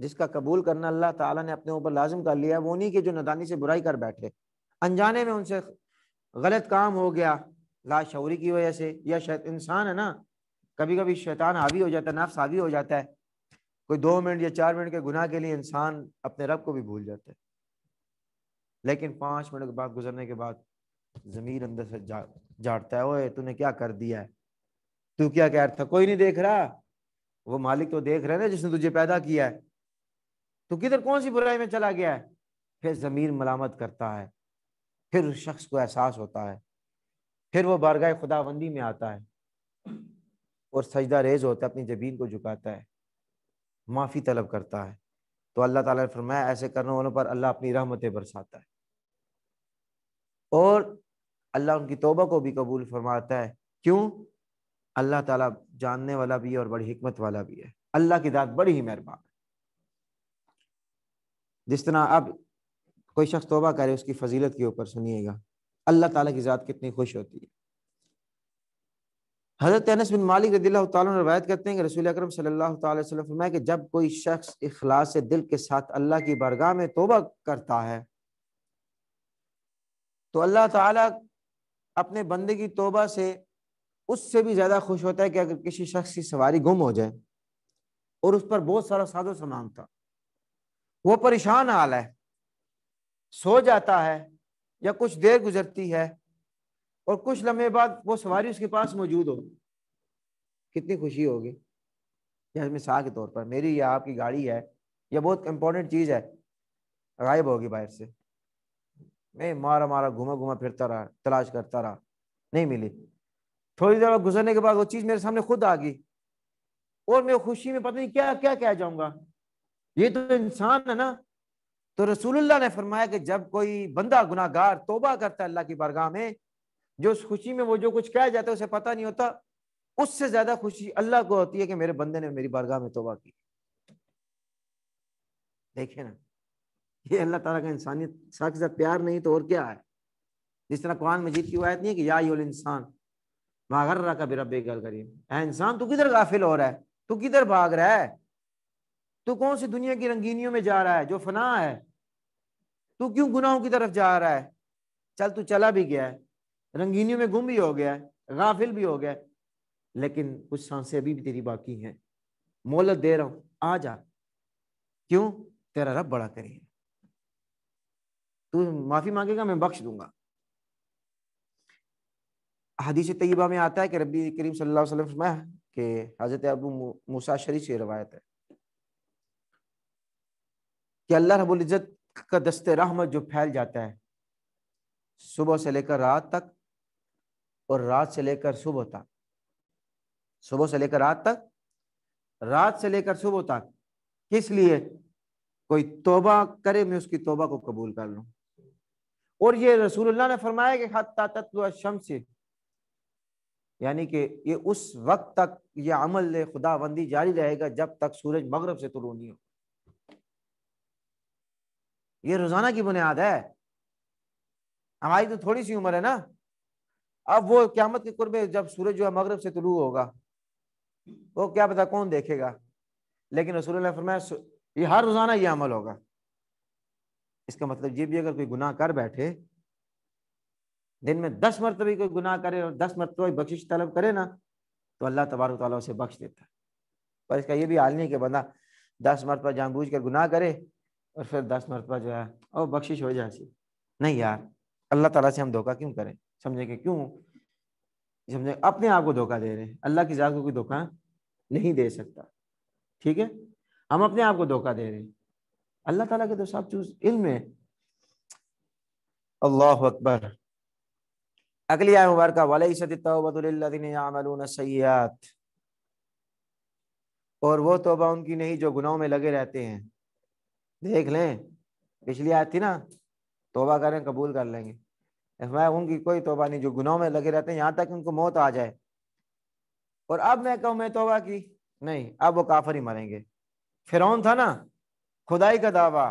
जिसका कबूल करना अल्लाह ताला ने अपने ऊपर लाजिम कर लिया है वो नहीं कि जो नदानी से बुराई कर बैठे अनजाने में उनसे गलत काम हो गया लाशौरी की वजह से या शायद इंसान है ना कभी कभी शैतान हावी हो जाता है नफ्स हावी हो जाता है कोई दो मिनट या चार मिनट के गुनाह के लिए इंसान अपने रब को भी भूल जाता है लेकिन पाँच मिनट के बाद गुजरने के बाद ज़मीर अंदर से जा है ओए तूने क्या कर दिया है तू क्या कह रहा था कोई नहीं देख रहा वो मालिक तो देख रहे ना जिसने तुझे पैदा किया है तो किधर कौन सी बुराई में चला गया है फिर ज़मीर मलामत करता है फिर उस शख्स को एहसास होता है फिर वो बारगाह खुदाबंदी में आता है और सजदा रेज होता है अपनी जबीन को झुकाता है माफ़ी तलब करता है तो अल्लाह ताला ने फरमाया ऐसे करने वालों पर अल्लाह अपनी रहमतें बरसाता है और अल्लाह उनकी तोबा को भी कबूल फरमाता है क्यों अल्लाह ताला जानने वाला भी है और बड़ी हिकमत वाला भी है अल्लाह की दात बड़ी ही मेहरबान जिस तरह अब कोई शख्स तोबा करे उसकी फजीलत के ऊपर सुनिएगा अल्लाह ताला की ज़ात कितनी खुश होती है हज़रत अनस बिन मालिक रदी रवायत करते हैं कि रसूल अकरम सल्लल्लाहु अलैहि वसल्लम फरमाया कि जब कोई शख्स इखलास से दिल के साथ अल्लाह की बारगाह में तोबा करता है तो अल्लाह ताला अपने बंदे की तोबा से उससे भी ज़्यादा खुश होता है कि अगर किसी शख्स की सवारी गुम हो जाए और उस पर बहुत सारा साजो सामान था वो परेशान हाल है सो जाता है या कुछ देर गुजरती है और कुछ लम्हे बाद वो सवारी उसके पास मौजूद हो कितनी खुशी होगी जैसे मिसाल के तौर पर मेरी या आपकी गाड़ी है यह बहुत इंपॉर्टेंट चीज़ है गायब होगी बाहर से मैं मारा मारा घुमा घुमा फिरता रहा तलाश करता रहा नहीं मिली थोड़ी देर गुजरने के बाद वो चीज़ मेरे सामने खुद आ गई और मैं खुशी में पता नहीं क्या क्या कह जाऊंगा ये तो इंसान है ना तो रसूलुल्लाह ने फरमाया कि जब कोई बंदा गुनागार तोबा करता है अल्लाह की बारगाह में जो उस खुशी में वो जो कुछ कहा जाता है उसे पता नहीं होता उससे ज्यादा खुशी अल्लाह को होती है कि मेरे बंदे ने मेरी बारगाह में तोबा की देखे ना ये अल्लाह तला का इंसानियत साथ साथ प्यार नहीं तो और क्या है जिस तरह कुरान मजीद की वायत नहीं है कि या इंसान मागर्रा का बिरब गल करीम इंसान तू किधर गाफिल हो रहा है तू किधर भाग रहा है तू कौन सी दुनिया की रंगीनियों में जा रहा है जो फना है तू क्यों गुनाहों की तरफ जा रहा है चल तू चला भी गया है रंगीनियों में गुम भी हो गया है गाफिल भी हो गया है लेकिन कुछ सांसें अभी भी तेरी बाकी हैं मोहलत दे रहा हूं आ जा क्यों तेरा रब बड़ा करेगा तू माफी मांगेगा मैं बख्श दूंगा हदीस तैयबा में आता है कि रबी करीम सल्लल्लाहु अलैहि वसल्लम के हजरत अबू मूसा शरीफ से रवायत है कि अल्लाह रबुल्ज़त का दस्ते रहमत जो फैल जाता है सुबह से लेकर रात तक और रात से लेकर सुबह तक सुबह से लेकर रात तक रात से लेकर सुबह तक किस लिए कोई तोबा करे मैं उसकी तोबा को कबूल कर लू और ये रसूलुल्लाह ने फरमाया कि हत्ता तत्व से यानी कि ये उस वक्त तक ये अमल खुदाबंदी जारी रहेगा जब तक सूरज मगरब से तुरू नहीं हो ये रोजाना की बुनियाद है हमारी तो थोड़ी सी उम्र है ना अब वो क्यामत के कुर्बे जब सूरज जो है मगरब से तुलू होगा वो क्या पता कौन देखेगा लेकिन रसूल फरमाया ये हर रोजाना ये अमल होगा इसका मतलब ये भी अगर कोई गुनाह कर बैठे दिन में दस मरतबे कोई गुनाह करे और दस मरतबा बख्शिश तलब करे ना तो अल्लाह तबारक ताली उसे बख्श देता है पर इसका ये भी हाल नहीं कि बंदा दस मरतबा जानबूझ कर गुनाह करे और फिर दस मरतबा जो है ओ बख्शिश हो जाए नहीं यार अल्लाह तला से हम धोखा क्यों करें कि क्यों समझे अपने आप को धोखा दे रहे हैं अल्लाह की ज़ात को कोई धोखा नहीं दे सकता ठीक है हम अपने आप को धोखा दे रहे हैं अल्लाह ताला के तो सब चूज इल्म है अल्लाह अकबर अगली आय मुबारक वालत और वो तोबा उनकी नहीं जो गुनाहों में लगे रहते हैं देख लें पिछली आयत थी ना तोबा करें कबूल कर लेंगे मैं उनकी कोई तोबा नहीं जो गुनाहों में लगे रहते हैं यहाँ तक उनको मौत आ जाए और अब मैं कहूँ मैं तोबा की नहीं अब वो काफर ही मरेंगे फिरौन था ना खुदाई का दावा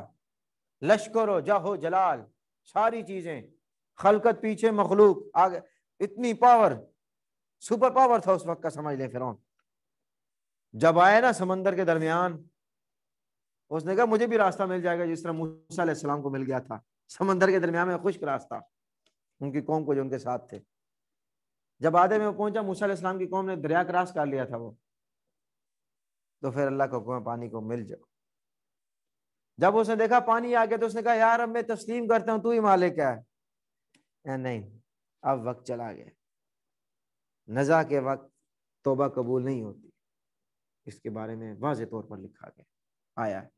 हो जाहो जलाल सारी चीज़ें खलकत पीछे मखलूक आगे इतनी पावर सुपर पावर था उस वक्त का समझ लें फिर जब आए ना समंदर के दरमियान उसने कहा मुझे भी रास्ता मिल जाएगा जिस तरह मूसा सलाम को मिल गया था समंदर के दरमियान में खुश्क रास्ता उनकी कौम को जो उनके साथ थे जब आधे में वो पहुंचा मूसा की कौम ने दरिया क्रॉस कर लिया था वो तो फिर अल्लाह का कुआ पानी को मिल जाओ जब उसने देखा पानी आ गया तो उसने कहा यार अब मैं तस्लीम करता हूँ तू ही मालिक है या नहीं अब वक्त चला गया नज़ा के वक्त तोबा कबूल नहीं होती इसके बारे में वाज तौर पर लिखा गया आया है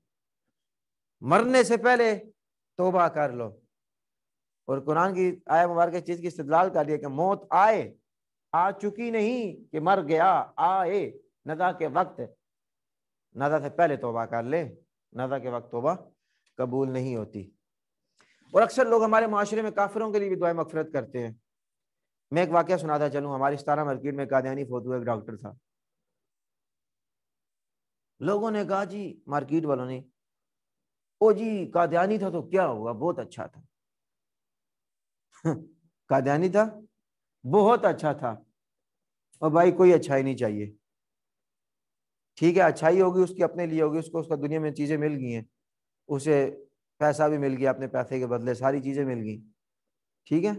मरने से पहले तोबा कर लो और कुरान की आया मुबारक चीज की इस्तलाल कर दिया कि मौत आए आ चुकी नहीं कि मर गया आए नदा के वक्त नदा से पहले तोबा कर ले नदा के वक्त तोबा कबूल नहीं होती और अक्सर लोग हमारे माशरे में काफिरों के लिए भी दुआ मफफरत करते हैं मैं एक वाक्य सुनाता चलूँ हमारी सतारा मार्केट में कादयानी हुआ एक डॉक्टर था लोगों ने कहा जी मार्केट वालों ने ओ जी कादयानी था तो क्या होगा बहुत अच्छा था कादयानी था बहुत अच्छा था और भाई कोई अच्छाई नहीं चाहिए ठीक है अच्छाई होगी उसकी अपने लिए होगी उसको उसका दुनिया में चीज़ें मिल गई हैं उसे पैसा भी मिल गया अपने पैसे के बदले सारी चीज़ें मिल गई ठीक है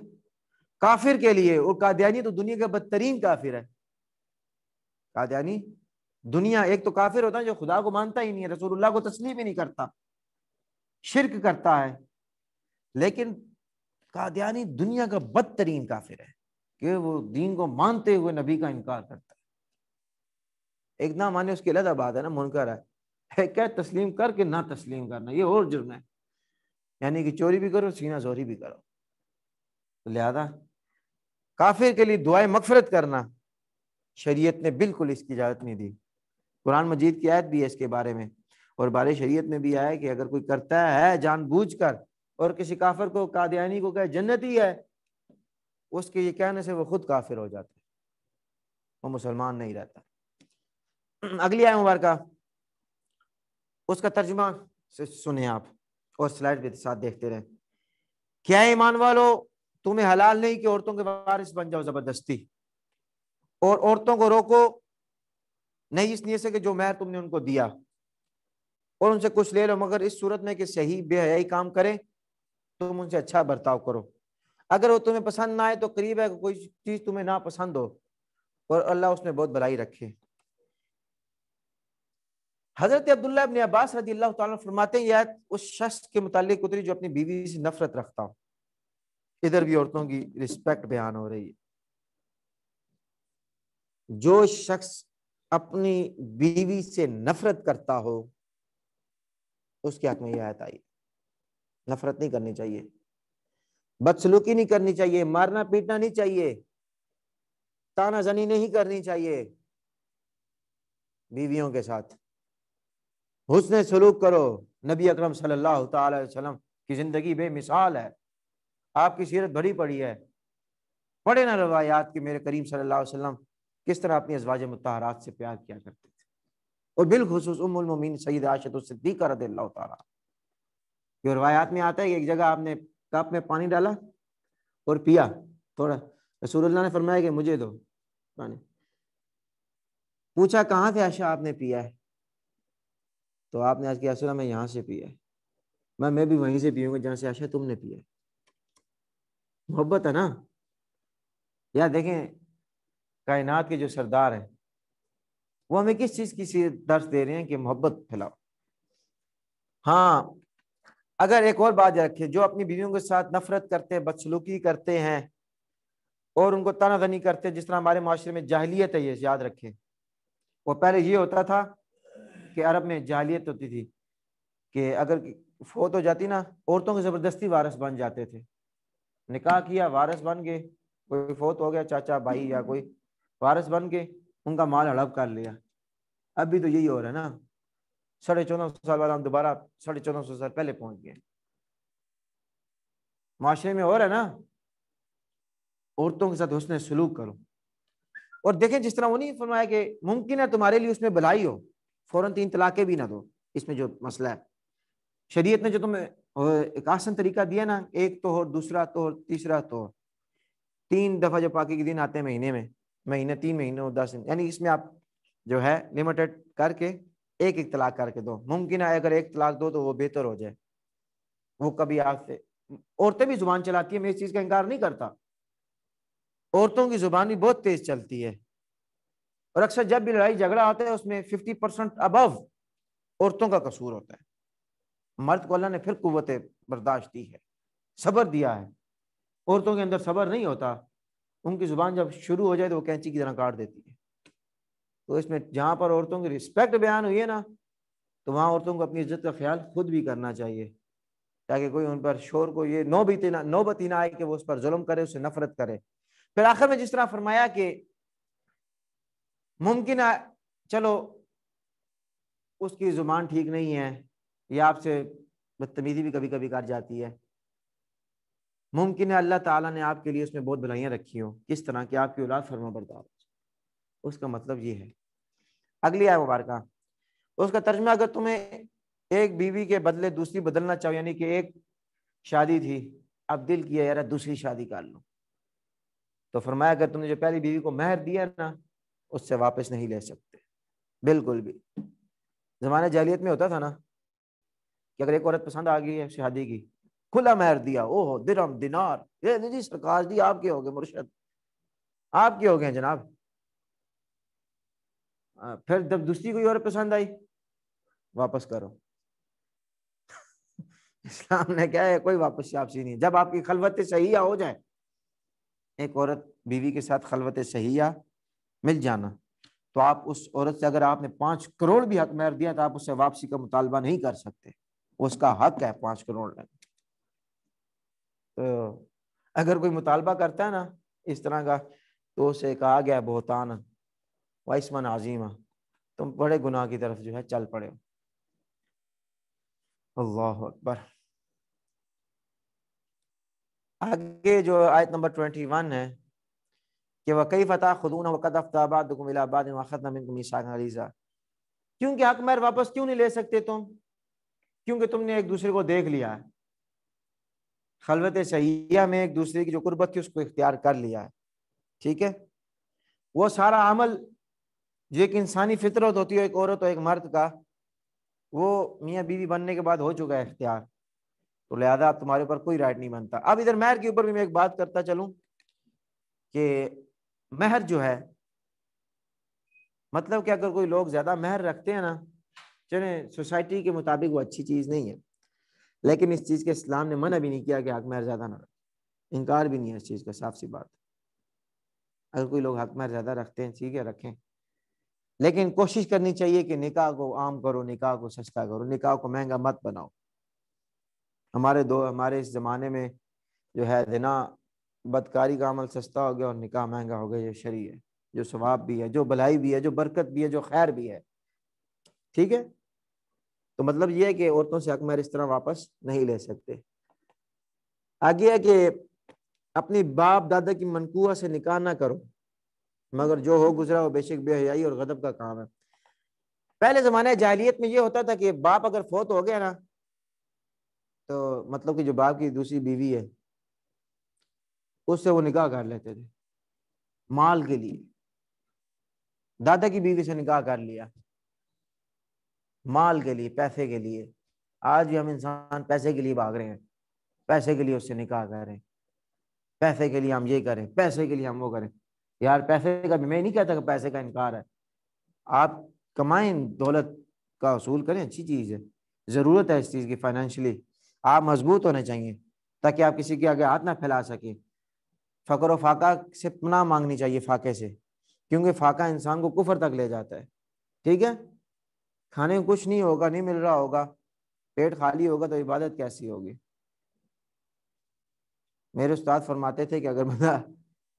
काफिर के लिए और कादयानी तो दुनिया का बदतरीन काफिर है कादयानी दुनिया एक तो काफिर होता है जो खुदा को मानता ही नहीं है रसूलुल्लाह को तस्लीम ही नहीं करता शिरक करता है लेकिन कादियानी दुनिया का बदतरीन काफिर है कि वो दीन को मानते हुए नबी का इनकार करता है एक ना माने उसकी अलग बात है ना मुनकर है, है क्या तस्लीम करके ना तस्लीम करना ये और जुर्म है यानी कि चोरी भी करो सीना जोरी भी करो तो लिहाजा काफिर के लिए दुआएं मगफरत करना शरीयत ने बिल्कुल इसकी इजाज़त नहीं दी कुरान मजीद की आयत भी है इसके बारे में और बार शरीयत में भी आया कि अगर कोई करता है जानबूझकर और किसी काफिर को कादयानी को कहे जन्नती है उसके ये कहने से वो खुद काफिर हो जाता वो मुसलमान नहीं रहता अगली आय मुबारक उसका तर्जमा सुने आप और स्लाइड के साथ देखते रहे क्या ईमान वालो तुम्हें हलाल नहीं कि औरतों के वारिस बन जाओ जबरदस्ती और औरतों को रोको नहीं इस नीयत से कि जो मैर तुमने उनको दिया और उनसे कुछ ले लो मगर इस सूरत में कि सही बेहयाई काम करें तुम उनसे अच्छा बर्ताव करो अगर वो तुम्हें पसंद ना आए तो करीब है कोई चीज़ तुम्हें ना पसंद हो और अल्लाह उसमें बहुत भलाई रखे हज़रत अब्दुल्ला अबन अब्बास रदी अल्लाह तरमाते हैं याद उस शख्स के मुतालिक उतरी जो अपनी बीवी से नफरत रखता हो इधर भी औरतों की रिस्पेक्ट बयान हो रही है जो शख्स अपनी बीवी से नफरत करता हो उसके हक में यह आयत आई नफरत नहीं करनी चाहिए बदसलूकी नहीं करनी चाहिए मारना पीटना नहीं चाहिए ताना जनी नहीं करनी चाहिए बीवियों के साथ हुसन सलूक करो नबी अकरम सल्लल्लाहु अलैहि वसल्लम की ज़िंदगी बेमिसाल है आपकी सीरत भरी पड़ी है पढ़े ना रवायात कि मेरे करीम सल्लल्लाहु अलैहि वसल्लम किस तरह अपनी अजवाज मुतहरात से प्यार किया करते और बिलखसूस उमिन सईद आशतुद्दीक रद्ला रवायात में आता है कि एक जगह आपने कप में पानी डाला और पिया थोड़ा रसूलुल्लाह ने फरमाया कि मुझे दो पानी पूछा कहाँ से आशा आपने पिया है तो आपने आज किया रसूल मैं यहाँ से पिया है मैं मैं भी वहीं से पीऊंगा जहाँ से आशा तुमने पिया है मोहब्बत है ना यार देखें कायनात के जो सरदार हैं वो हमें किस चीज की दर्श दे रहे हैं कि मोहब्बत फैलाओ हाँ अगर एक और बात रखिए जो अपनी बीवियों के साथ नफरत करते हैं बदसलूकी करते हैं और उनको तनाधनी करते हैं जिस तरह हमारे माशरे में जाहलीत है ये याद रखें वो पहले ये होता था कि अरब में जाहलीत होती थी कि अगर फोत हो जाती ना औरतों के ज़बरदस्ती वारस बन जाते थे निकाह किया वारस बन गए कोई फोत हो गया चाचा भाई या कोई वारस बन गए उनका माल हड़प कर लिया अभी तो यही हो रहा है ना साढ़े चौदह सौ साल बाद हम दोबारा साढ़े चौदह सौ साल पहले पहुंच गए माशरे में हो रहा है ना औरतों के साथ उसने सलूक करो और देखें जिस तरह वो नहीं फरमाया कि मुमकिन है तुम्हारे लिए उसमें भलाई हो फौरन तीन तलाक़ें भी ना दो इसमें जो मसला है शरीयत ने जो तुम्हें एक आसन तरीका दिया ना एक तो और दूसरा तो और तीसरा तो तीन दफ़ा जो पाकि के दिन आते हैं महीने में महीने तीन महीने और दस दिन यानी इसमें आप जो है लिमिटेड करके एक एक तलाक करके दो मुमकिन है अगर एक तलाक दो तो वो बेहतर हो जाए वो कभी आपसे औरतें भी जुबान चलाती है मैं इस चीज का इनकार नहीं करता औरतों की जुबान भी बहुत तेज चलती है और अक्सर जब भी लड़ाई झगड़ा आता है उसमें फिफ्टी परसेंट अबव औरतों का कसूर होता है मर्द को अल्लाह ने फिर कुत बर्दाश्त दी है सबर दिया है औरतों के अंदर सबर नहीं होता उनकी ज़ुबान जब शुरू हो जाए तो वो कैंची की तरह काट देती है तो इसमें जहाँ पर औरतों की रिस्पेक्ट बयान हुई है ना तो वहाँ औरतों को अपनी इज्जत का ख्याल खुद भी करना चाहिए ताकि कोई उन पर शोर को ये नौ बीतना नौबती ना आए कि वो उस पर जुल्म करे उससे नफरत करे फिर आखिर में जिस तरह फरमाया कि मुमकिन है चलो उसकी ज़ुबान ठीक नहीं है या आपसे बदतमीज़ी भी कभी कभी कर जाती है मुमकिन है अल्लाह ताला ने आपके लिए उसमें बहुत भलाइयाँ रखी हो किस तरह की आपकी औलाद फर्मा बरदार उसका मतलब ये है अगली आय मुबारक उसका तर्जमा अगर तुम्हें एक बीवी के बदले दूसरी बदलना चाहो यानी कि एक शादी थी अब दिल किया यार दूसरी शादी कर लो तो फरमाया अगर तुमने जो पहली बीवी को महर दिया ना उससे वापस नहीं ले सकते बिल्कुल भी जमाने जालियत में होता था ना कि अगर एक औरत पसंद आ गई है शादी की खुला मैर दिया ओहो दिनम दिनार ये जी सरकार जी आप क्या हो गए मुर्शद आप क्या हो गए जनाब फिर जब दूसरी कोई और पसंद आई वापस करो इस्लाम ने क्या है कोई वापस वापसी नहीं जब आपकी खलवत सही हो जाए एक औरत बीवी के साथ खलवत सही मिल जाना तो आप उस औरत से अगर आपने पांच करोड़ भी हक मार दिया तो आप उससे वापसी का मुतालबा नहीं कर सकते उसका हक है पांच करोड़ लेना तो अगर कोई मुतालबा करता है ना इस तरह का तो उसे कहा गया बोहतान वाइसमन आजीम तुम बड़े गुनाह की तरफ जो है चल पड़े अल्लाह अकबर आगे जो आयत नंबर ट्वेंटी वन है कि वकई फ़तः खुदून वक़द क्योंकि हक मैर वापस क्यों नहीं ले सकते तुम क्योंकि तुमने एक दूसरे को देख लिया है खलवत सहिया में एक दूसरे की जो कुर्बत थी उसको इख्तियार कर लिया है ठीक है वो सारा अमल जो एक इंसानी फितरत होती है एक औरत और एक मर्द का वो मियाँ बीवी बनने के बाद हो चुका है इख्तियार तो लिहाजा अब तुम्हारे ऊपर कोई राइट नहीं बनता अब इधर महर के ऊपर भी मैं एक बात करता चलूँ कि महर जो है मतलब कि अगर कोई लोग ज़्यादा महर रखते हैं ना चले सोसाइटी के मुताबिक वो अच्छी चीज़ नहीं है लेकिन इस चीज़ के इस्लाम ने मना भी नहीं किया कि हक मेहर ज़्यादा ना रखें इनकार भी नहीं है इस चीज़ का साफ सी बात अगर कोई लोग हक मेहर ज़्यादा रखते हैं ठीक है रखें लेकिन कोशिश करनी चाहिए कि निकाह को आम करो निकाह को सस्ता करो निकाह को महंगा मत बनाओ हमारे दो हमारे इस ज़माने में जो है दिना बदकारी का अमल सस्ता हो गया और निकाह महंगा हो गया जो शरी है जो स्वाब भी है जो भलाई भी है जो बरकत भी है जो खैर भी है ठीक है तो मतलब ये है कि औरतों से हक मेहर इस तरह वापस नहीं ले सकते आगे है कि अपनी बाप दादा की मनकुआ से निकाह ना करो मगर जो हो गुजरा वो बेशक बेहयाई और गदब का काम है पहले जमाने जाहलीत में ये होता था कि बाप अगर फोत हो गया ना तो मतलब कि जो बाप की दूसरी बीवी है उससे वो निकाह कर लेते थे माल के लिए दादा की बीवी से निकाह कर लिया माल के लिए पैसे के लिए आज भी हम इंसान पैसे के लिए भाग रहे हैं पैसे के लिए उससे निकाह करें पैसे के लिए हम ये करें पैसे के लिए हम वो करें यार पैसे का मैं नहीं कहता कि पैसे का इनकार है आप कमाएं दौलत का असूल करें अच्छी चीज़ है ज़रूरत है इस चीज़ की फाइनेंशली आप मजबूत होने चाहिए ताकि आप किसी के आगे हाथ ना फैला सकें फ़कर व फाका से पना मांगनी चाहिए फाके से क्योंकि फाका इंसान को कुफर तक ले जाता है ठीक है खाने में कुछ नहीं होगा नहीं मिल रहा होगा पेट खाली होगा तो इबादत कैसी होगी मेरे उस्ताद फरमाते थे कि अगर बंदा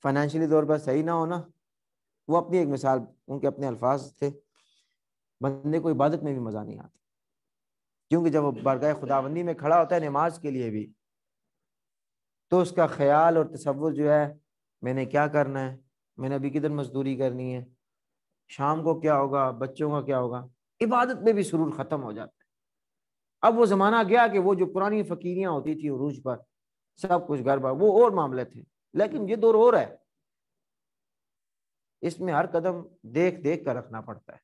फाइनेंशियली तौर पर सही ना हो ना वो अपनी एक मिसाल उनके अपने अल्फाज थे बंदे को इबादत में भी मज़ा नहीं आता क्योंकि जब वो बरगाह खुदाबंदी में खड़ा होता है नमाज के लिए भी तो उसका ख्याल और तस्वुर जो है मैंने क्या करना है मैंने अभी किधर मजदूरी करनी है शाम को क्या होगा बच्चों का क्या होगा इबादत में भी सुरूर ख़त्म हो जाता है अब वो ज़माना गया कि वो जो पुरानी फ़कीरियाँ होती थी रूज पर सब कुछ घर पर वो और मामले थे लेकिन ये दौर और है इसमें हर कदम देख देख कर रखना पड़ता है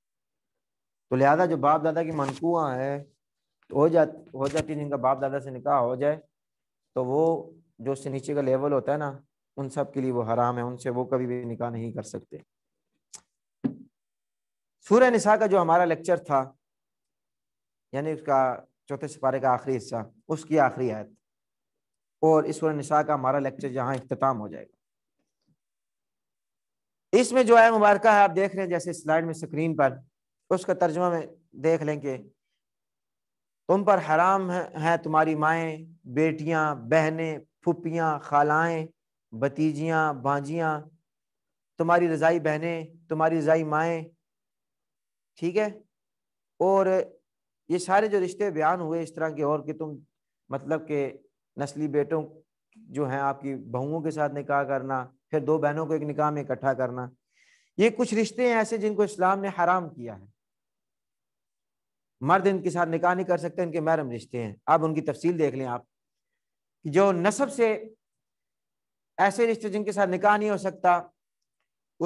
तो लिहाजा जो बाप दादा की मनकुआ है तो हो जा हो जाती जिनका बाप दादा से निकाह हो जाए तो वो जो उससे नीचे का लेवल होता है ना उन सब के लिए वो हराम है उनसे वो कभी भी निकाह नहीं कर सकते सूर्य निशा का जो हमारा लेक्चर था यानी उसका चौथे सिपारे का आखिरी हिस्सा उसकी आखिरी आयत और इस सूर्य निशा का हमारा लेक्चर यहाँ अख्ताम हो जाएगा इसमें जो आया मुबारक है आप देख रहे हैं जैसे स्लाइड में स्क्रीन पर उसका तर्जमा में देख लें कि तुम पर हराम है, तुम्हारी माएँ बेटियाँ बहनें फुपियाँ खालाएं भतीजियाँ भांजियाँ तुम्हारी रज़ाई बहनें तुम्हारी रज़ाई माएँ ठीक है और ये सारे जो रिश्ते बयान हुए इस तरह के और कि तुम मतलब के नस्ली बेटों जो हैं आपकी बहुओं के साथ निकाह करना फिर दो बहनों को एक निकाह में इकट्ठा करना ये कुछ रिश्ते हैं ऐसे जिनको इस्लाम ने हराम किया है मर्द इनके साथ निकाह नहीं कर सकते इनके महरम रिश्ते हैं अब उनकी तफसील देख लें आप जो नसब से ऐसे रिश्ते जिनके साथ निकाह नहीं हो सकता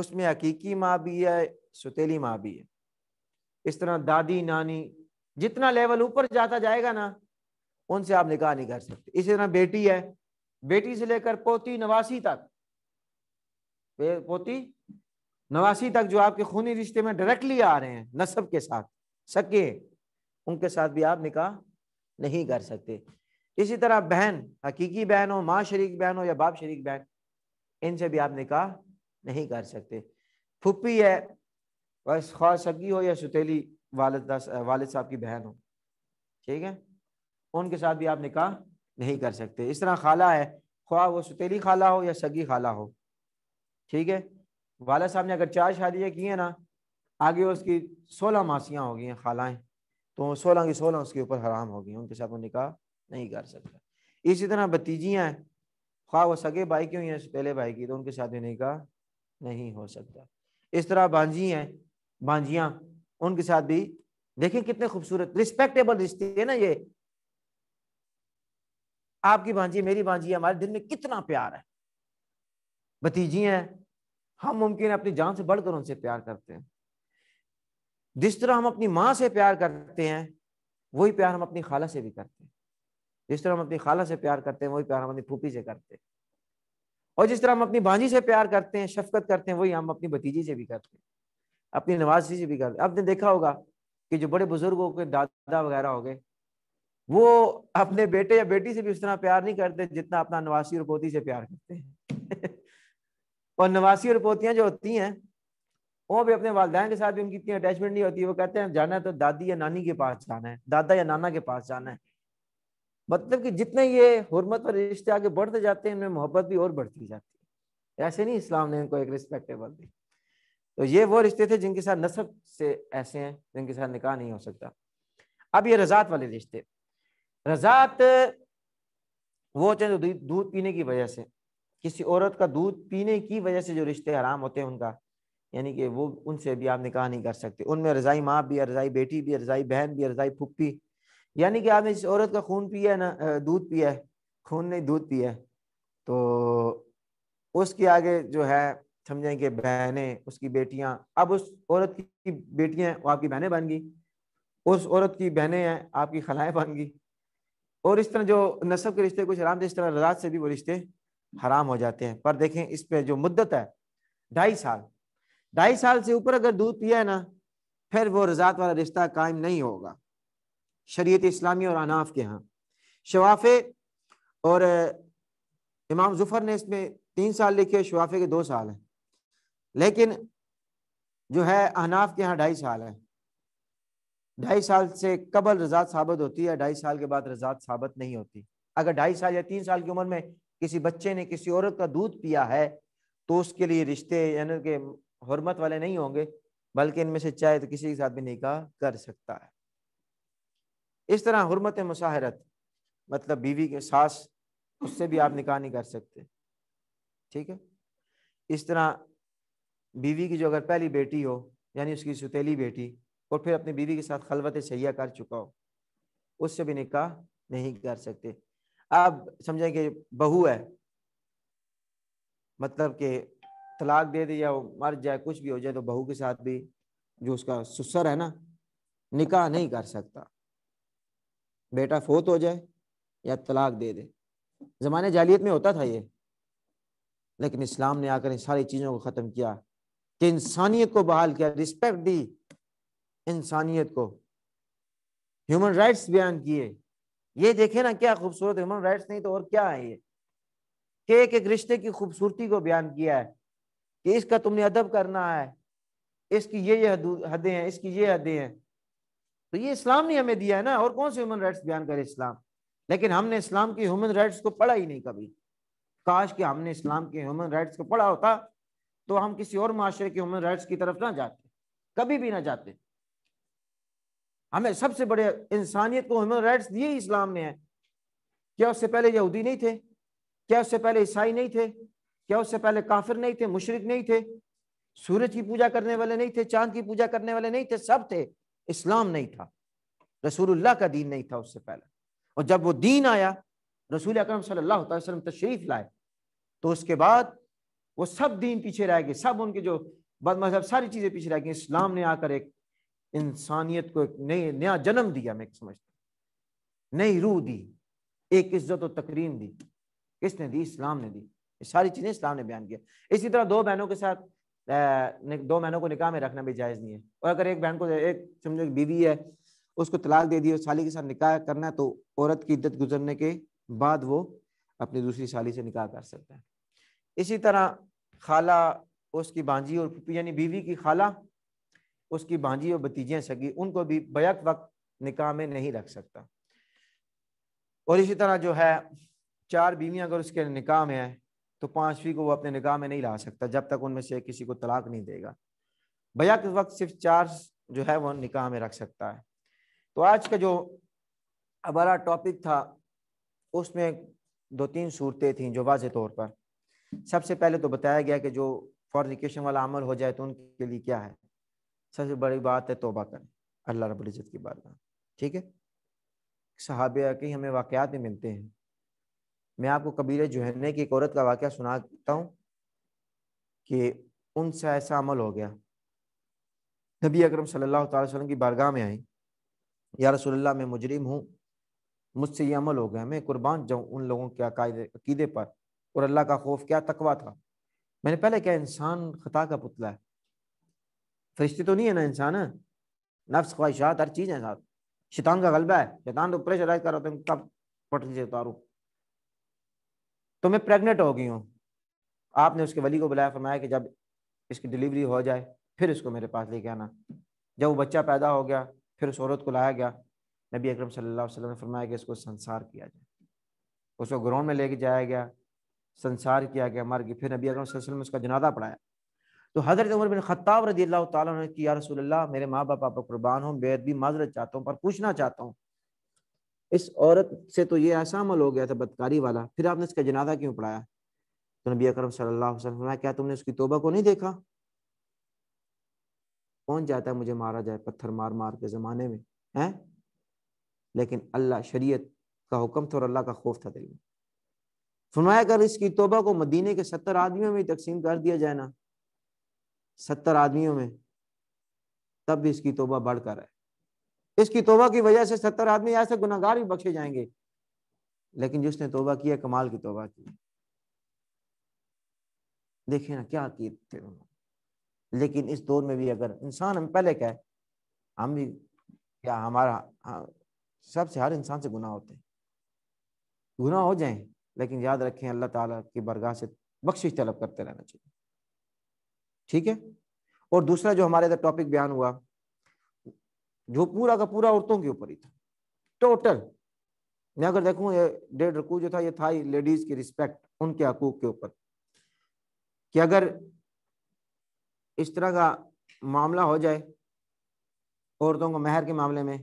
उसमें हकीकी माँ भी है सुतीली माँ भी है इस तरह दादी नानी जितना लेवल ऊपर जाता जाएगा ना उनसे आप निकाह नहीं कर सकते इसी तरह बेटी है बेटी से लेकर पोती नवासी तक पोती नवासी तक जो आपके खूनी रिश्ते में डायरेक्टली आ रहे हैं नस्ब के साथ सके उनके साथ भी आप निकाह नहीं कर सकते इसी तरह बहन हकीकी बहन हो माँ शरीक बहन हो या बाप शरीक बहन इनसे भी आप निकाह नहीं कर सकते फुप्पी है बस ख्वा सगी हो या सुतीली वालद वालद साहब की बहन हो ठीक है उनके साथ भी आप निकाह नहीं कर सकते इस तरह खाला है ख्वा वो सुतीली खाला हो या सगी खाला हो ठीक है वाल साहब ने अगर चार शादियाँ की हैं ना आगे उसकी सोलह मासियाँ हो गई हैं खालाएँ तो सोलह की सोलह उसके ऊपर हराम हो गई उनके साथ वो निकाह नहीं कर सकता इसी तरह भतीजियाँ हैं ख्वा वो सगे भाई की हुई हैं पहले भाई की तो उनके साथ भी निकाह नहीं हो सकता इस तरह बांझी हैं भांजियाँ उनके साथ भी देखें कितने खूबसूरत रिस्पेक्टेबल रिश्ते हैं ना ये आपकी भांजी मेरी भांजी हमारे दिल में कितना प्यार है भतीजी हैं हम मुमकिन है अपनी जान से बढ़कर उनसे प्यार करते हैं जिस तरह हम अपनी माँ से प्यार करते हैं वही प्यार हम अपनी खाला से भी करते हैं जिस तरह हम अपनी खाला से प्यार करते हैं वही प्यार हम अपनी फूफी से करते हैं और जिस तरह हम अपनी भांजी से प्यार करते हैं शफकत करते हैं वही हम अपनी भतीजी से भी करते हैं अपनी नमाज से भी कर आपने देखा होगा कि जो बड़े बुजुर्गों के दादा वगैरह हो गए वो अपने बेटे या बेटी से भी उस तरह प्यार नहीं करते जितना अपना नवासी और पोती से प्यार करते हैं और नवासी और पोतियां जो होती हैं वो भी अपने वालदेन के साथ भी उनकी इतनी अटैचमेंट नहीं होती वो कहते हैं जाना है तो दादी या नानी के पास जाना है दादा या नाना के पास जाना है मतलब कि जितने ये हरमत और रिश्ते आगे बढ़ते जाते हैं इनमें मोहब्बत भी और बढ़ती जाती है ऐसे नहीं इस्लाम ने इनको एक रिस्पेक्टेबल दी तो ये वो रिश्ते थे जिनके साथ नसब से ऐसे हैं जिनके साथ निकाह नहीं हो सकता अब ये रजात वाले रिश्ते रजात वो होते हैं दूध पीने की वजह से किसी औरत का दूध पीने की वजह से जो रिश्ते हराम होते हैं उनका यानी कि वो उनसे भी आप निकाह नहीं कर सकते उनमें रजाई माँ भी रजाई बेटी भी रजाई बहन भी रजाई फुप्पी यानी कि आपने जिस औरत का खून पिया है ना दूध पिया है खून नहीं दूध पिया है तो उसके आगे जो है समझेंगे बहनें उसकी बेटियां अब उस औरत की बेटियां वो आपकी बहनें बन गई उस औरत की बहनें हैं आपकी खलाएं बन गई और इस तरह जो नस्ब के रिश्ते कुछ हराम थे इस तरह रजात से भी वो रिश्ते हराम हो जाते हैं पर देखें इस पर जो मुद्दत है ढाई साल ढाई साल से ऊपर अगर दूध पिया है ना फिर वो रजात वाला रिश्ता कायम नहीं होगा शरीयत इस्लामी और अनाफ के यहाँ शवाफ़े और इमाम जुफर ने इसमें तीन साल लिखे शवाफ़े के दो साल हैं लेकिन जो है अहनाफ के यहाँ ढाई साल है ढाई साल से कबल रजात साबित होती है ढाई साल के बाद रजात साबित नहीं होती अगर ढाई साल या तीन साल की उम्र में किसी बच्चे ने किसी औरत का दूध पिया है तो उसके लिए रिश्ते यानी कि हरमत वाले नहीं होंगे बल्कि इनमें से चाहे तो किसी के साथ भी निकाह कर सकता है इस तरह हरमत मुशाहरत मतलब बीवी के सास उससे भी आप निकाह नहीं कर सकते ठीक है इस तरह बीवी की जो अगर पहली बेटी हो यानी उसकी सुतीली बेटी और फिर अपनी बीवी के साथ खलवत सैया कर चुका हो उससे भी निकाह नहीं कर सकते आप समझें कि बहू है मतलब कि तलाक दे दे या मर जाए कुछ भी हो जाए तो बहू के साथ भी जो उसका सुसर है ना निकाह नहीं कर सकता बेटा फोत हो जाए या तलाक दे दे ज़माने जालियत में होता था ये लेकिन इस्लाम ने आकर इन सारी चीज़ों को ख़त्म किया कि इंसानियत को बहाल किया रिस्पेक्ट दी इंसानियत को ह्यूमन राइट्स बयान किए ये देखे ना क्या खूबसूरत ह्यूमन राइट्स नहीं तो और क्या है ये कि एक एक रिश्ते की खूबसूरती को बयान किया है कि इसका तुमने अदब करना है इसकी ये ये हदें हैं इसकी ये हदें हैं तो ये इस्लाम ने हमें दिया है ना और कौन से ह्यूमन राइट्स बयान करे इस्लाम लेकिन हमने इस्लाम की ह्यूमन राइट्स को पढ़ा ही नहीं कभी काश कि हमने इस्लाम के ह्यूमन राइट्स को पढ़ा होता तो हम किसी और माशरे के ह्यूमन राइट्स की तरफ ना जाते कभी भी ना जाते हमें सबसे बड़े इंसानियत को ह्यूमन राइट्स दिए इस्लाम ने है क्या उससे पहले यहूदी नहीं थे क्या उससे पहले ईसाई नहीं थे क्या उससे पहले काफिर नहीं थे मुशरक नहीं थे सूरज की पूजा करने वाले नहीं थे चांद की पूजा करने वाले नहीं थे सब थे इस्लाम नहीं था रसूलुल्लाह का दीन नहीं था उससे पहले और जब वो दीन आया रसूल अकरम सल्लल्लाहु अलैहि वसल्लम तशरीफ लाए तो उसके बाद वो सब दीन पीछे रह गए सब उनके जो बद मजहब सारी चीज़ें पीछे रह गई इस्लाम ने आकर एक इंसानियत को एक नई नया जन्म दिया मैं समझता नई रूह दी एक इज्जत और तकरीम दी किसने दी इस्लाम ने दी सारी चीज़ें इस्लाम ने बयान किया इसी तरह दो बहनों के साथ दो बहनों को निकाह में रखना भी जायज़ नहीं है और अगर एक बहन को एक समझो बीवी है उसको तलाक दे दी और साली के साथ निकाह करना है तो औरत की इद्दत गुजरने के बाद वो अपनी दूसरी साली से निकाह कर सकता है इसी तरह खाला उसकी भांजी और यानी बीवी की खाला उसकी भांजी और भतीजियाँ सगी उनको भी बैक वक्त निकाह में नहीं रख सकता और इसी तरह जो है चार बीवियाँ अगर उसके निकाह में है तो पाँचवीं को वो अपने निकाह में नहीं ला सकता जब तक उनमें से किसी को तलाक नहीं देगा बैक वक्त सिर्फ चार जो है वो निकाह में रख सकता है तो आज का जो हमारा टॉपिक था उसमें दो तीन सूरतें थी जो वाज तौर पर सबसे पहले तो बताया गया कि जो फॉर्निकेशन वाला अमल हो जाए तो उनके लिए क्या है सबसे बड़ी बात है तोबा करें अल्लाह रबुल्ज़त की बात ठीक है सहाब के हमें वाक़ात में मिलते हैं मैं आपको कबीर जुहने की एक औरत का वाक़ सुनाता हूँ कि उनसे ऐसा अमल हो गया नबी अकरम सल्लल्लाहु अलैहि वसल्लम की बारगाह में आई या रसोल्ला मैं मुजरिम हूँ मुझसे ये अमल हो गया मैं कुर्बान जाऊँ उन लोगों के अकीदे पर और अल्लाह का खौफ क्या तकवा था मैंने पहले क्या इंसान खता का पुतला है फरिश्ते तो नहीं है ना इंसान है नफ्स ख्वाहिशात हर चीज़ है साथ शैतान का गलबा है शैतान तो प्रेशर कर रहा था कब पटरी से उतारू तो मैं प्रेगनेंट हो गई हूँ आपने उसके वली को बुलाया फरमाया कि जब इसकी डिलीवरी हो जाए फिर इसको मेरे पास लेके आना जब वो बच्चा पैदा हो गया फिर उस औरत को लाया गया नबी अकरम सल्लल्लाहु अलैहि वसल्लम ने फरमाया कि इसको संसार किया जाए उसको ग्राउंड में लेके जाया गया संसार किया गया मार के फिर नबी अकरम में उसका जनादा पढ़ाया तो हज़रत उमर बिन खत्ताब रजी अल्लाह ताला ने कि या मेरे माँ बाप आप कुर्बान हों बेहद भी माजरत चाहता हूँ पर पूछना चाहता हूँ इस औरत से तो ये ऐसा अमल हो गया था बदकारी वाला फिर आपने इसका जनादा क्यों पढ़ाया तो नबी अकरम सल्लल्लाहु अलैहि वसल्लम क्या तुमने उसकी तोबा को नहीं देखा कौन चाहता है मुझे मारा जाए पत्थर मार मार के ज़माने में है लेकिन अल्लाह शरीयत का हुक्म था और अल्लाह का खौफ था दिल में फरमाया कर इसकी तोबा को मदीने के सत्तर आदमियों में तकसीम कर दिया जाए ना सत्तर आदमियों में तब भी इसकी तोबा बढ़कर है इसकी तोबा की वजह से सत्तर आदमी ऐसे गुनागार भी बख्शे जाएंगे लेकिन जिसने तोबा किया कमाल की तोबा की देखिए ना क्या किए थे उन्होंने लेकिन इस दौर में भी अगर इंसान हम पहले क्या है हम भी क्या हमारा हाँ, सबसे हर इंसान से गुनाह होते हैं गुनाह हो जाए लेकिन याद रखें अल्लाह ताला की बरगाह से बख्शिश तलब करते रहना चाहिए ठीक है और दूसरा जो हमारे इधर टॉपिक बयान हुआ जो पूरा का पूरा औरतों के ऊपर ही था टोटल मैं अगर देखूँ ये डेढ़ रकू जो था ये था लेडीज की रिस्पेक्ट उनके हकूक के ऊपर कि अगर इस तरह का मामला हो जाए औरतों को महर के मामले में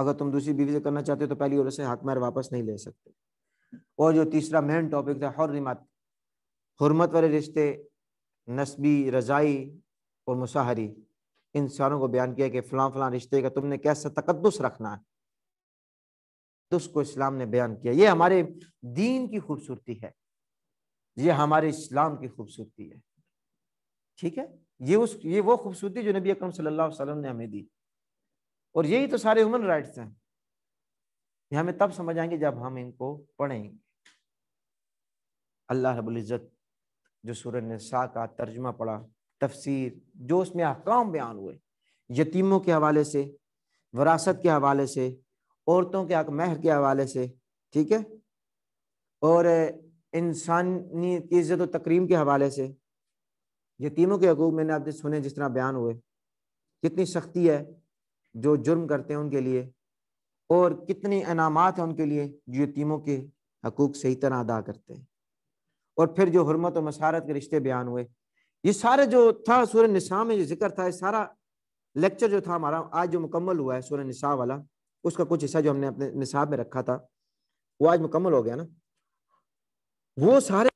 अगर तुम दूसरी बीवी से करना चाहते हो तो पहली औरत से हक महर वापस नहीं ले सकते और जो तीसरा मेन टॉपिक था हरमत हरमत वाले रिश्ते नस्बी रज़ाई और मुसाहरी इन सारों को बयान किया कि फलां फलां रिश्ते का तुमने कैसा तकदस रखना है तो उसको इस्लाम ने बयान किया ये हमारे दीन की खूबसूरती है ये हमारे इस्लाम की खूबसूरती है ठीक है ये उस ये वो खूबसूरती जो नबी अकरम सल्लल्लाहु अलैहि वसल्लम ने हमें दी और यही तो सारे ह्यूमन राइट्स हैं ये हमें तब समझ आएंगे जब हम इनको पढ़ेंगे अल्लाह रबुल्ज़त जो सूर नसा का तर्जमा पढ़ा तफसीर जो उसमें अहकाम बयान हुए यतीमों के हवाले से वरासत के हवाले से औरतों के महर के हवाले से ठीक है और इंसानी की इज़्ज़त व तकरीम के हवाले से यतीमों के हकूक मैंने आपने सुने जिस तरह बयान हुए कितनी सख्ती है जो जुर्म करते हैं उनके लिए और कितने इनामत हैं उनके लिए जो यतीमों के हकूक सही तरह अदा करते हैं और फिर जो हरमत और मसारत के रिश्ते बयान हुए ये सारे जो था सूर्य निशा में जो जिक्र था ये सारा लेक्चर जो था हमारा आज जो मुकम्मल हुआ है सूर्य निशा वाला उसका कुछ हिस्सा जो हमने अपने निशाब में रखा था वो आज मुकम्मल हो गया ना वो सारे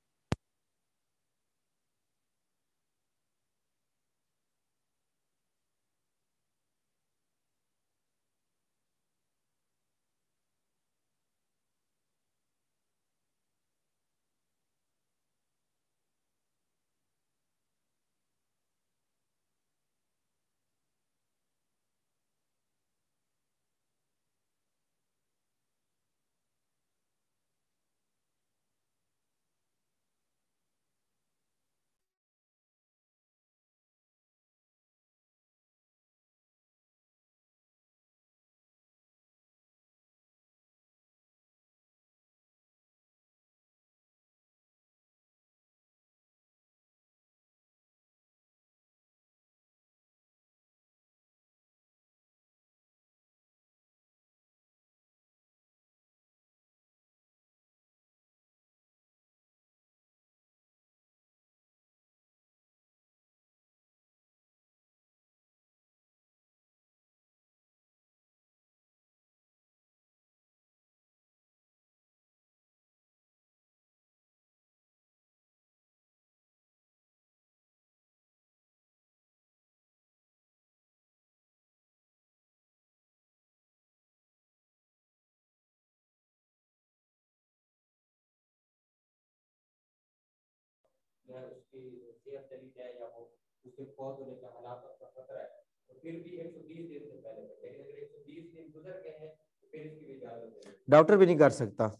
उसकी सेहत चली जाए या वो उसके फौत होने हालात का खतरा है तो फिर भी 120 दिन से पहले लेकिन अगर 120 दिन गुजर गए हैं तो फिर इसकी इजाजत डॉक्टर भी नहीं कर सकता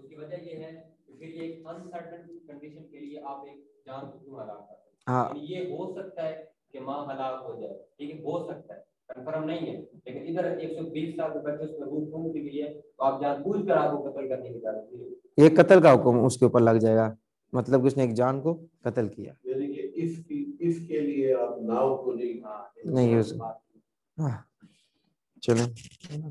उसकी वजह ये है कि फिर ये कंडीशन के लिए आप एक जान क्यों कर हाँ ये हो सकता है कि माँ हलाक हो जाए हो सकता है कंफर्म नहीं है लेकिन इधर 120 साल के बच्चे उसमें दी गई है तो आप जानबूझ कर आपको कत्ल करने की नहीं ये कत्ल का हुक्म उसके ऊपर लग जाएगा मतलब उसने एक जान को कत्ल किया इसकी इसके लिए आप नाव को नहीं हाँ, नहीं यूज हाँ। हाँ। चलो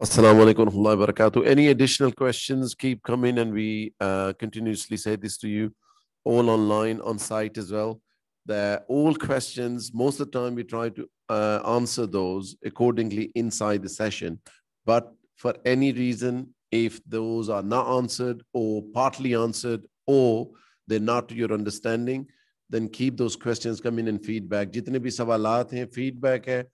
Assalamu alaikum wa barakatuh. Any additional questions, keep coming and we uh, continuously say this to you, all online, on site as well. They're all questions. Most of the time we try to uh, answer those accordingly inside the session. But for any reason, if those are not answered or partly answered or they're not to your understanding, then keep those question come in and feedback जितने भी सवाल हैं feedback है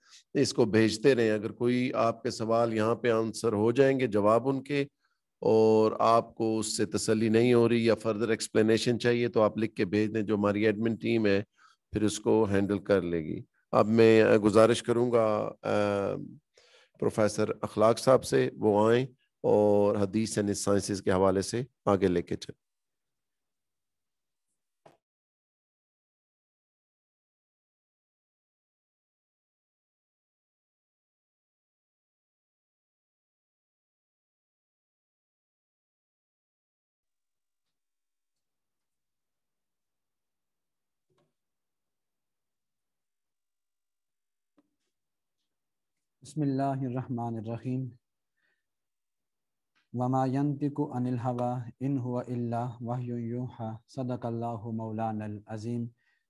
इसको भेजते रहें अगर कोई आपके सवाल यहाँ पे आंसर हो जाएंगे जवाब उनके और आपको उससे तसली नहीं हो रही या फर्दर एक्सप्लेनेशन चाहिए तो आप लिख के भेज दें जो हमारी एडमिन टीम है फिर उसको हैंडल कर लेगी अब मैं गुजारिश करूँगा प्रोफेसर अखलाक साहब से वो आए और हदीस एंड साइंसिस के हवाले से आगे लेके चले बसमीम वमायंतिकु अनिल हवा इन हुआ इल्ला वाह्यूहा सदकल्लाहु मौलान अज़ीम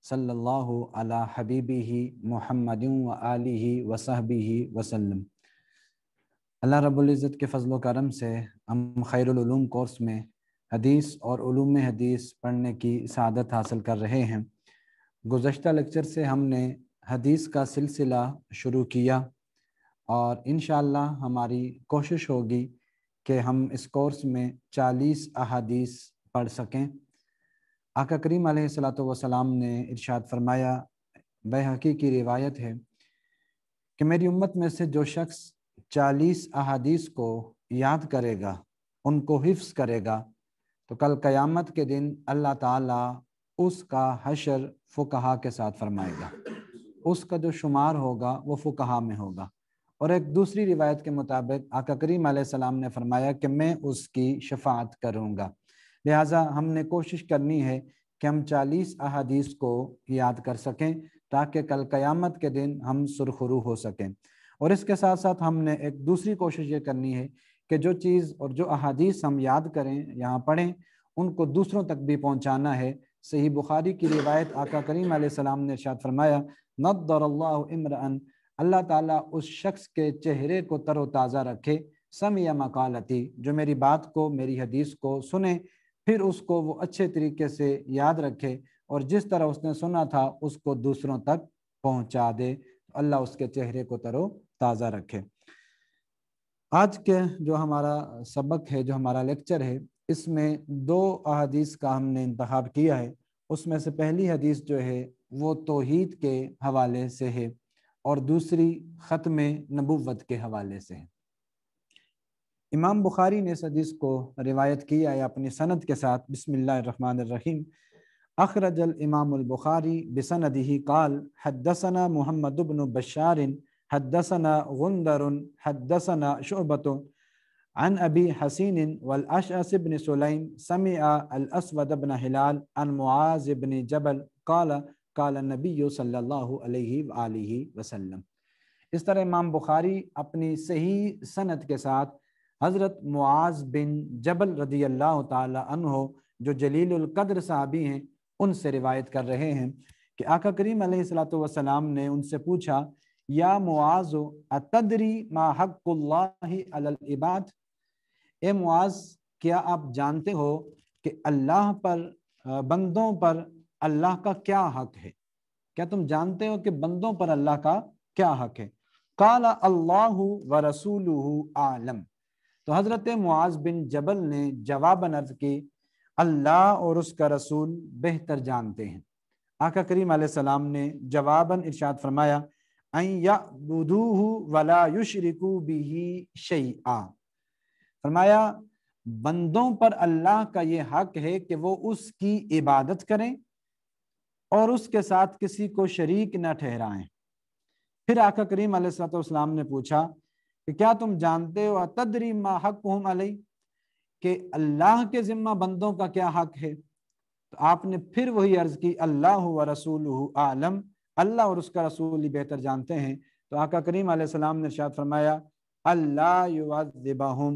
सल्लल्लाहु अला हबीबिही मुहम्मद व आलिही व सहबिही अल्लाह रब्बुल के फजल करम से हम खैरूम कोर्स में हदीस और हदीस पढ़ने की सदत हासिल कर रहे हैं गुज्त लेक्चर से हमने हदीस का सिलसिला शुरू किया और इन हमारी कोशिश होगी कि हम इस कोर्स में 40 अहदीस पढ़ सकें आका करीम सलाम ने इरशाद फरमाया बेहकी की रिवायत है कि मेरी उम्मत में से जो शख्स 40 अहादीस को याद करेगा उनको हिफ्स करेगा तो कल क़यामत के दिन अल्लाह ताला उसका हशर फ़ुकहा के साथ फरमाएगा उसका जो शुमार होगा वो फ़ुकहा में होगा और एक दूसरी रिवायत के मुताबिक आका करीम सलाम ने फरमाया कि मैं उसकी शफात करूँगा लिहाजा हमने कोशिश करनी है कि हम चालीस अहादीस को याद कर सकें ताकि कल क़यामत के दिन हम सुरखरू हो सकें और इसके साथ साथ हमने एक दूसरी कोशिश ये करनी है कि जो चीज़ और जो अहादीस हम याद करें यहाँ पढ़ें उनको दूसरों तक भी पहुँचाना है सही बुखारी की रिवायत आका करीम सलाम ने शाद फरमाया नदर इमरान अल्लाह ताला उस शख्स के चेहरे को तरोताज़ा रखे या मकालती जो मेरी बात को मेरी हदीस को सुने फिर उसको वो अच्छे तरीके से याद रखे और जिस तरह उसने सुना था उसको दूसरों तक पहुंचा दे अल्लाह उसके चेहरे को तरो ताज़ा रखे आज के जो हमारा सबक है जो हमारा लेक्चर है इसमें दो अहदीस का हमने इंतब किया है उसमें से पहली हदीस जो है वो तोहद के हवाले से है और दूसरी ख़त्म नबूवत के हवाले से है इमाम बुखारी ने इस हदीस को रिवायत किया है अपनी सनत के साथ बसमीम अखरजल इमामबुखारी ही कल हदसना मोहम्मद मोहम्मदबिन बशारिन हदसना गुंदर हदसना शोबत अन अबी हसीन वलअशबिन सलैम समिया समी अलसवदबन हिलाल अन मुआज़ इबन जबल कला काल नबी सल्लल्लाहु अलैहि इस तरह इमाम बुखारी अपनी सही सनत के साथ हज़रत मुआज बिन जबल रदी अल्लाह तहो जो जलीलकद्र साहबी हैं उनसे रिवायत कर रहे हैं कि आका करीम सलाम ने उनसे पूछा या मुआज अतदरी मा हक़ुल्लाबाद ए मुआज क्या आप जानते हो कि अल्लाह पर बंदों पर अल्लाह का क्या हक है क्या तुम जानते हो कि बंदों पर अल्लाह का क्या हक है काला अल्लाह व रसूल आलम तो हजरत मुआज बिन जबल ने जवाब अर्ज की अल्लाह और उसका रसूल बेहतर जानते हैं आका करीम सलाम ने जवाबन इर्शाद फरमाया वला युशरिकू बिही फरमाया बंदों पर अल्लाह का ये हक है कि वो उसकी इबादत करें और उसके साथ किसी को शरीक न ठहराएं फिर आका करीम सलाम ने पूछा कि क्या तुम जानते हो तदरी मा हक अलई के अल्लाह के ज़िम्मा बंदों का क्या हक है तो आपने फिर वही अर्ज की अल्लाह व रसूल आलम अल्लाह और उसका रसूल ही बेहतर जानते हैं तो आका करीम सलाम ने शायद फरमाया अल्लाह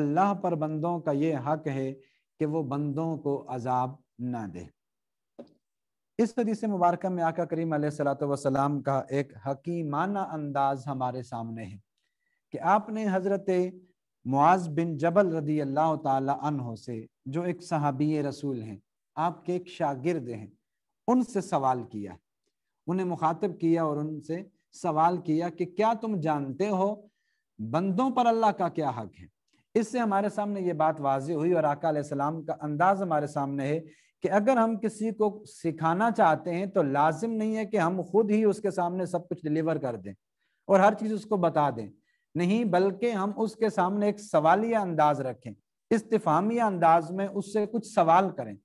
अल्लाह पर बंदों का ये हक है कि वो बंदों को अजाब ना दे इस हदीस मुबारक में आका करीम सलाम का एक हकीमाना अंदाज हमारे सामने है कि आपने हज़रत मुआज बिन जबल रदी अल्लाह तहो से जो एक सहाबी रसूल हैं आपके एक शागिर्द हैं उनसे सवाल किया उन्हें मुखातब किया और उनसे सवाल किया कि क्या तुम जानते हो बंदों पर अल्लाह का क्या हक है इससे हमारे सामने ये बात वाजी हुई और आका का अंदाज हमारे सामने है कि अगर हम किसी को सिखाना चाहते हैं तो लाजिम नहीं है कि हम खुद ही उसके सामने सब कुछ डिलीवर कर दें और हर चीज़ उसको बता दें नहीं बल्कि हम उसके सामने एक सवालिया अंदाज रखें इस्तफामिया अंदाज में उससे कुछ सवाल करें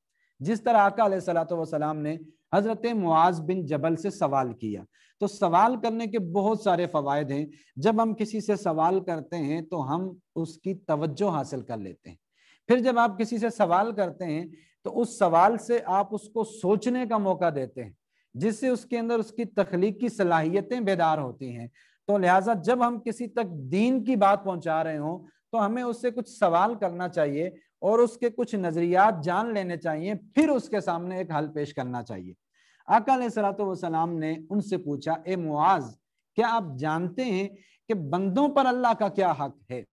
जिस तरह आका सलाम ने हजरत मुआज बिन जबल से सवाल किया तो सवाल करने के बहुत सारे फवायद हैं जब हम किसी से सवाल करते हैं तो हम उसकी तवज्जो हासिल कर लेते हैं फिर जब आप किसी से सवाल करते हैं तो उस सवाल से आप उसको सोचने का मौका देते हैं जिससे उसके अंदर उसकी तखलीक की सलाहियतें बेदार होती हैं तो लिहाजा जब हम किसी तक दीन की बात पहुंचा रहे हों तो हमें उससे कुछ सवाल करना चाहिए और उसके कुछ नज़रियात जान लेने चाहिए फिर उसके सामने एक हल पेश करना चाहिए अकाल सलाम ने उनसे पूछा ए मुआज क्या आप जानते हैं कि बंदों पर अल्लाह का क्या हक है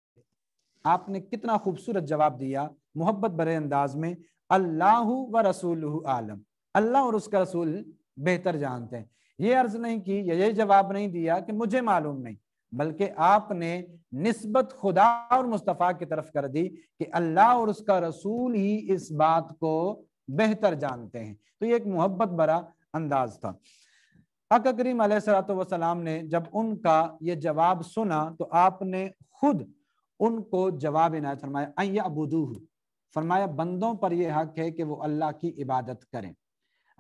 आपने कितना खूबसूरत जवाब दिया मोहब्बत बड़े अंदाज में अल्लाह व रसूल आलम अल्लाह और उसका रसूल बेहतर जानते हैं ये अर्ज नहीं की ये जवाब नहीं दिया कि मुझे मालूम नहीं बल्कि आपने नस्बत खुदा और मुस्तफ़ा की तरफ कर दी कि अल्लाह और उसका रसूल ही इस बात को बेहतर जानते हैं तो ये एक मोहब्बत भरा अंदाज था अक करीम सलाम ने जब उनका ये जवाब सुना तो आपने खुद उनको जवाब इनायत फरमाया अबूदू फरमाया बंदों पर यह हक है कि वो अल्लाह की इबादत करें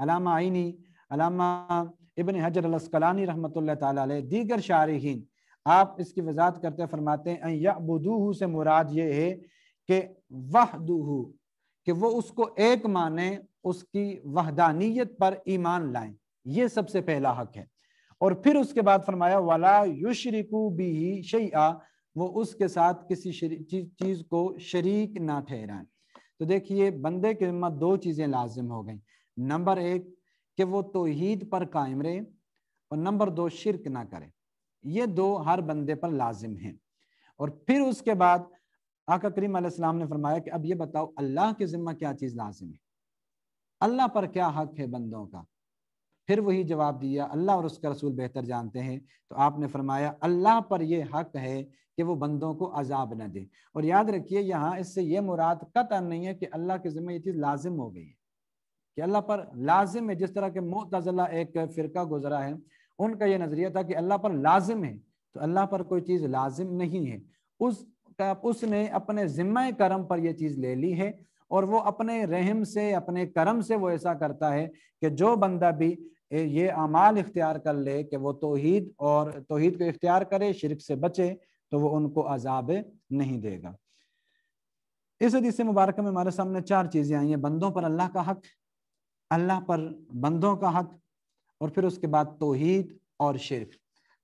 अलामा आईनी अलामा इबन हजर अलस्कलानी रहमत तीगर शारहीन शारहन आप इसकी वजात करते फरमाते हैं याबूदूह से मुराद ये है कि वह दूहू कि वो उसको एक माने उसकी वहदानियत पर ईमान लाएं ये सबसे पहला हक है और फिर उसके बाद फरमाया वाला युशरिकू भी शैया वो उसके साथ किसी चीज को शरीक ना ठहराएं तो देखिए बंदे के जिम्मत दो चीज़ें लाजिम हो गई नंबर एक कि वो तोहद पर कायम रहे और नंबर दो शिरक ना करे ये दो हर बंदे पर लाजिम हैं और फिर उसके बाद आका करीम आसमाम ने फरमाया कि अब ये बताओ अल्लाह के ज़िम्मा क्या चीज़ लाजिम है अल्लाह पर क्या हक है बंदों का फिर वही जवाब दिया अल्लाह और उसका रसूल बेहतर जानते हैं तो आपने फरमाया अल्लाह पर यह हक है कि वो बंदों को अजाब न दे और याद रखिए यहाँ इससे ये मुराद कत नहीं है कि अल्लाह के ज़िम्मे ये चीज़ लाजिम हो गई है कि अल्लाह पर लाजिम है जिस तरह के मोतज़ला एक फ़िरका गुजरा है उनका यह नज़रिया था कि अल्लाह पर लाजिम है तो अल्लाह पर कोई चीज़ लाजिम नहीं है उस उसने अपने ज़िम्मे करम पर यह चीज़ ले ली है और वो अपने रहम से अपने कर्म से वो ऐसा करता है कि जो बंदा भी ये अमाल इख्तियार कर ले कि वो तोहीद और तोहीद को इख्तियार करे शिरक से बचे तो वो उनको अजाब नहीं देगा इस हदीस मुबारक में हमारे सामने चार चीज़ें आई हैं बंदों पर अल्लाह का हक अल्लाह पर बंदों का हक और फिर उसके बाद तोहीद और शिरक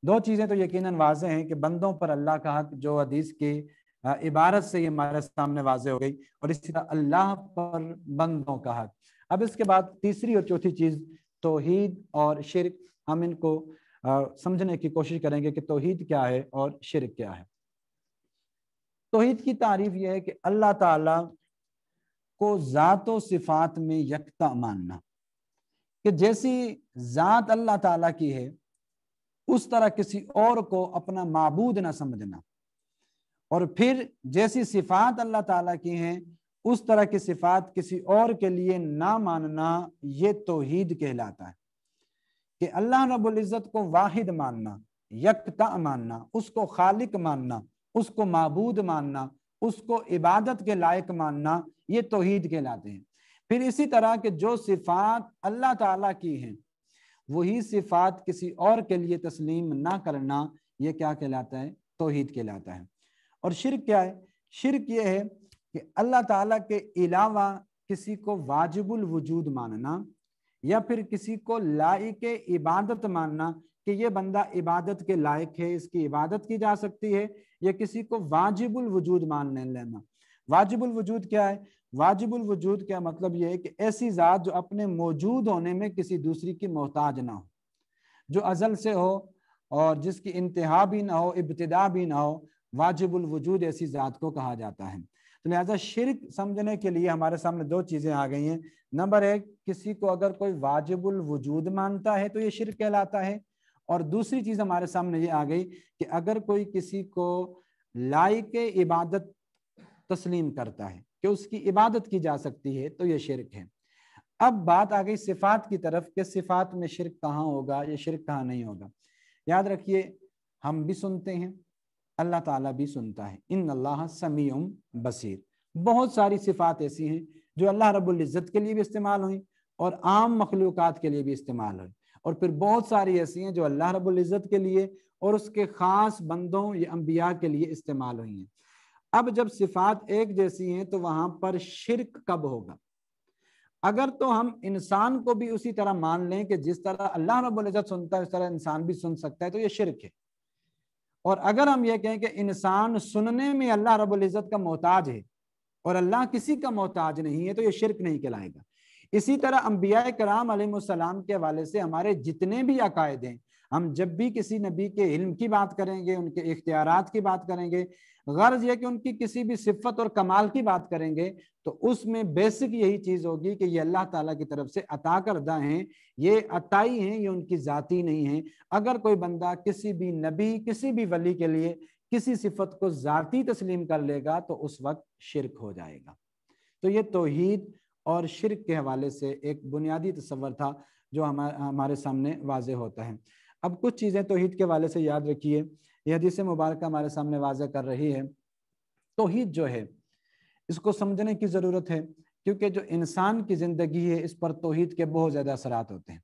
दो चीज़ें तो यकीनन वाज हैं कि बंदों पर अल्लाह का हक जो हदीस के हाँ, इबारत से ये हमारे सामने वाजे हो गई और इसी तरह अल्लाह पर बंदों का हक अब इसके बाद तीसरी और चौथी चीज़ तोहीद और शिरक हम इनको समझने की कोशिश करेंगे कि तोहीद क्या है और शिरक क्या है तोहीद की तारीफ यह है कि अल्लाह ताला को जातो सिफात में यकता मानना कि जैसी ज़ात अल्लाह ताला की है उस तरह किसी और को अपना मबूद ना समझना और फिर जैसी सिफात अल्लाह ताला की हैं उस तरह की सिफात किसी और के लिए ना मानना ये तोहीद कहलाता है कि अल्लाह इज़्ज़त को वाहिद मानना यकता मानना उसको खालिक मानना उसको मबूद मानना उसको इबादत के लायक मानना ये तोहीद कहलाते हैं फिर इसी तरह के जो सिफात अल्लाह ताला की हैं वही सिफात किसी और के लिए तस्लीम ना करना ये क्या कहलाता है तोहीद कहलाता है और शिरक क्या है शिरक यह है कि अल्लाह ताला के अलावा किसी को वाजिबुल वजूद मानना या फिर किसी को लाइक इबादत मानना कि ये बंदा इबादत के लायक है इसकी इबादत की जा सकती है या किसी को वाजिबुल वजूद मान लेना वाजिबुल वजूद क्या है वाजिबुल वजूद क्या मतलब ये है कि ऐसी ज़ात जो अपने मौजूद होने में किसी दूसरी की मोहताज ना हो जो अजल से हो और जिसकी इंतहा भी ना हो इब्तदा भी ना हो वाजिबुल वजूद ऐसी ज़ात को कहा जाता है तो लिहाजा शिरक समझने के लिए हमारे सामने दो चीज़ें आ गई हैं नंबर एक किसी को अगर कोई वाजिबुल वजूद मानता है तो ये शिरक कहलाता है और दूसरी चीज़ हमारे सामने ये आ गई कि अगर कोई किसी को लाइक इबादत तस्लीम करता है कि उसकी इबादत की जा सकती है तो ये शिरक है अब बात आ गई सिफात की तरफ कि सिफात में शिरक कहाँ होगा या शिरक कहाँ नहीं होगा याद रखिए हम भी सुनते हैं अल्लाह ताला भी सुनता है इन अल्लाह समीम बसीर बहुत सारी सिफात ऐसी हैं जो अल्लाह रबुल्ज़त के लिए भी इस्तेमाल हुई और आम मखलूक के लिए भी इस्तेमाल हुई और फिर बहुत सारी ऐसी हैं जो अल्लाह रबुल्ज़त के लिए और उसके ख़ास बंदों या अम्बिया के लिए इस्तेमाल हुई हैं अब जब सिफात एक जैसी हैं तो वहाँ पर शिरक कब होगा अगर तो हम इंसान को भी उसी तरह मान लें कि जिस तरह अल्लाह रबुल्ज़त सुनता है उस तरह इंसान भी सुन सकता है तो ये शिरक है और अगर हम ये कहें कि इंसान सुनने में अल्लाह रब्बुल इज़्ज़त का मोहताज है और अल्लाह किसी का मोहताज नहीं है तो ये शिरक नहीं कहलाएगा इसी तरह अम्बिया कराम के हवाले से हमारे जितने भी अकायदे हैं हम जब भी किसी नबी के इल्म की बात करेंगे उनके इख्तियार की बात करेंगे गर्ज यह कि उनकी किसी भी सिफत और कमाल की बात करेंगे तो उसमें बेसिक यही चीज़ होगी कि ये अल्लाह ताला की तरफ से अता करदा हैं ये अताई हैं ये उनकी जाति नहीं है अगर कोई बंदा किसी भी नबी किसी भी वली के लिए किसी सिफत को जाति तस्लीम कर लेगा तो उस वक्त शिरक हो जाएगा तो ये तोहद और शिरक के हवाले से एक बुनियादी तस्वर था जो हमारे सामने वाज होता है अब कुछ चीज़ें तोहद के वाले से याद रखिए यह हदीस मुबारक हमारे सामने वाजह कर रही है तोहद जो है इसको समझने की ज़रूरत है क्योंकि जो इंसान की ज़िंदगी है इस पर तोहद के बहुत ज़्यादा असरात होते हैं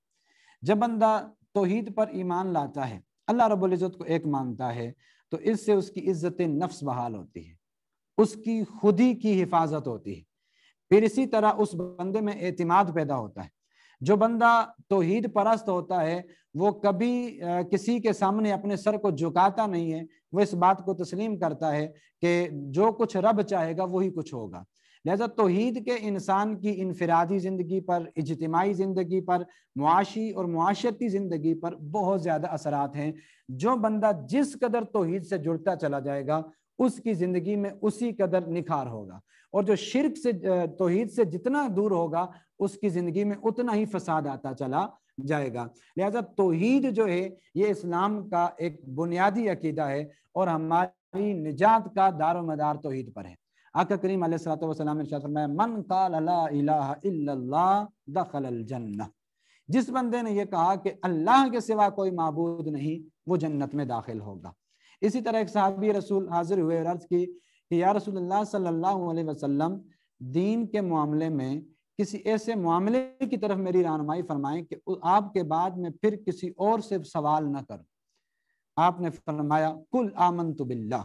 जब बंदा तोहद पर ईमान लाता है अल्लाह रबुल्ज़त को एक मानता है तो इससे उसकी इज्जत नफ्स बहाल होती है उसकी खुदी की हिफाजत होती है फिर इसी तरह उस बंदे में एतमाद पैदा होता है जो बंदा तोहीद परस्त होता है वो कभी किसी के सामने अपने सर को झुकाता नहीं है वो इस बात को तस्लीम करता है कि जो कुछ रब चाहेगा वही कुछ होगा लिहाजा तोहद के इंसान की इनफरादी ज़िंदगी पर इजतमाही ज़िंदगी पर मुआशी और माशरती ज़िंदगी पर बहुत ज़्यादा असरात हैं जो बंदा जिस कदर तोहद से जुड़ता चला जाएगा उसकी ज़िंदगी में उसी कदर निखार होगा और जो शिरक से तोहीद से जितना दूर होगा उसकी जिंदगी में उतना ही फसाद आता चला जाएगा लिहाजा तोहीद जो है ये इस्लाम का एक बुनियादी अकीदा है और हमारी निजात का दारो मदार तोहीद पर है आका करीम सलाम फरमाया मन काल जन्ना जिस बंदे ने यह कहा कि अल्लाह के सिवा कोई मबूद नहीं वो जन्नत में दाखिल होगा इसी तरह एक साहबी रसूल हाजिर हुए और अर्ज की कि या रसूल सल्लल्लाहु अलैहि वसल्लम दीन के मामले में किसी ऐसे मामले की तरफ मेरी रहनमाई फरमाएं कि आपके बाद में फिर किसी और से सवाल ना करूं आपने फरमाया कुल आमन बिल्ला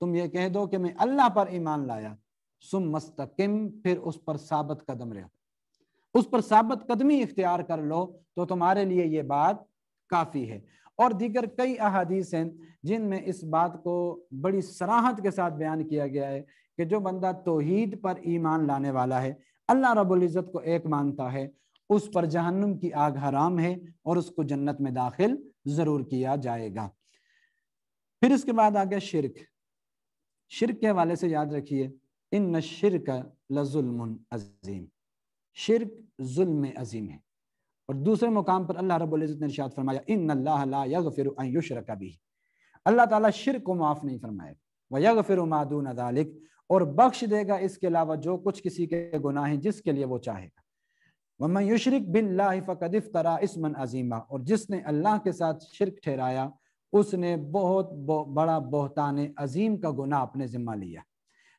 तुम ये कह दो कि मैं अल्लाह पर ईमान लाया सुम मस्तकिम फिर उस पर साबित कदम रहो उस पर साबित कदमी इख्तियार कर लो तो तुम्हारे लिए ये बात काफ़ी है और दीगर कई अहादीस हैं जिनमें इस बात को बड़ी सराहत के साथ बयान किया गया है कि जो बंदा तोहीद पर ईमान लाने वाला है अल्लाह रबुल्ज़त को एक मानता है उस पर जहन्नुम की आग हराम है और उसको जन्नत में दाखिल ज़रूर किया जाएगा फिर इसके बाद आ गया शिरक शिरक के हवाले से याद रखिए इन शिरक लजुल्म अजीम शिरक जुल्म अजीम है और दूसरे मुकाम पर अल्लाह रब्ज़त ने इरशाद फरमाया इन अल्लाह फिर युशर कभी अल्लाह ताला शिर को माफ़ नहीं फरमाए व यग फिर मादून अदालिक और बख्श देगा इसके अलावा जो कुछ किसी के गुनाह हैं जिसके लिए वो चाहेगा वमन युशरक बिन फ़कदिफ तरा इसमन अजीमा और जिसने अल्लाह के साथ शिरक ठहराया उसने बहुत बड़ा बहतान अजीम का गुनाह अपने ज़िम्मा लिया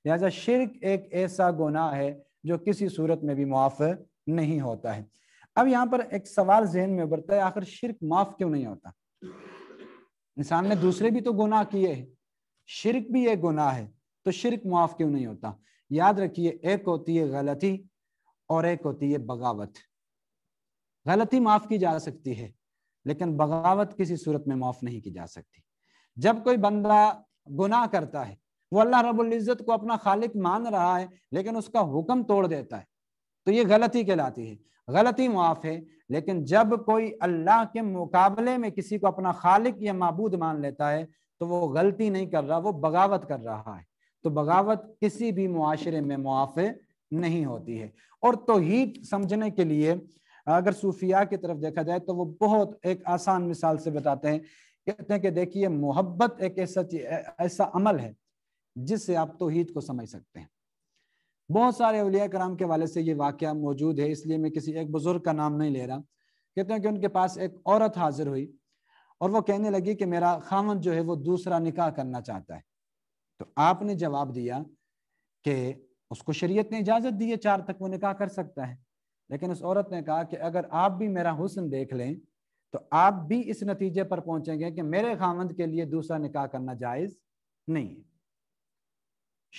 लिहाजा शिरक एक ऐसा गुनाह है जो किसी सूरत में भी मुआफ़ नहीं होता है अब यहाँ पर एक सवाल जहन में उभरता है आखिर शिरक माफ क्यों नहीं होता इंसान ने दूसरे भी तो गुनाह किए हैं शिरक भी एक गुनाह है तो शिरक माफ क्यों नहीं होता याद रखिए एक होती है गलती और एक होती है बगावत गलती माफ की जा सकती है लेकिन बगावत किसी सूरत में माफ नहीं की जा सकती जब कोई बंदा गुनाह करता है वो अल्लाह रबुल्ज़त को अपना खालिक मान रहा है लेकिन उसका हुक्म तोड़ देता है तो ये गलती कहलाती है गलती मुआफ़ है लेकिन जब कोई अल्लाह के मुकाबले में किसी को अपना खालिक या मबूद मान लेता है तो वो गलती नहीं कर रहा वो बगावत कर रहा है तो बगावत किसी भी मुआरे में मुआफ़ नहीं होती है और तोहीद समझने के लिए अगर सूफिया की तरफ देखा जाए तो वो बहुत एक आसान मिसाल से बताते हैं कहते हैं कि देखिए मोहब्बत एक ऐसा ऐसा अमल है जिससे आप तोहीद को समझ सकते हैं बहुत सारे अलिया कराम के वाले से ये वाक्य मौजूद है इसलिए मैं किसी एक बुज़ुर्ग का नाम नहीं ले रहा कहते हैं कि उनके पास एक औरत हाजिर हुई और वो कहने लगी कि मेरा खामन जो है वो दूसरा निकाह करना चाहता है तो आपने जवाब दिया कि उसको शरीयत ने इजाज़त दी है चार तक वो निकाह कर सकता है लेकिन उस औरत ने कहा कि अगर आप भी मेरा हुसन देख लें तो आप भी इस नतीजे पर पहुंचेंगे कि मेरे खामंद के लिए दूसरा निकाह करना जायज़ नहीं है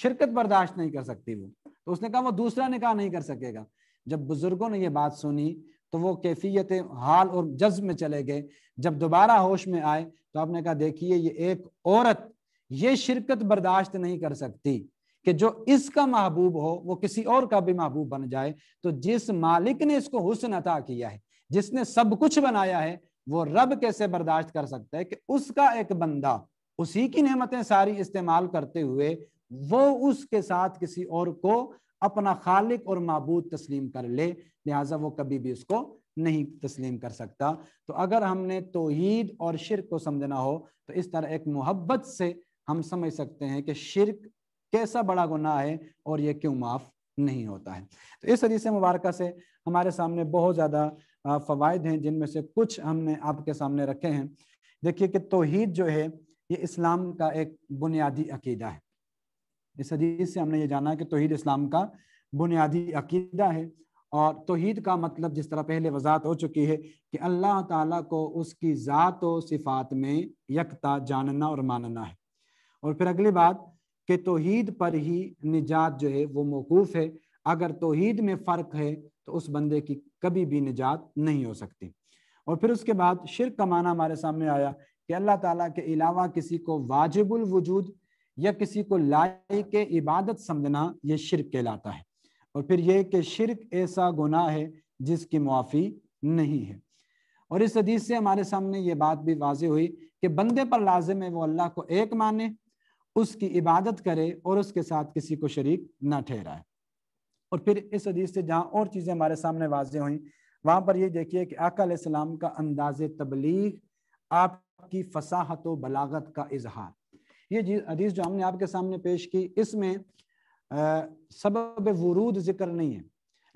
शिरकत बर्दाश्त नहीं कर सकती वो तो उसने कहा वो दूसरा निकाह नहीं कर सकेगा जब बुजुर्गों ने ये बात सुनी तो वो कैफियत हाल और जज्ब में चले गए जब दोबारा होश में आए तो आपने कहा देखिए ये एक औरत ये शिरकत बर्दाश्त नहीं कर सकती कि जो इसका महबूब हो वो किसी और का भी महबूब बन जाए तो जिस मालिक ने इसको हुसन अता किया है जिसने सब कुछ बनाया है वो रब कैसे बर्दाश्त कर सकता है कि उसका एक बंदा उसी की नेमतें सारी इस्तेमाल करते हुए वो उसके साथ किसी और को अपना खालिक और मबूद तस्लीम कर ले लिहाजा वो कभी भी उसको नहीं तस्लीम कर सकता तो अगर हमने तोहीद और शिरक को समझना हो तो इस तरह एक मोहब्बत से हम समझ सकते हैं कि शिरक कैसा बड़ा गुनाह है और ये क्यों माफ़ नहीं होता है तो इस हदीस मुबारक से हमारे सामने बहुत ज़्यादा फवायद हैं जिनमें से कुछ हमने आपके सामने रखे हैं देखिए कि तोहीद जो है ये इस्लाम का एक बुनियादी अकीदा है इस हदीस से हमने ये जाना कि तोहद इस्लाम का बुनियादी अकीदा है और तोहद का मतलब जिस तरह पहले वजात हो चुकी है कि अल्लाह ताला को उसकी ज़ात व सिफात में यकता जानना और मानना है और फिर अगली बात कि तोहद पर ही निजात जो है वो मौकूफ़ है अगर तोहद में फ़र्क है तो उस बंदे की कभी भी निजात नहीं हो सकती और फिर उसके बाद शिरक का माना हमारे सामने आया कि अल्लाह ताला के अलावा किसी को वाजिबुल वजूद या किसी को लाई के इबादत समझना ये शिरक कहलाता है और फिर यह कि शिरक ऐसा गुनाह है जिसकी मुआफ़ी नहीं है और इस हदीस से हमारे सामने ये बात भी वाज हुई कि बंदे पर लाजिम है वो अल्लाह को एक माने उसकी इबादत करे और उसके साथ किसी को शरीक ना ठहराए और फिर इस हदीस से जहाँ और चीज़ें हमारे सामने वाज हुई वहाँ पर ये देखिए कि आकाम का अंदाज तबलीग आपकी फसाहत व बलागत का इजहार ये हदीस जो हमने आपके सामने पेश की इसमें सबब वरूद जिक्र नहीं है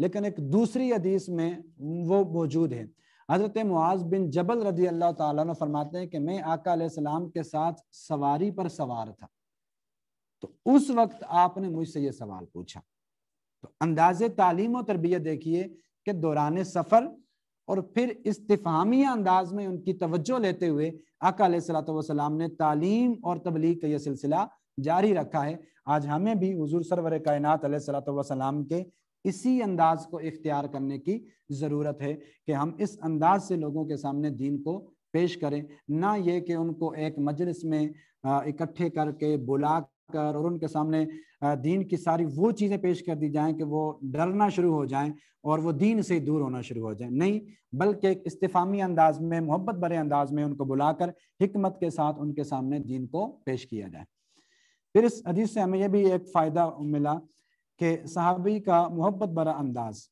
लेकिन एक दूसरी हदीस में वो मौजूद है हज़रत मुआज बिन जबल रजी अल्लाह ताला फरमाते हैं कि मैं आका सलाम के साथ सवारी पर सवार था तो उस वक्त आपने मुझसे ये सवाल पूछा तो अंदाज तालीम और तरबियत देखिए कि दौरान सफ़र और फिर इस्तेफामिया अंदाज में उनकी तवज्जो लेते हुए आका सलाम ने तालीम और तबलीग का यह सिलसिला जारी रखा है आज हमें भी हजूर सरवर कायनात सलाम के इसी अंदाज को इख्तियार करने की ज़रूरत है कि हम इस अंदाज से लोगों के सामने दीन को पेश करें ना ये कि उनको एक मजलिस में इकट्ठे करके बुला कर और उनके सामने दीन की सारी वो चीज़ें पेश कर दी जाएं कि वो डरना शुरू हो जाएं और वो दीन से दूर होना शुरू हो जाएं नहीं बल्कि एक इस्तेफामी अंदाज में मोहब्बत भरे अंदाज में उनको बुलाकर हिकमत के साथ उनके सामने दीन को पेश किया जाए फिर इस अदीज से हमें यह भी एक फ़ायदा मिला कि सहाबी का मोहब्बत भरा अंदाज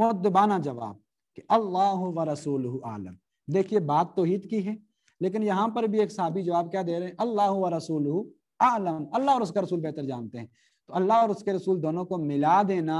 मुद्दबाना जवाब कि अल्लाह व रसूल आलम देखिए बात तो हित की है लेकिन यहाँ पर भी एक सहाबी जवाब क्या दे रहे हैं अल्लाह व रसूल आलम अल्लाह और उसका रसूल बेहतर जानते हैं तो अल्लाह और उसके रसूल दोनों को मिला देना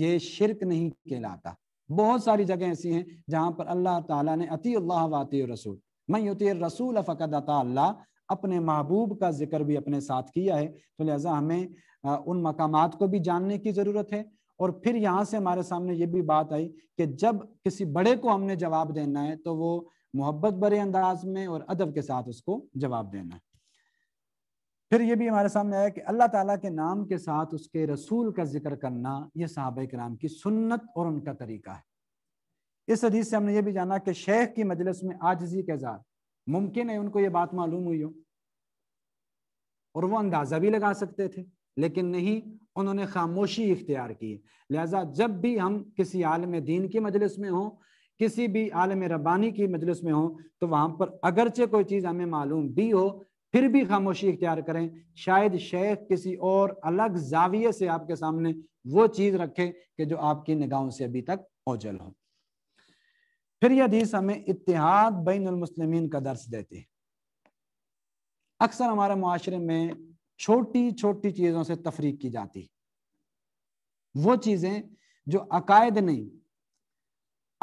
ये शिरक नहीं कहलाता बहुत सारी जगह ऐसी हैं जहाँ पर अल्लाह ताला ने अति अल्लाह वाती रसूल मैं युति रसूल फ़कत अल्लाह अपने महबूब का जिक्र भी अपने साथ किया है तो लिहाजा हमें उन मकाम को भी जानने की ज़रूरत है और फिर यहाँ से हमारे सामने ये भी बात आई कि जब किसी बड़े को हमने जवाब देना है तो वो मोहब्बत भरे अंदाज में और अदब के साथ उसको जवाब देना है फिर ये भी हमारे सामने आया कि अल्लाह ताला के नाम के साथ उसके रसूल का जिक्र करना ये साहब कराम की सुन्नत और उनका तरीका है इस हदीस से हमने ये भी जाना कि शेख की मजलिस में आजजी के मुमकिन है उनको ये बात मालूम हुई हो और वो अंदाज़ा भी लगा सकते थे लेकिन नहीं उन्होंने खामोशी इख्तियार की लिहाजा जब भी हम किसी आलम दीन की मजलिस में हों किसी भी आलम रबानी की मजलिस में हों तो वहां पर अगरचे कोई चीज़ हमें मालूम भी हो फिर भी खामोशी इख्तियार करें शायद शेख किसी और अलग जाविये से आपके सामने वो चीज रखे कि जो आपकी निगाहों से अभी तक ओझल हो फिर यह हदीस हमें इतिहाद बैन मुस्लिमीन का दर्श देते हैं अक्सर हमारे माशरे में छोटी छोटी चीजों से तफरीक की जाती वो चीजें जो अकायद नहीं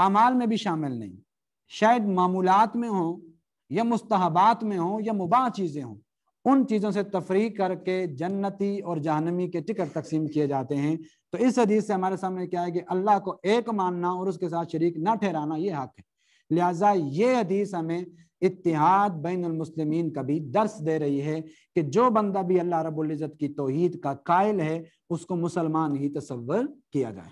अमाल में भी शामिल नहीं शायद मामूलात में हों या मुस्तहबात में हो या मुबा चीज़ें हों उन चीज़ों से तफरी करके जन्नती और जहनमी के टिकट तकसीम किए जाते हैं तो इस हदीस से हमारे सामने क्या है कि अल्लाह को एक मानना और उसके साथ शरीक ना ठहराना ये हक है लिहाजा ये हदीस हमें इतिहाद बैनमसलिमिन का भी दर्श दे रही है कि जो बंदा भी अल्लाह रबुल्ज़त की तोहद का कायल है उसको मुसलमान ही तस्वर किया जाए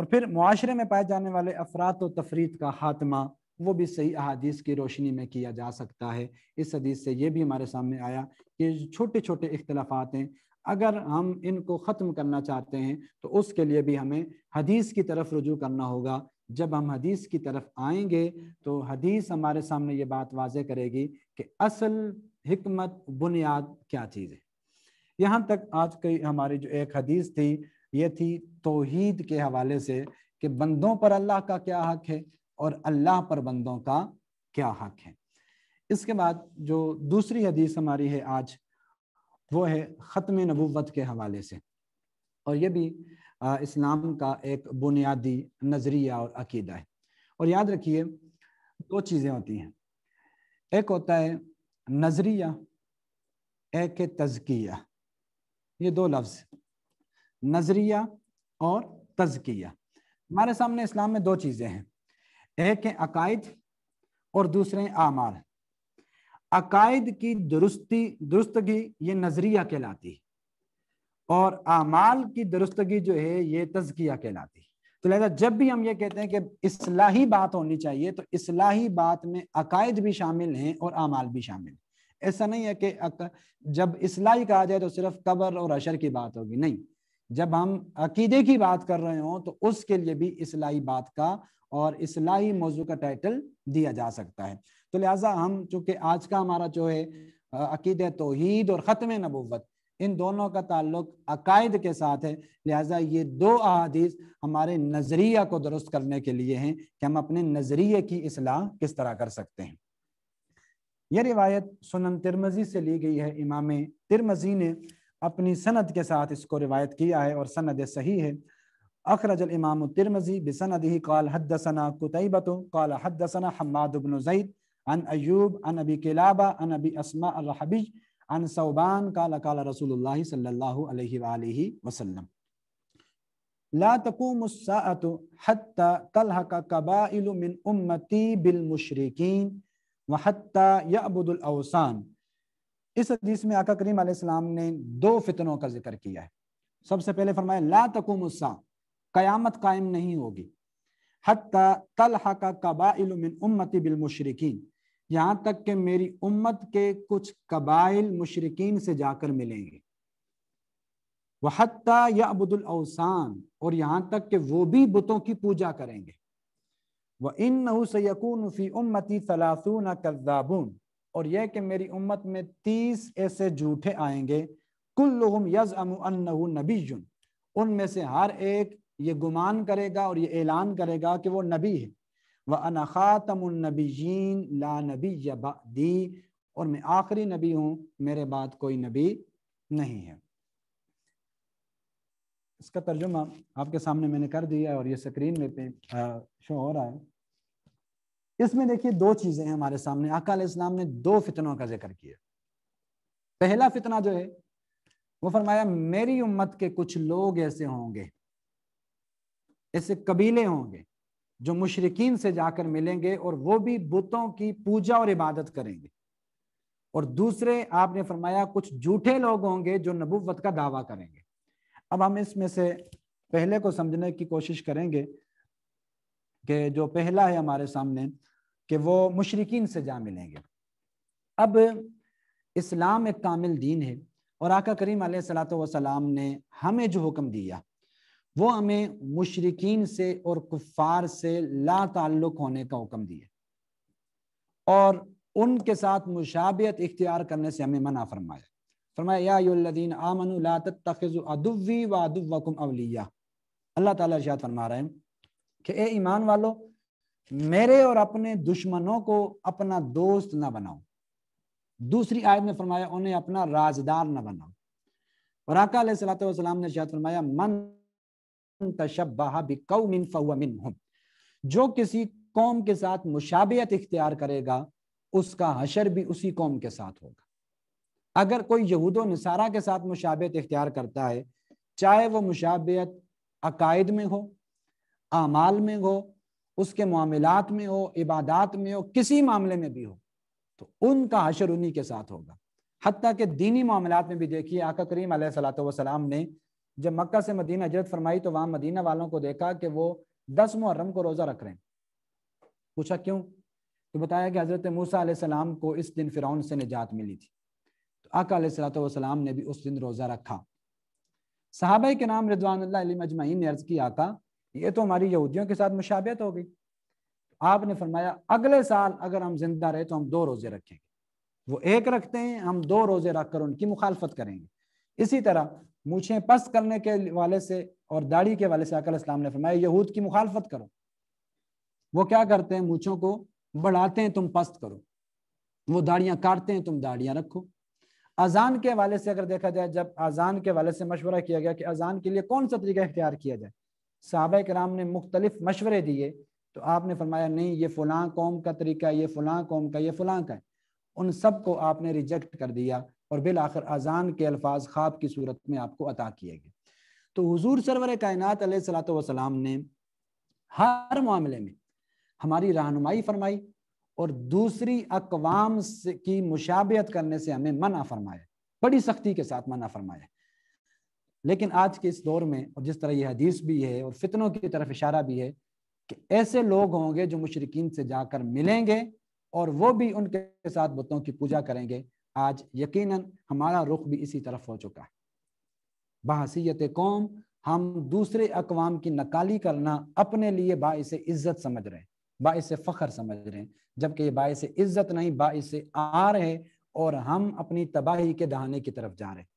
और फिर मुआरे में पाए जाने वाले अफरात व तफरीत का खात्मा वो भी सही अहादीस की रोशनी में किया जा सकता है इस हदीस से ये भी हमारे सामने आया कि छोटे छोटे इख्तलाफात हैं अगर हम इनको ख़त्म करना चाहते हैं तो उसके लिए भी हमें हदीस की तरफ रुजू करना होगा जब हम हदीस की तरफ आएंगे तो हदीस हमारे सामने ये बात वाज करेगी कि असल हमत बुनियाद क्या चीज़ है यहाँ तक आज की हमारी जो एक हदीस थी ये थी तोहीद के हवाले से कि बंदों पर अल्लाह का क्या हक है और अल्लाह पर बंदों का क्या हक है इसके बाद जो दूसरी हदीस हमारी है आज वो है ख़त्म नबूत के हवाले से और ये भी आ, इस्लाम का एक बुनियादी नज़रिया और अकीदा है और याद रखिए दो चीज़ें होती हैं एक होता है नज़रिया एक है तजकिया ये दो लफ्ज़ नज़रिया और तजकिया हमारे सामने इस्लाम में दो चीज़ें हैं एक है अकायद और दूसरे हैं आमाल अकायद की दुरुस्ती दुरुस्तगी ये नजरिया कहलाती और आमाल की दुरुस्तगी जो है ये तजकिया कहलाती तो लिहाजा जब भी हम ये कहते हैं कि इसलाही बात होनी चाहिए तो इसलाही बात में अकायद भी शामिल हैं और आमाल भी शामिल ऐसा नहीं है कि जब इसलाही कहा जाए तो सिर्फ कबर और अशर की बात होगी नहीं जब हम अकीदे की बात कर रहे हो तो उसके लिए भी इसलाही बात का और इसलाही मौजू का टाइटल दिया जा सकता है तो लिहाजा हम चूंकि आज का हमारा जो है अकीद तोहद और ख़त्म नबूत इन दोनों का ताल्लुक अकायद के साथ है लिहाजा ये दो अहादीस हमारे नज़रिया को दुरुस्त करने के लिए हैं कि हम अपने नज़रिए की असलाह किस तरह कर सकते हैं यह रिवायत सुनन तिरमजी से ली गई है इमाम तिरमजी ने अपनी सनद के साथ इसको रिवायत किया है और सनद सही है अखरज इमाम قال حدثنا काल قال حدثنا حماد بن زيد عن जैद عن अयूब अन عن किलाबा अन الرحبي عن ثوبان قال قال رسول الله صلى الله عليه वसल्लम وسلم لا تقوم तलहक حتى تلحق قبائل من मुशरिकीन بالمشركين وحتى يعبد औसान इस हदीस में आका करीम अलैहिस्सलाम ने दो फितनों का जिक्र किया है सबसे पहले फरमाया ला तकूमुस्सा कयामत कायम नहीं होगी हती तल हका कबाइल मिन उम्मती बिल मुशरकिन यहाँ तक कि मेरी उम्मत के कुछ कबाइल मुशरकिन से जाकर मिलेंगे वह हत्या या अबुदुल अवसान और यहाँ तक कि वो भी बुतों की पूजा करेंगे व इन सयकून फ़ी उम्मती सलासून कद्दाबून और यह कि मेरी उम्मत में तीस ऐसे झूठे आएंगे कुल्लुम अमु अन्नहु नबीयुन उनमें से हर एक ये गुमान करेगा और ये ऐलान करेगा कि वो नबी है वह अनख़ातमनबीन ला नबी यबादी और मैं आखिरी नबी हूँ मेरे बाद कोई नबी नहीं है इसका तर्जुमा आपके सामने मैंने कर दिया है और ये स्क्रीन में पे शो हो रहा है इसमें देखिए दो चीज़ें हैं हमारे सामने अकाल इस्लाम ने दो फितनों का जिक्र किया पहला फितना जो है वो फरमाया मेरी उम्मत के कुछ लोग ऐसे होंगे ऐसे कबीले होंगे जो मुशरकिन से जाकर मिलेंगे और वो भी बुतों की पूजा और इबादत करेंगे और दूसरे आपने फरमाया कुछ झूठे लोग होंगे जो नबूवत का दावा करेंगे अब हम इसमें से पहले को समझने की कोशिश करेंगे कि जो पहला है हमारे सामने कि वो मुशरकिन से जा मिलेंगे अब इस्लाम एक कामिल दीन है और आका करीम सलाम ने हमें जो हुक्म दिया वो हमें मुशरकिन से और कुफार से ला ताल्लुक होने का हुक्म दिए और उनके साथ मुशाबियत इख्तियार करने से हमें मना फरमाया फरमाया आमन ला तखज़ अवलिया अल्लाह ताला फरमा रहे हैं कि ए ईमान वालो मेरे और अपने दुश्मनों को अपना दोस्त ना बनाओ दूसरी आयत में फरमाया उन्हें अपना राजदार ना बनाओ और आका सलात ने इरशाद फरमाया मन तशब्बाह जो किसी कौम के साथ मुशाबियत इख्तियार करेगा उसका हशर भी उसी कौम के साथ होगा अगर कोई यहूद नसारा के साथ मुशाबियत इख्तियार करता है चाहे वो मुशाबियत अकायद में हो आमाल में हो उसके मामलात में हो इबादात में हो किसी मामले में भी हो तो उनका हशर उन्हीं के साथ होगा हती के दीनी मामलात में भी देखिए आका करीम सलाम ने जब मक्का से मदीना हजरत फरमाई तो वहां मदीना वालों को देखा कि वो दस मुहर्रम को रोज़ा रख रहे हैं पूछा क्यों तो बताया कि हज़रत मूसा सलाम को इस दिन फिर से निजात मिली थी तो आका ने भी उस दिन रोज़ा रखा साहबा के नाम रिजवान ने अर्ज़ की आका ये तो हमारी यहूदियों के साथ मुशाबियत हो गई आपने फरमाया अगले साल अगर हम जिंदा रहे तो हम दो रोज़े रखेंगे वो एक रखते हैं हम दो रोज़े रख कर उनकी मुखालफत करेंगे इसी तरह मूछें पस्त करने के वाले से और दाढ़ी के वाले से अकल इस्लाम ने फरमाया यहूद की मुखालफत करो वो क्या करते हैं मूछों को बढ़ाते हैं तुम पस्त करो वो दाढ़ियां काटते हैं तुम दाढ़ियां रखो अजान के वाले से अगर देखा जाए जब अजान के वाले से मशवरा किया गया कि अजान के लिए कौन सा तरीका इख्तियार किया जाए साहब कराम ने मुख्तलिफ मशवरे दिए तो आपने फरमाया नहीं ये फलां कौम का तरीका ये फलां कौम का ये फलां का है उन सबको आपने रिजेक्ट कर दिया और बिल आखिर अजान के अल्फाज ख्वाब की सूरत में आपको अता किए गए तो हुजूर सरवर कायनात सलाम ने हर मामले में हमारी रहनुमाई फरमाई और दूसरी अकवाम की मुशाबियत करने से हमें मना फरमाया बड़ी सख्ती के साथ मना फरमाया लेकिन आज के इस दौर में और जिस तरह यह हदीस भी है और फितनों की तरफ इशारा भी है कि ऐसे लोग होंगे जो मुशरकिन से जाकर मिलेंगे और वो भी उनके साथ बुतों की पूजा करेंगे आज यकीनन हमारा रुख भी इसी तरफ हो चुका है बहसीत कौम हम दूसरे अकवाम की नकाली करना अपने लिए बायस इज्जत समझ रहे हैं बायस फ़खर समझ रहे हैं जबकि ये बायस इज्जत नहीं बायस आर है और हम अपनी तबाही के दहाने की तरफ जा रहे हैं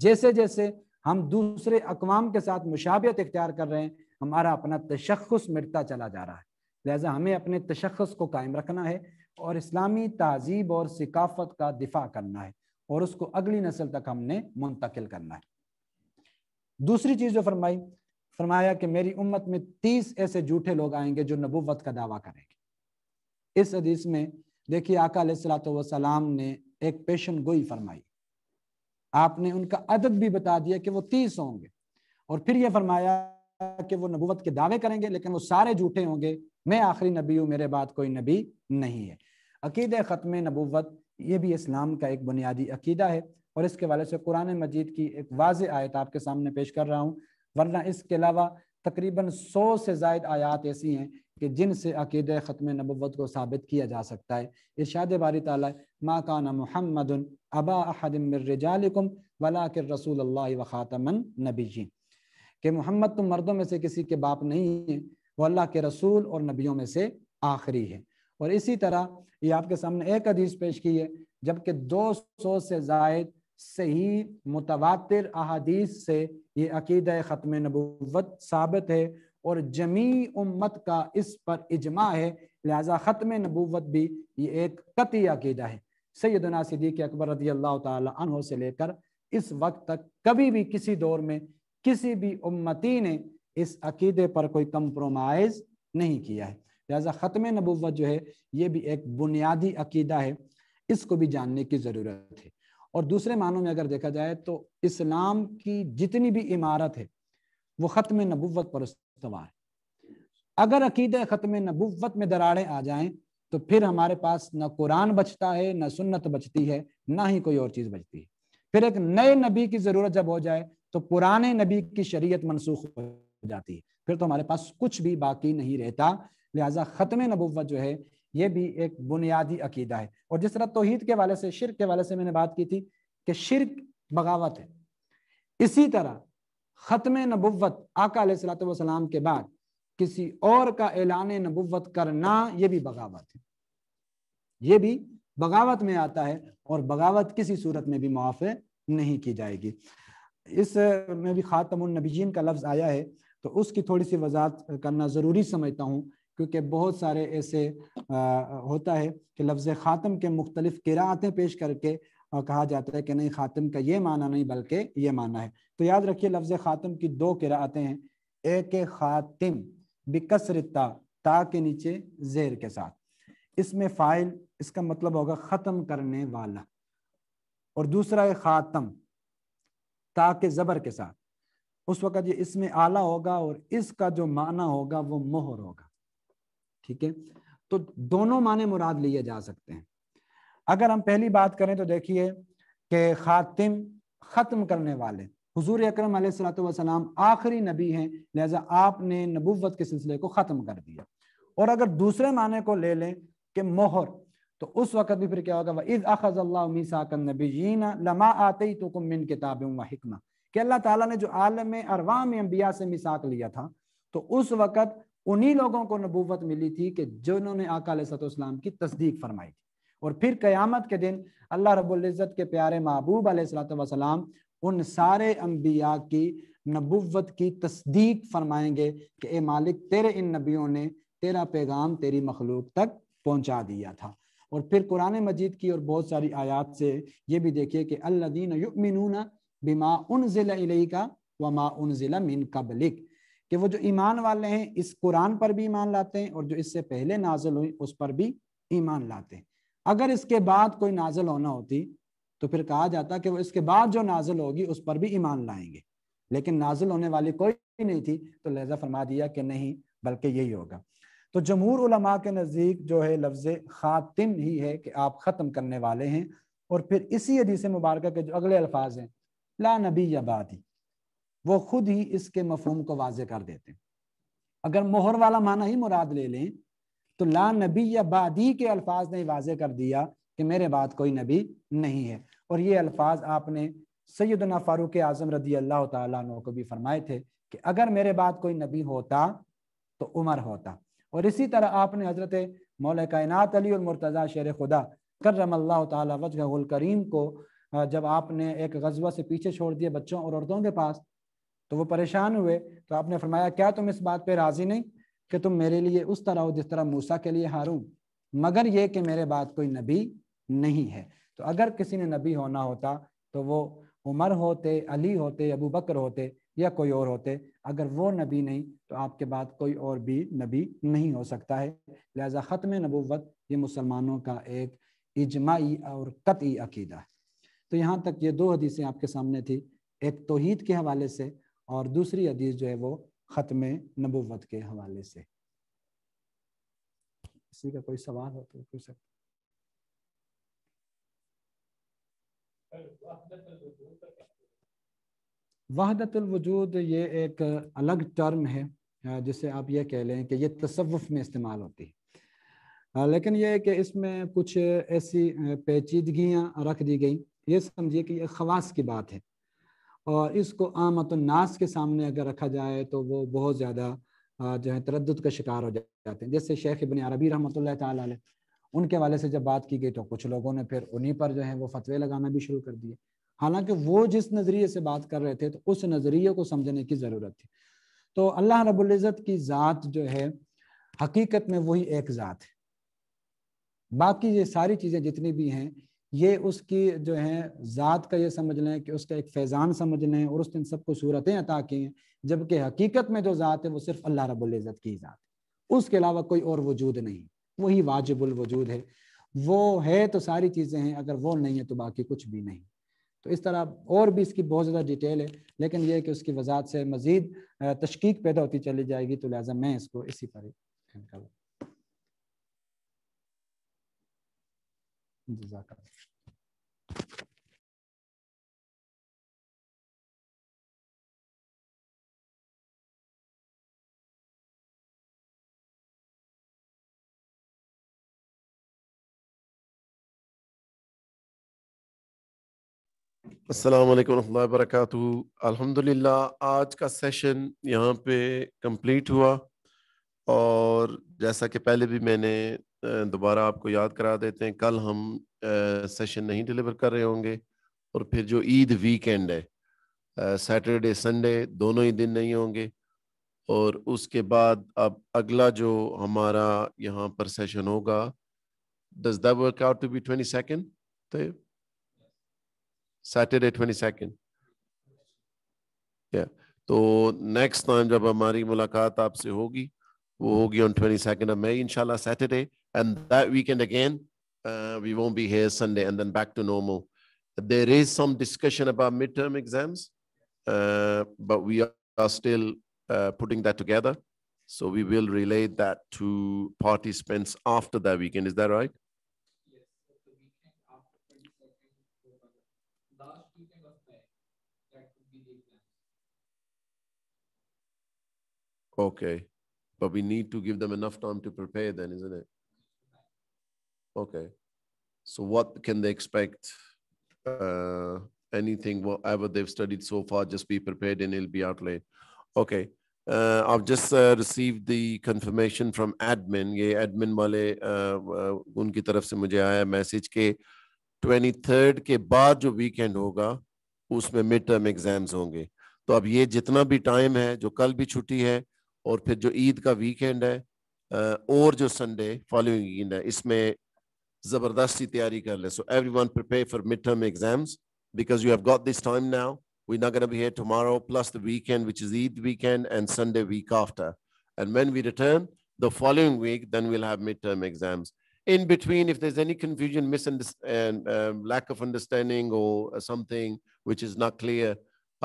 जैसे जैसे हम दूसरे अकवाम के साथ मुशाबियत इख्तियार कर रहे हैं हमारा अपना तशखस मिटता चला जा रहा है लिहाजा हमें अपने तशखस को कायम रखना है और इस्लामी तहजीब और सकाफत का दिफा करना है और उसको अगली नस्ल तक हमने मुंतकिल करना है दूसरी चीज़ जो फरमाई फरमाया कि मेरी उम्मत में तीस ऐसे झूठे लोग आएंगे जो नबूवत का दावा करेंगे इस हदीस में देखिए आका सलाम ने एक पेशन गोई फरमाई आपने उनका अदद भी बता दिया कि वो तीस होंगे और फिर यह फरमाया कि वो नबूवत के दावे करेंगे लेकिन वो सारे झूठे होंगे मैं आखिरी नबी हूँ मेरे बाद कोई नबी नहीं है अकीद ख़त्म नबूवत ये भी इस्लाम का एक बुनियादी अकीदा है और इसके वाले से कुरान मजीद की एक वाज आयत आपके सामने पेश कर रहा हूँ वरना इसके अलावा तकरीबन सौ से जायद आयात ऐसी हैं कि जिनसे अकीद ख़त्म नबूत को साबित किया जा सकता है इर्शाद बारी ताली माँ का ना महमद अबादम अहदमिरजालकुम वला के रसूल अल्लाह व ख़ातमन नबी जी कि मोहम्मद तुम मर्दों में से किसी के बाप नहीं है वो अल्लाह के रसूल और नबियों में से आखिरी है और इसी तरह ये आपके सामने एक हदीस पेश की है जबकि 200 से जायद सही मुतवातिर अहादीस से ये अकीद ख़त्म नबूवत साबित है और जमी उम्मत का इस पर इजमा है लिहाजा ख़त्म नबूवत भी ये एक कती अकीदा है सैदना सिद्दीक अकबर रदी अल्लाह तहों से लेकर इस वक्त तक कभी भी किसी दौर में किसी भी उम्मती ने इस अकीदे पर कोई कंप्रोमाइज़ नहीं किया है लिहाजा ख़त्म नबूवत जो है ये भी एक बुनियादी अकीदा है इसको भी जानने की ज़रूरत है और दूसरे मानों में अगर देखा जाए तो इस्लाम की जितनी भी इमारत है वो ख़त्म नबूवत पर उसवार है अगर अकीदे ख़त्म नबूवत में दरारें आ जाएं तो फिर हमारे पास न कुरान बचता है न सुन्नत बचती है ना ही कोई और चीज़ बचती है फिर एक नए नबी की ज़रूरत जब हो जाए तो पुराने नबी की शरीयत मनसूख हो जाती है फिर तो हमारे पास कुछ भी बाकी नहीं रहता लिहाजा ख़त्म नबुवत जो है ये भी एक बुनियादी अकीदा है और जिस तरह तोहहीद के वाले से शिरक के वाले से मैंने बात की थी कि शिरक बगावत है इसी तरह ख़त्म नबुवत आका सलाम के बाद किसी और का ऐलान नबुवत करना ये भी बगावत है ये भी बगावत में आता है और बगावत किसी सूरत में भी मुआफ़ नहीं की जाएगी इस में भी नबीजीन का लफ्ज़ आया है तो उसकी थोड़ी सी वजात करना ज़रूरी समझता हूँ क्योंकि बहुत सारे ऐसे आ, होता है कि लफ्ज़ ख़ातम के मुख्तलिफ़ किरातें पेश करके और कहा जाता है कि नहीं ख़ातम का ये माना नहीं बल्कि ये माना है तो याद रखिए लफ्ज़ ख़ातम की दो किरातें हैं एक ख़ातिम बिकसरता ता के नीचे जेर के साथ इसमें फ़ाइल इसका मतलब होगा ख़त्म करने वाला और दूसरा है ख़ातम ता ज़बर के साथ उस वक़्त ये इसमें आला होगा और इसका जो माना होगा वो मोहर होगा ठीक है तो दोनों माने मुराद लिए जा सकते हैं अगर हम पहली बात करें तो देखिए कि खातिम ख़त्म करने वाले हजूर अक्रम सलाम आखिरी नबी हैं लिहाजा आपने नबूवत के सिलसिले को ख़त्म कर दिया और अगर दूसरे माने को ले लें कि मोहर तो उस वक्त भी फिर क्या होगा वह इज़ अखज़ल्लाबीना लमा आते तो मिन किताब हिकमा कि अल्लाह ताला ने जो आलम अरवा में अम्बिया से मिसाक लिया था तो उस वक्त उन्हीं लोगों को नबूवत मिली थी कि जिन्होंने आकाम की तस्दीक फरमाई थी और फिर क़यामत के दिन अल्लाह रबुल्ज़त के प्यारे महबूब आसलाम उन सारे अम्बिया की नबुवत की तस्दीक फरमाएंगे कि ए मालिक तेरे इन नबियों ने तेरा पैगाम तेरी मखलूक तक पहुँचा दिया था और फिर कुरान मजीद की और बहुत सारी आयात से ये भी देखिए कि अल्लादीन युमिनून बिमा उन ज़िला का वमा उन ज़िला मिन कबलिक कि वो जो ईमान वाले हैं इस कुरान पर भी ईमान लाते हैं और जो इससे पहले नाजल हुई उस पर भी ईमान लाते हैं अगर इसके बाद कोई नाजल होना होती तो फिर कहा जाता कि वो इसके बाद जो नाजल होगी उस पर भी ईमान लाएंगे लेकिन नाजल होने वाली कोई नहीं थी तो लहजा फरमा दिया कि नहीं बल्कि यही होगा तो जमहूर उलमा के नज़दीक जो है लफ्ज़ ख़ातिम ही है कि आप ख़त्म करने वाले हैं और फिर इसी अदीस मुबारक के जो अगले अल्फाज हैं ला नबी या बादी वो खुद ही इसके मफहम को वाज कर देते हैं अगर मोहर वाला माना ही मुराद ले लें तो ला नबी या बादी के अल्फाज ने वाज कर दिया कि मेरे बाद कोई नबी नहीं है और ये अल्फाज आपने सैदना फ़ारूक आज़म रदी अल्लाह तु को भी फरमाए थे कि अगर मेरे बाद कोई नबी होता तो उमर होता और इसी तरह आपने हजरत मौल कायनात अली और मुर्तज़ा शेर खुदा करम अल्लाह तजगल करीम को जब आपने एक गजबा से पीछे छोड़ दिया बच्चों और औरतों के पास तो वो परेशान हुए तो आपने फरमाया क्या तुम इस बात पर राज़ी नहीं कि तुम मेरे लिए उस तरह हो जिस तरह मूसा के लिए हारूँ मगर ये कि मेरे बात कोई नबी नहीं है तो अगर किसी ने नबी होना होता तो वो उमर होते अली होते अबू बकर होते या कोई और होते अगर वो नबी नहीं तो आपके बाद कोई और भी नबी नहीं हो सकता है लिहाजा ख़त्म नबूवत ये मुसलमानों का एक इजमाई और कतई अकीदा है तो यहाँ तक ये दो हदीसें आपके सामने थी एक तोहद के हवाले से और दूसरी हदीस जो है वो ख़त्म नबूवत के हवाले से किसी का कोई सवाल हो तो पूछ सकते वहदतुलवजूद ये एक अलग टर्म है जिसे आप ये कह लें कि ये तसवुफ़ में इस्तेमाल होती है लेकिन यह कि इसमें कुछ ऐसी पेचीदगियाँ रख दी गई ये समझिए कि यह खवास की बात है और इसको आमतनास के सामने अगर रखा जाए तो वो बहुत ज़्यादा जो है तरद का शिकार हो जाते हैं जैसे शेख इबन अरबी रहमत ताल उनके वाले से जब बात की गई तो कुछ लोगों ने फिर उन्हीं पर जो है वो फतवे लगाना भी शुरू कर दिए हालांकि वो जिस नज़रिए से बात कर रहे थे तो उस नज़रिए को समझने की ज़रूरत थी तो अल्लाह रबुल्ज़त की ज़ात जो है हकीकत में वही एक ज़ात है बाकी ये सारी चीज़ें जितनी भी हैं ये उसकी जो है ज़ात का ये समझ लें कि उसका एक फैज़ान समझ लें और उसने सबको सूरतें अता की हैं जबकि हकीकत में जो ज़ात है वो सिर्फ अल्लाह रबुल्ज़त की ज़ात है उसके अलावा कोई और वजूद नहीं वही वाजिबुल वजूद है वो है तो सारी चीज़ें हैं अगर वो नहीं है तो बाकी कुछ भी नहीं तो इस तरह और भी इसकी बहुत ज़्यादा डिटेल है लेकिन यह कि उसकी वजात से मज़ीद तशकीक पैदा होती चली जाएगी तो लिहाजा मैं इसको इसी पर ही जजाक अस्सलाम वालेकुम रहमतुल्लाहि वबरकातु अल्हम्दुलिल्लाह आज का सेशन यहाँ पे कंप्लीट हुआ और जैसा कि पहले भी मैंने दोबारा आपको याद करा देते हैं कल हम सेशन नहीं डिलीवर कर रहे होंगे और फिर जो ईद वीकेंड है सैटरडे संडे दोनों ही दिन नहीं होंगे और उसके बाद अब अगला जो हमारा यहाँ पर सेशन होगा does that work out to be twenty second तो सैटरडे ट्वेंटी सेकेंड या तो नेक्स्ट टाइम जब हमारी मुलाकात आपसे होगी वो होगी on twenty second of May इनशाला Saturday and that weekend again we won't be here Sunday and then back to normal there is some discussion about midterm exams, uh, but we are still uh, putting that together. So we will relate that to participants after that weekend. Is that right? Okay. But we need to give them enough time to prepare then, isn't it? Okay. So what can they expect? Uh, anything, whatever they've studied so far, just be prepared and it'll be out late. Okay. Uh, I've just uh, received the confirmation from admin. ये admin wale uh, uh, unki taraf se mujhe aaya message ke 23rd ke baad jo weekend होगा usme mid term exams होंगे तो अब ये जितना भी time है जो कल भी छुट्टी or फिर जो ईद का वीकेंड है और जो संडे फॉलोइंग ईद है इसमें जबरदस्ती तैयारी कर ले so everyone prepare for mid term exams because you We're not going to be here tomorrow, plus the weekend, which is Eid weekend, and Sunday week after. And when we return the following week, then we'll have midterm exams. In between, if there's any confusion, misunderstanding, um, lack of understanding, or something which is not clear,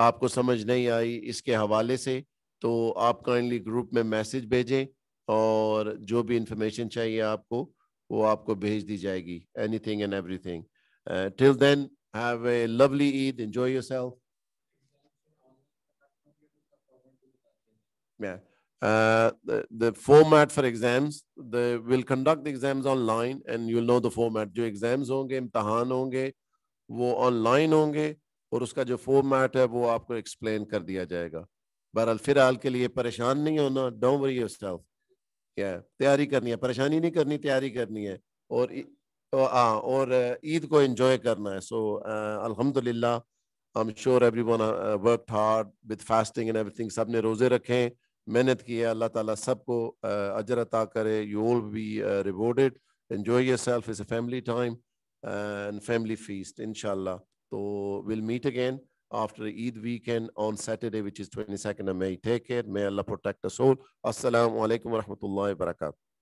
आपको समझ नहीं आई इसके हवाले से तो आप kindly group में message भेजें और जो भी इंफॉर्मेशन चाहिए आपको वो आपको भेज दी जाएगी anything and everything till then have a lovely Eid enjoy yourself Yeah. Uh, the, the format for exams, they will conduct the exams online and you'll know the format. जो exams होंगे इम्तहान होंगे वो online होंगे और उसका जो format है वो आपको explain कर दिया जाएगा बहरहाल फिलहाल के लिए परेशान नहीं होना डों वरी योर स्टाफ क्या तैयारी करनी है परेशानी नहीं करनी तैयारी करनी है और हाँ और ईद को इंजॉय करना है सो अलहमदिल्ला I am sure everyone work hard with fasting and everything सब ने रोज़े रखे मेहनत की है अल्लाह ताला सबको अजर अता करे you all be rewarded enjoy yourself is a family time and family feast इनशाला तो will meet again after Eid weekend on Saturday, which is 22nd of May. Take care. May Allah protect us all. Assalamu alaikum wa rahmatullahi wa barakatuh.